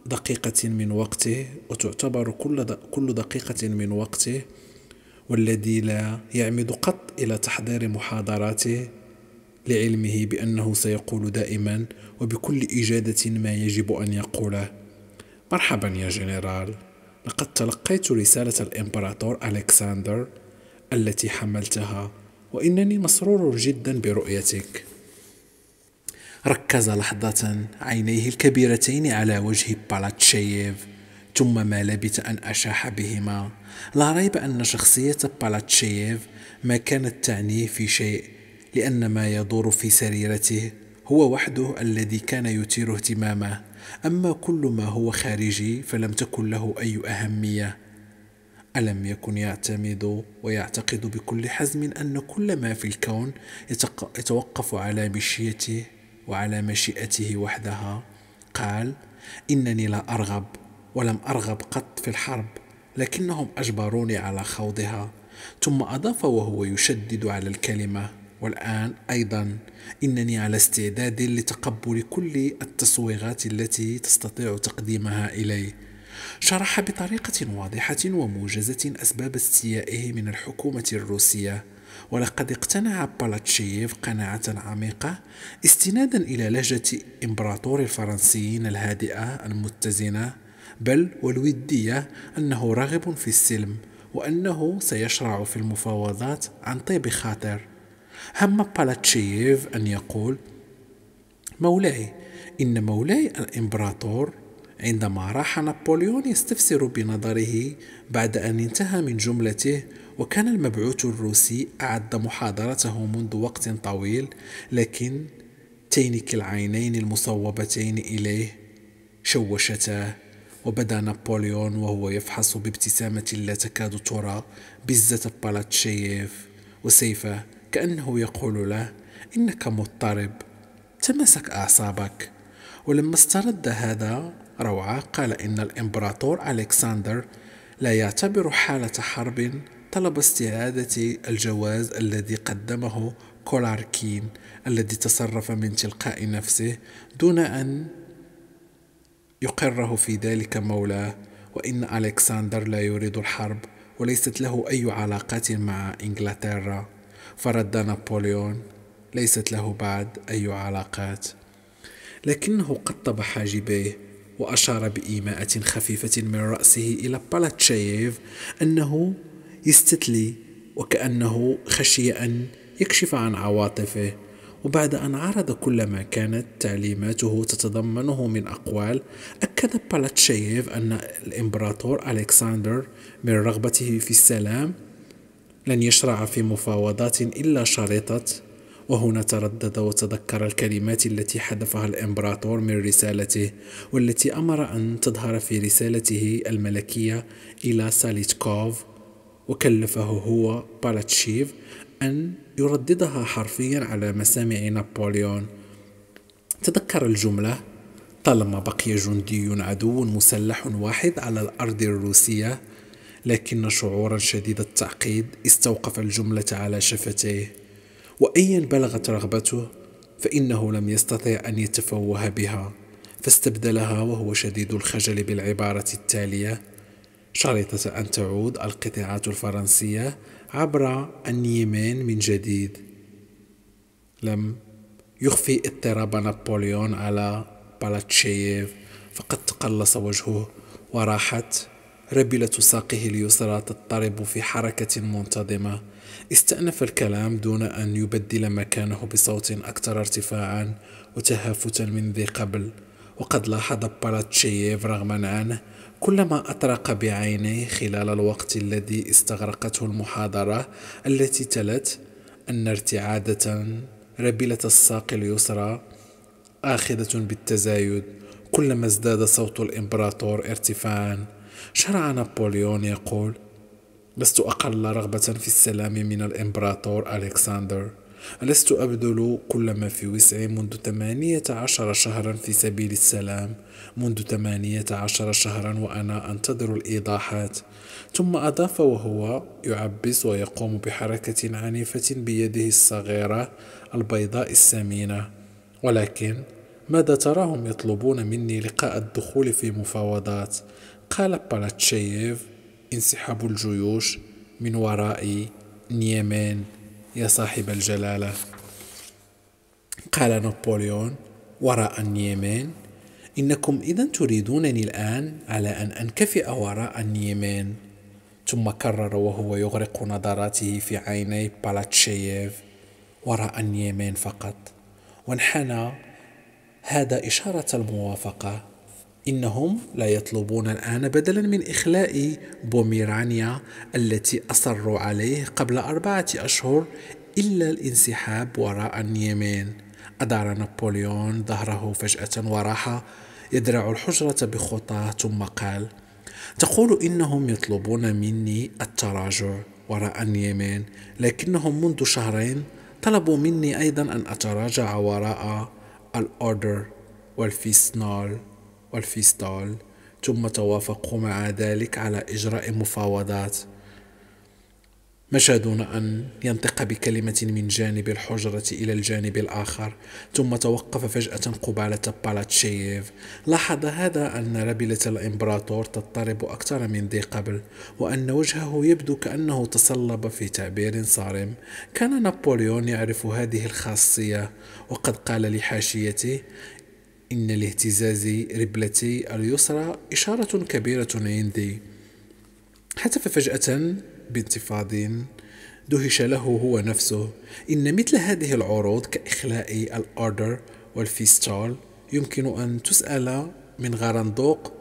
دقيقة من وقته وتعتبر كل كل دقيقة من وقته والذي لا يعمد قط إلى تحضير محاضراته لعلمه بأنه سيقول دائما وبكل إجادة ما يجب أن يقوله مرحبا يا جنرال لقد تلقيت رسالة الإمبراطور ألكسندر التي حملتها وإنني مسرور جدا برؤيتك ركز لحظة عينيه الكبيرتين على وجه بالاتشييف ثم ما لبث أن أشاح بهما لا ريب أن شخصية بالاتشييف ما كانت تعنيه في شيء لأن ما يدور في سريرته هو وحده الذي كان يثير اهتمامه أما كل ما هو خارجي فلم تكن له أي أهمية ألم يكن يعتمد ويعتقد بكل حزم أن كل ما في الكون يتوقف على مشيته وعلى مشيئته وحدها قال إنني لا أرغب ولم أرغب قط في الحرب لكنهم أجبروني على خوضها ثم أضاف وهو يشدد على الكلمة والآن أيضا إنني على استعداد لتقبل كل التصويغات التي تستطيع تقديمها إلي شرح بطريقة واضحة وموجزة أسباب استيائه من الحكومة الروسية ولقد اقتنع بالاتشيف قناعة عميقة استنادا إلى لهجة إمبراطور الفرنسيين الهادئة المتزنة بل والودية أنه راغب في السلم وأنه سيشرع في المفاوضات عن طيب خاطر هم بالاتشييف أن يقول مولاي إن مولاي الإمبراطور عندما راح نابليون يستفسر بنظره بعد أن انتهى من جملته وكان المبعوث الروسي أعد محاضرته منذ وقت طويل لكن تينك العينين المصوبتين إليه شوشتا وبدا نابليون وهو يفحص بابتسامة لا تكاد ترى بزة بالاتشييف وسيفه كأنه يقول له إنك مضطرب تمسك أعصابك ولما استرد هذا روعة قال إن الإمبراطور ألكسندر لا يعتبر حالة حرب طلب استعادة الجواز الذي قدمه كولاركين الذي تصرف من تلقاء نفسه دون أن يقره في ذلك مولاه وإن ألكسندر لا يريد الحرب وليست له أي علاقات مع إنجلترا فرد نابليون ليست له بعد أي علاقات لكنه قطب حاجبيه وأشار بإيماءة خفيفة من رأسه إلى بالاتشيف أنه يستتلي وكأنه خشي أن يكشف عن عواطفه وبعد أن عرض كل ما كانت تعليماته تتضمنه من أقوال أكد بالاتشيف أن الإمبراطور ألكسندر من رغبته في السلام لن يشرع في مفاوضات إلا شريطة وهنا تردد وتذكر الكلمات التي حذفها الإمبراطور من رسالته والتي أمر أن تظهر في رسالته الملكية إلى ساليتكوف وكلفه هو بالاتشيف أن يرددها حرفيا على مسامع نابليون تذكر الجملة طالما بقي جندي عدو مسلح واحد على الأرض الروسية لكن شعورا شديد التعقيد استوقف الجملة على شفتيه وأيا بلغت رغبته فإنه لم يستطع أن يتفوه بها فاستبدلها وهو شديد الخجل بالعبارة التالية شريطة أن تعود القطاعات الفرنسية عبر النيمين من جديد لم يخفي اضطراب نابليون على بالاتشييف فقد تقلص وجهه وراحت ربلة ساقه اليسرى تضطرب في حركة منتظمة استأنف الكلام دون أن يبدل مكانه بصوت أكثر ارتفاعا وتهافتا من ذي قبل وقد لاحظ باراتشييف رغما عنه كلما أطرق بعينيه خلال الوقت الذي استغرقته المحاضرة التي تلت أن ارتعادة ربلة الساق اليسرى آخذة بالتزايد كلما ازداد صوت الإمبراطور ارتفاعا شرع نابليون يقول لست أقل رغبة في السلام من الإمبراطور ألكسندر لست أبذل كل ما في وسعي منذ ثمانيه عشر شهرا في سبيل السلام منذ ثمانيه عشر شهرا وأنا أنتظر الإيضاحات ثم أضاف وهو يعبس ويقوم بحركة عنيفة بيده الصغيرة البيضاء السمينة ولكن ماذا تراهم يطلبون مني لقاء الدخول في مفاوضات قال بالاتشييف انسحاب الجيوش من وراء نيمان يا صاحب الجلالة قال نابليون وراء النيمين إنكم إذا تريدونني الآن على أن أنكفئ وراء النيمين ثم كرر وهو يغرق نظراته في عيني بالاتشييف وراء النيمين فقط وانحنى هذا إشارة الموافقة إنهم لا يطلبون الآن بدلا من إخلاء بوميرانيا التي أصروا عليه قبل أربعة أشهر إلا الانسحاب وراء اليمين أدار نابليون ظهره فجأة وراح يدرع الحجرة بخطاه ثم قال تقول إنهم يطلبون مني التراجع وراء اليمين لكنهم منذ شهرين طلبوا مني أيضا أن أتراجع وراء الأوردر والفيسنال والفيستول ثم توافقوا مع ذلك على إجراء مفاوضات مشى دون أن ينطق بكلمة من جانب الحجرة إلى الجانب الآخر ثم توقف فجأة قبالة بالاتشيف لاحظ هذا أن ربلة الإمبراطور تضطرب أكثر من ذي قبل وأن وجهه يبدو كأنه تصلب في تعبير صارم كان نابليون يعرف هذه الخاصية وقد قال لحاشيته إن لاهتزاز ربلتي اليسرى إشارة كبيرة عندي هتف فجأة بانتفاض دهش له هو نفسه إن مثل هذه العروض كإخلاء الأوردر والفيستال يمكن أن تسأل من غرندوق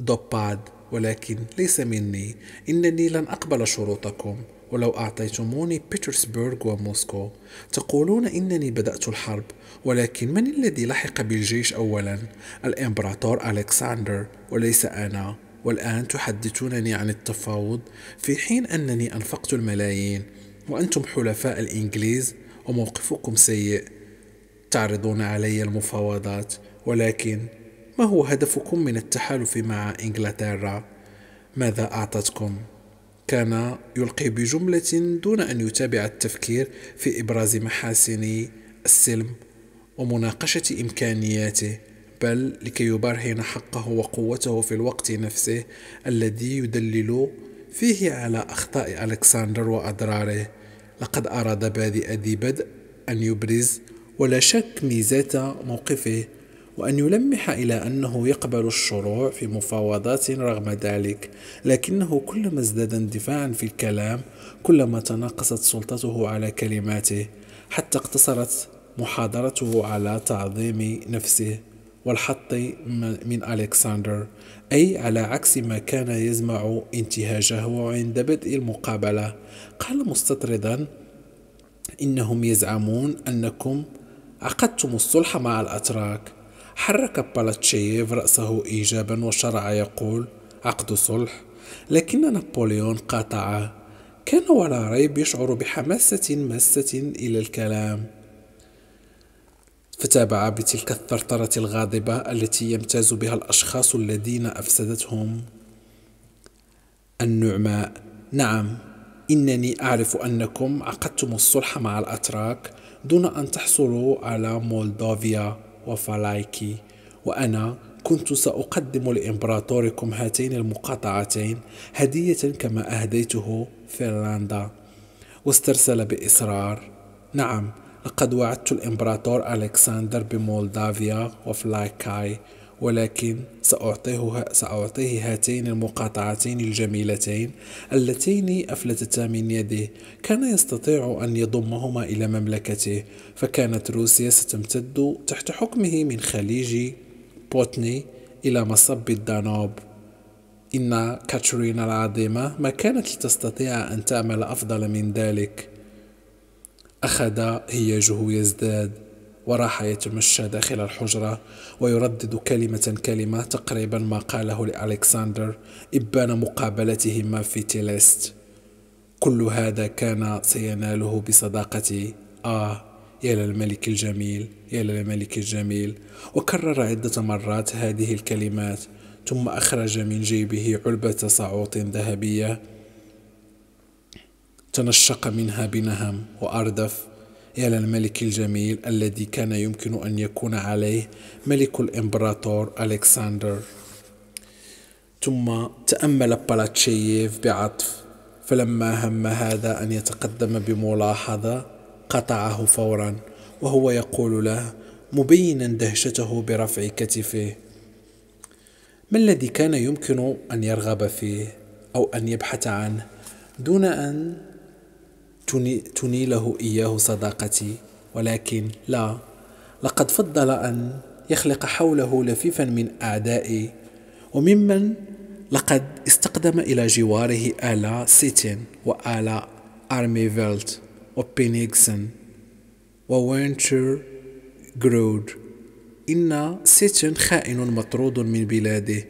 دوباد ولكن ليس مني إنني لن أقبل شروطكم ولو أعطيتموني بيترسبرغ وموسكو تقولون إنني بدأت الحرب ولكن من الذي لحق بالجيش أولا؟ الإمبراطور ألكسندر وليس أنا والآن تحدثونني عن التفاوض في حين أنني أنفقت الملايين وأنتم حلفاء الإنجليز وموقفكم سيء تعرضون علي المفاوضات ولكن ما هو هدفكم من التحالف مع إنجلترا؟ ماذا أعطتكم؟ كان يلقي بجملة دون أن يتابع التفكير في إبراز محاسن السلم ومناقشة إمكانياته بل لكي يبرهن حقه وقوته في الوقت نفسه الذي يدلل فيه على أخطاء ألكسندر وأضراره لقد أراد بادئ ذي بدء أن يبرز ولا شك ميزات موقفه وأن يلمح إلى أنه يقبل الشروع في مفاوضات رغم ذلك لكنه كلما ازداد اندفاعا في الكلام كلما تناقصت سلطته على كلماته حتى اقتصرت محاضرته على تعظيم نفسه والحط من ألكسندر أي على عكس ما كان يزمع انتهاجه عند بدء المقابلة قال مستطردا إنهم يزعمون أنكم عقدتم الصلح مع الأتراك حرك بالاتشيف رأسه إيجابا وشرع يقول عقد صلح لكن نابليون قاطعه كان ولا ريب يشعر بحماسة ماسة إلى الكلام فتابع بتلك الثرثرة الغاضبة التي يمتاز بها الأشخاص الذين أفسدتهم النعماء نعم إنني أعرف أنكم عقدتم الصلح مع الأتراك دون أن تحصلوا على مولدوفيا وفلايكي وأنا كنت سأقدم لإمبراطوركم هاتين المقاطعتين هدية كما أهديته فنلندا واسترسل بإصرار نعم لقد وعدت الإمبراطور ألكسندر بمولدافيا وفلايكاي ولكن سأعطيه, سأعطيه هاتين المقاطعتين الجميلتين اللتين أفلتتا من يده كان يستطيع أن يضمهما إلى مملكته فكانت روسيا ستمتد تحت حكمه من خليج بوتني إلى مصب الدانوب إن كاترينا العظيمة ما كانت لتستطيع أن تعمل أفضل من ذلك أخذ هياجه يزداد وراح يتمشى داخل الحجرة ويردد كلمة كلمة تقريبا ما قاله لألكسندر إبان مقابلتهما في تيليست كل هذا كان سيناله بصداقتي آه يا للملك الجميل يا للملك الجميل وكرر عدة مرات هذه الكلمات ثم أخرج من جيبه علبة صعوط ذهبية تنشق منها بنهم وأردف إلى الملك الجميل الذي كان يمكن أن يكون عليه ملك الإمبراطور ألكسندر ثم تأمل بالاتشييف بعطف فلما هم هذا أن يتقدم بملاحظة قطعه فورا وهو يقول له مبينا دهشته برفع كتفه ما الذي كان يمكن أن يرغب فيه أو أن يبحث عنه دون أن تنيله إياه صداقتي ولكن لا لقد فضل أن يخلق حوله لفيفا من أعدائي وممن لقد استقدم إلى جواره آلا سيتين وآلا أرميفيلت وبينيكسن ووينتر جرود إن سيتين خائن مطرود من بلاده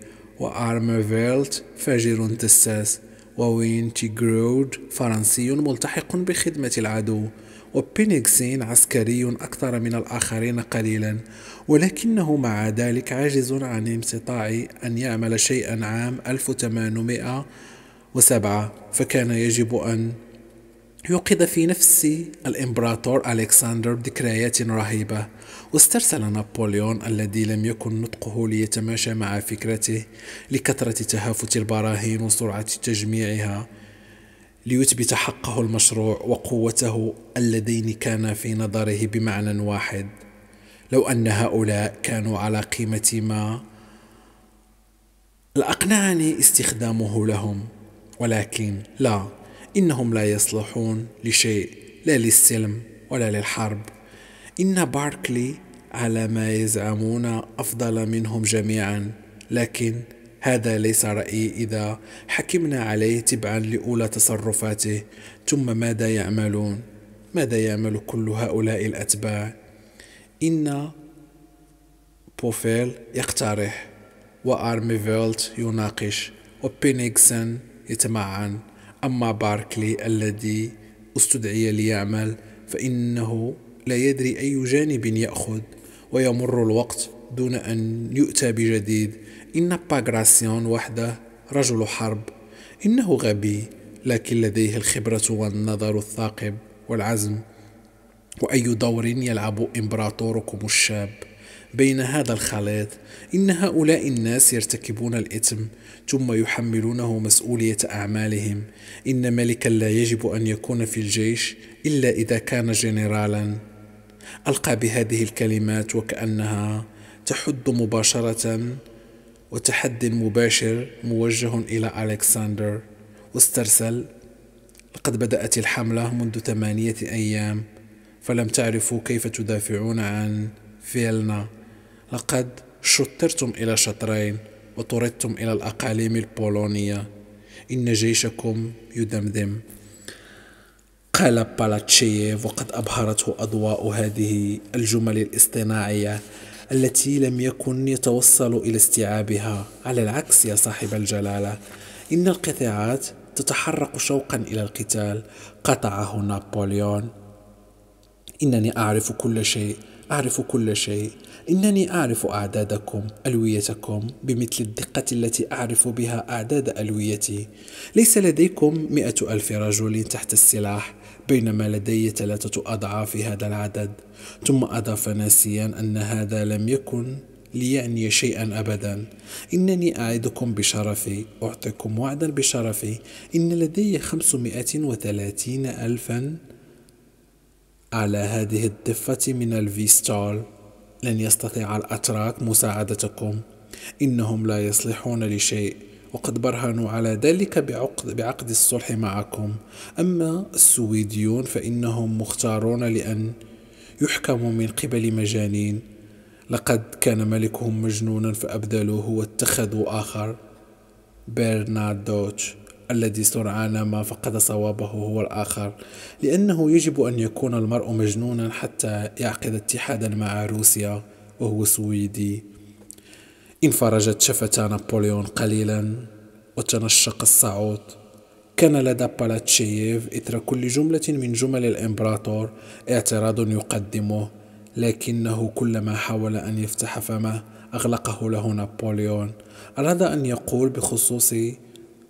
فيلت فاجر دساس ووين تيغرود فرنسي ملتحق بخدمة العدو وبينيكسين عسكري أكثر من الآخرين قليلا ولكنه مع ذلك عاجز عن استطاع أن يعمل شيئا عام 1807 فكان يجب أن يوقظ في نفس الإمبراطور ألكسندر ذكريات رهيبة واسترسل نابليون الذي لم يكن نطقه ليتماشى مع فكرته لكثرة تهافت البراهين وسرعة تجميعها ليثبت حقه المشروع وقوته اللذين كانا في نظره بمعنى واحد لو أن هؤلاء كانوا على قيمة ما لأقنعني استخدامه لهم ولكن لا إنهم لا يصلحون لشيء لا للسلم ولا للحرب إن باركلي على ما يزعمون أفضل منهم جميعا لكن هذا ليس رأيي إذا حكمنا عليه تبعا لأولى تصرفاته ثم ماذا يعملون ماذا يعمل كل هؤلاء الأتباع إن بوفيل يقترح وأرميفيلت يناقش وبينيكسن يتمعن أما باركلي الذي استدعي ليعمل فإنه لا يدري أي جانب يأخذ ويمر الوقت دون أن يؤتى بجديد إن باغراسيون وحده رجل حرب إنه غبي لكن لديه الخبرة والنظر الثاقب والعزم وأي دور يلعب إمبراطوركم الشاب بين هذا الخليط إن هؤلاء الناس يرتكبون الإثم ثم يحملونه مسؤولية أعمالهم إن ملكا لا يجب أن يكون في الجيش إلا إذا كان جنرالا القى بهذه الكلمات وكانها تحد مباشره وتحد مباشر موجه الى الكسندر واسترسل لقد بدات الحمله منذ ثمانيه ايام فلم تعرفوا كيف تدافعون عن فيلنا لقد شطرتم الى شطرين وطردتم الى الاقاليم البولونيه ان جيشكم يدمدم قال بالاتشيف وقد أبهرته أضواء هذه الجمل الاصطناعية التي لم يكن يتوصل إلى استيعابها على العكس يا صاحب الجلالة إن القطاعات تتحرق شوقا إلى القتال قطعه نابليون إنني أعرف كل شيء أعرف كل شيء إنني أعرف أعدادكم ألويتكم بمثل الدقة التي أعرف بها أعداد ألويتي ليس لديكم مئة ألف رجل تحت السلاح بينما لدي ثلاثة أضعاف هذا العدد ثم أضاف ناسيا أن هذا لم يكن ليعني شيئا أبدا إنني أعدكم بشرفي أعطيكم وعدا بشرفي إن لدي خمسمائة وثلاثين ألفا على هذه الضفة من الفيستال لن يستطيع الأتراك مساعدتكم إنهم لا يصلحون لشيء وقد برهنوا على ذلك بعقد, بعقد الصلح معكم أما السويديون فإنهم مختارون لأن يحكموا من قبل مجانين لقد كان ملكهم مجنونا فأبدلوه واتخذوا آخر برنارد دوتش الذي سرعان ما فقد صوابه هو الآخر لأنه يجب أن يكون المرء مجنونا حتى يعقد اتحادا مع روسيا وهو سويدي انفرجت شفتا نابليون قليلا وتنشق الصعود كان لدى بالاتشييف إثر كل جملة من جمل الإمبراطور اعتراض يقدمه لكنه كلما حاول أن يفتح فمه أغلقه له نابليون أراد أن يقول بخصوص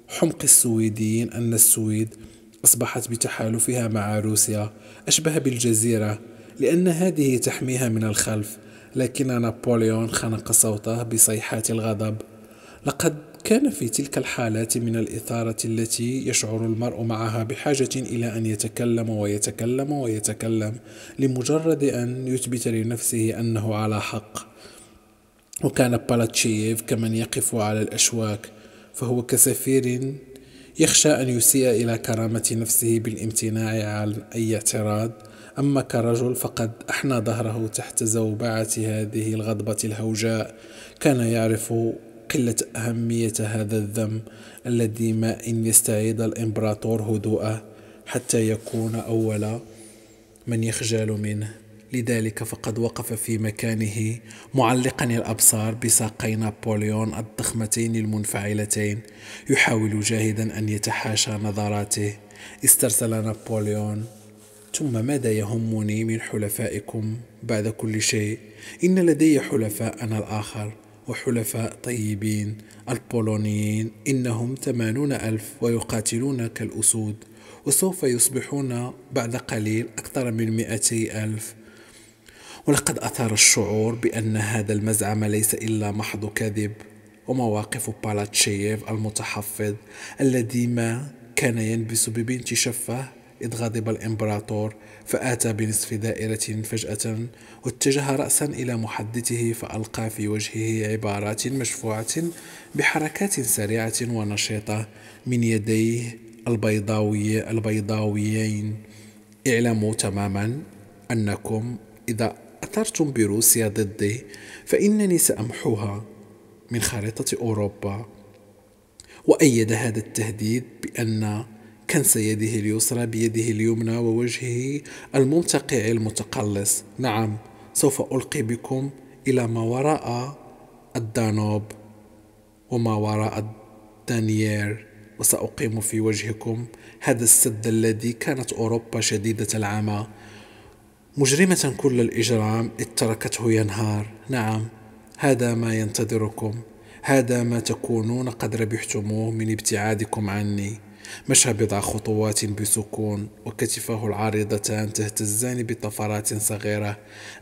حمق السويديين أن السويد أصبحت بتحالفها مع روسيا أشبه بالجزيرة لأن هذه تحميها من الخلف لكن نابليون خنق صوته بصيحات الغضب لقد كان في تلك الحالات من الإثارة التي يشعر المرء معها بحاجة إلى أن يتكلم ويتكلم ويتكلم لمجرد أن يثبت لنفسه أنه على حق وكان بالاتشييف كمن يقف على الأشواك فهو كسفير يخشى أن يسيء إلى كرامة نفسه بالامتناع عن أي اعتراض أما كرجل فقد أحنى ظهره تحت زوبعة هذه الغضبة الهوجاء كان يعرف قلة أهمية هذا الذم الذي ما إن يستعيد الإمبراطور هدوءه حتى يكون أول من يخجل منه لذلك فقد وقف في مكانه معلقا الأبصار بساقي نابليون الضخمتين المنفعلتين يحاول جاهدا أن يتحاشى نظراته استرسل نابليون ثم ماذا يهمني من حلفائكم بعد كل شيء إن لدي حلفاء أنا الآخر وحلفاء طيبين البولونيين إنهم ثمانون ألف ويقاتلون كالأسود وسوف يصبحون بعد قليل أكثر من مئتي ألف ولقد أثار الشعور بأن هذا المزعم ليس إلا محض كذب ومواقف بالاتشييف المتحفظ الذي ما كان ينبس ببنت شفه إذ غضب الإمبراطور فآتى بنصف دائرة فجأة واتجه رأسا إلى محدثه فألقى في وجهه عبارات مشفوعة بحركات سريعة ونشيطة من يديه البيضاوية البيضاويين اعلموا تماما أنكم إذا أثرتم بروسيا ضدي فإنني سأمحوها من خريطة أوروبا وأيد هذا التهديد بأن كنس يده اليسرى بيده اليمنى ووجهه الممتقع المتقلص نعم سوف ألقي بكم إلى ما وراء الدانوب وما وراء الدانيير وسأقيم في وجهكم هذا السد الذي كانت أوروبا شديدة العمى مجرمة كل الإجرام إذ تركته ينهار نعم هذا ما ينتظركم هذا ما تكونون قد ربحتموه من ابتعادكم عني مشى بضع خطوات بسكون وكتفاه العريضتان تهتزان بطفرات صغيرة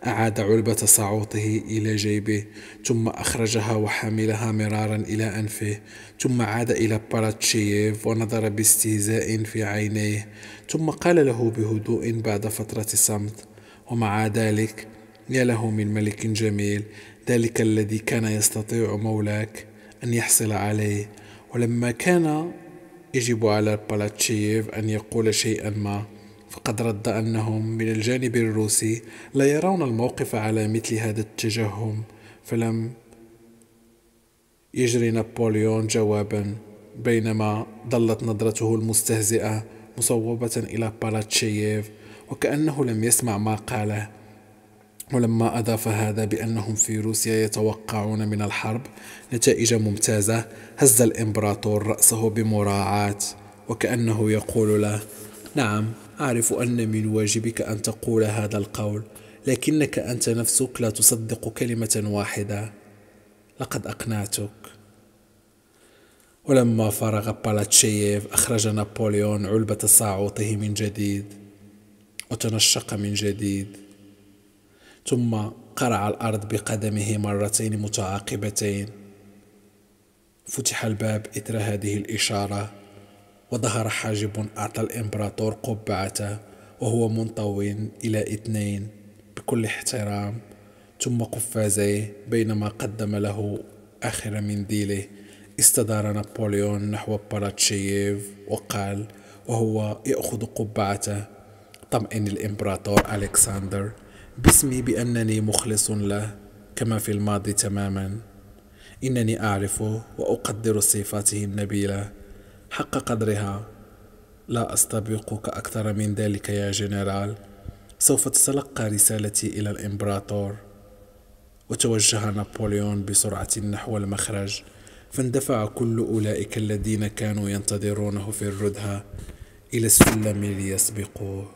أعاد علبة صعوطه إلى جيبه ثم أخرجها وحملها مرارا إلى أنفه ثم عاد إلى باراتشييف ونظر باستهزاء في عينيه ثم قال له بهدوء بعد فترة صمت ومع ذلك يا له من ملك جميل ذلك الذي كان يستطيع مولاك أن يحصل عليه ولما كان يجب على بالاتشييف أن يقول شيئا ما فقد رد أنهم من الجانب الروسي لا يرون الموقف على مثل هذا التجهم فلم يجري نابليون جوابا بينما ظلت نظرته المستهزئة مصوبة إلى بالاتشييف وكأنه لم يسمع ما قاله ولما أضاف هذا بأنهم في روسيا يتوقعون من الحرب نتائج ممتازة هز الإمبراطور رأسه بمراعاة وكأنه يقول له نعم أعرف أن من واجبك أن تقول هذا القول لكنك أنت نفسك لا تصدق كلمة واحدة لقد أقنعتك ولما فرغ بالاتشييف أخرج نابليون علبة صاعوته من جديد وتنشق من جديد ثم قرع الأرض بقدمه مرتين متعاقبتين فتح الباب إثر هذه الإشارة وظهر حاجب أعطى الإمبراطور قبعته وهو منطو إلى اثنين بكل احترام ثم قفازيه بينما قدم له آخر منديله استدار نابليون نحو باراتشييف وقال وهو يأخذ قبعته طمئن الإمبراطور ألكسندر باسمي بانني مخلص له كما في الماضي تماما انني اعرفه واقدر صفاته النبيله حق قدرها لا استبقك اكثر من ذلك يا جنرال سوف تتلقى رسالتي الى الامبراطور وتوجه نابليون بسرعه نحو المخرج فاندفع كل اولئك الذين كانوا ينتظرونه في الردهه الى السلم ليسبقوه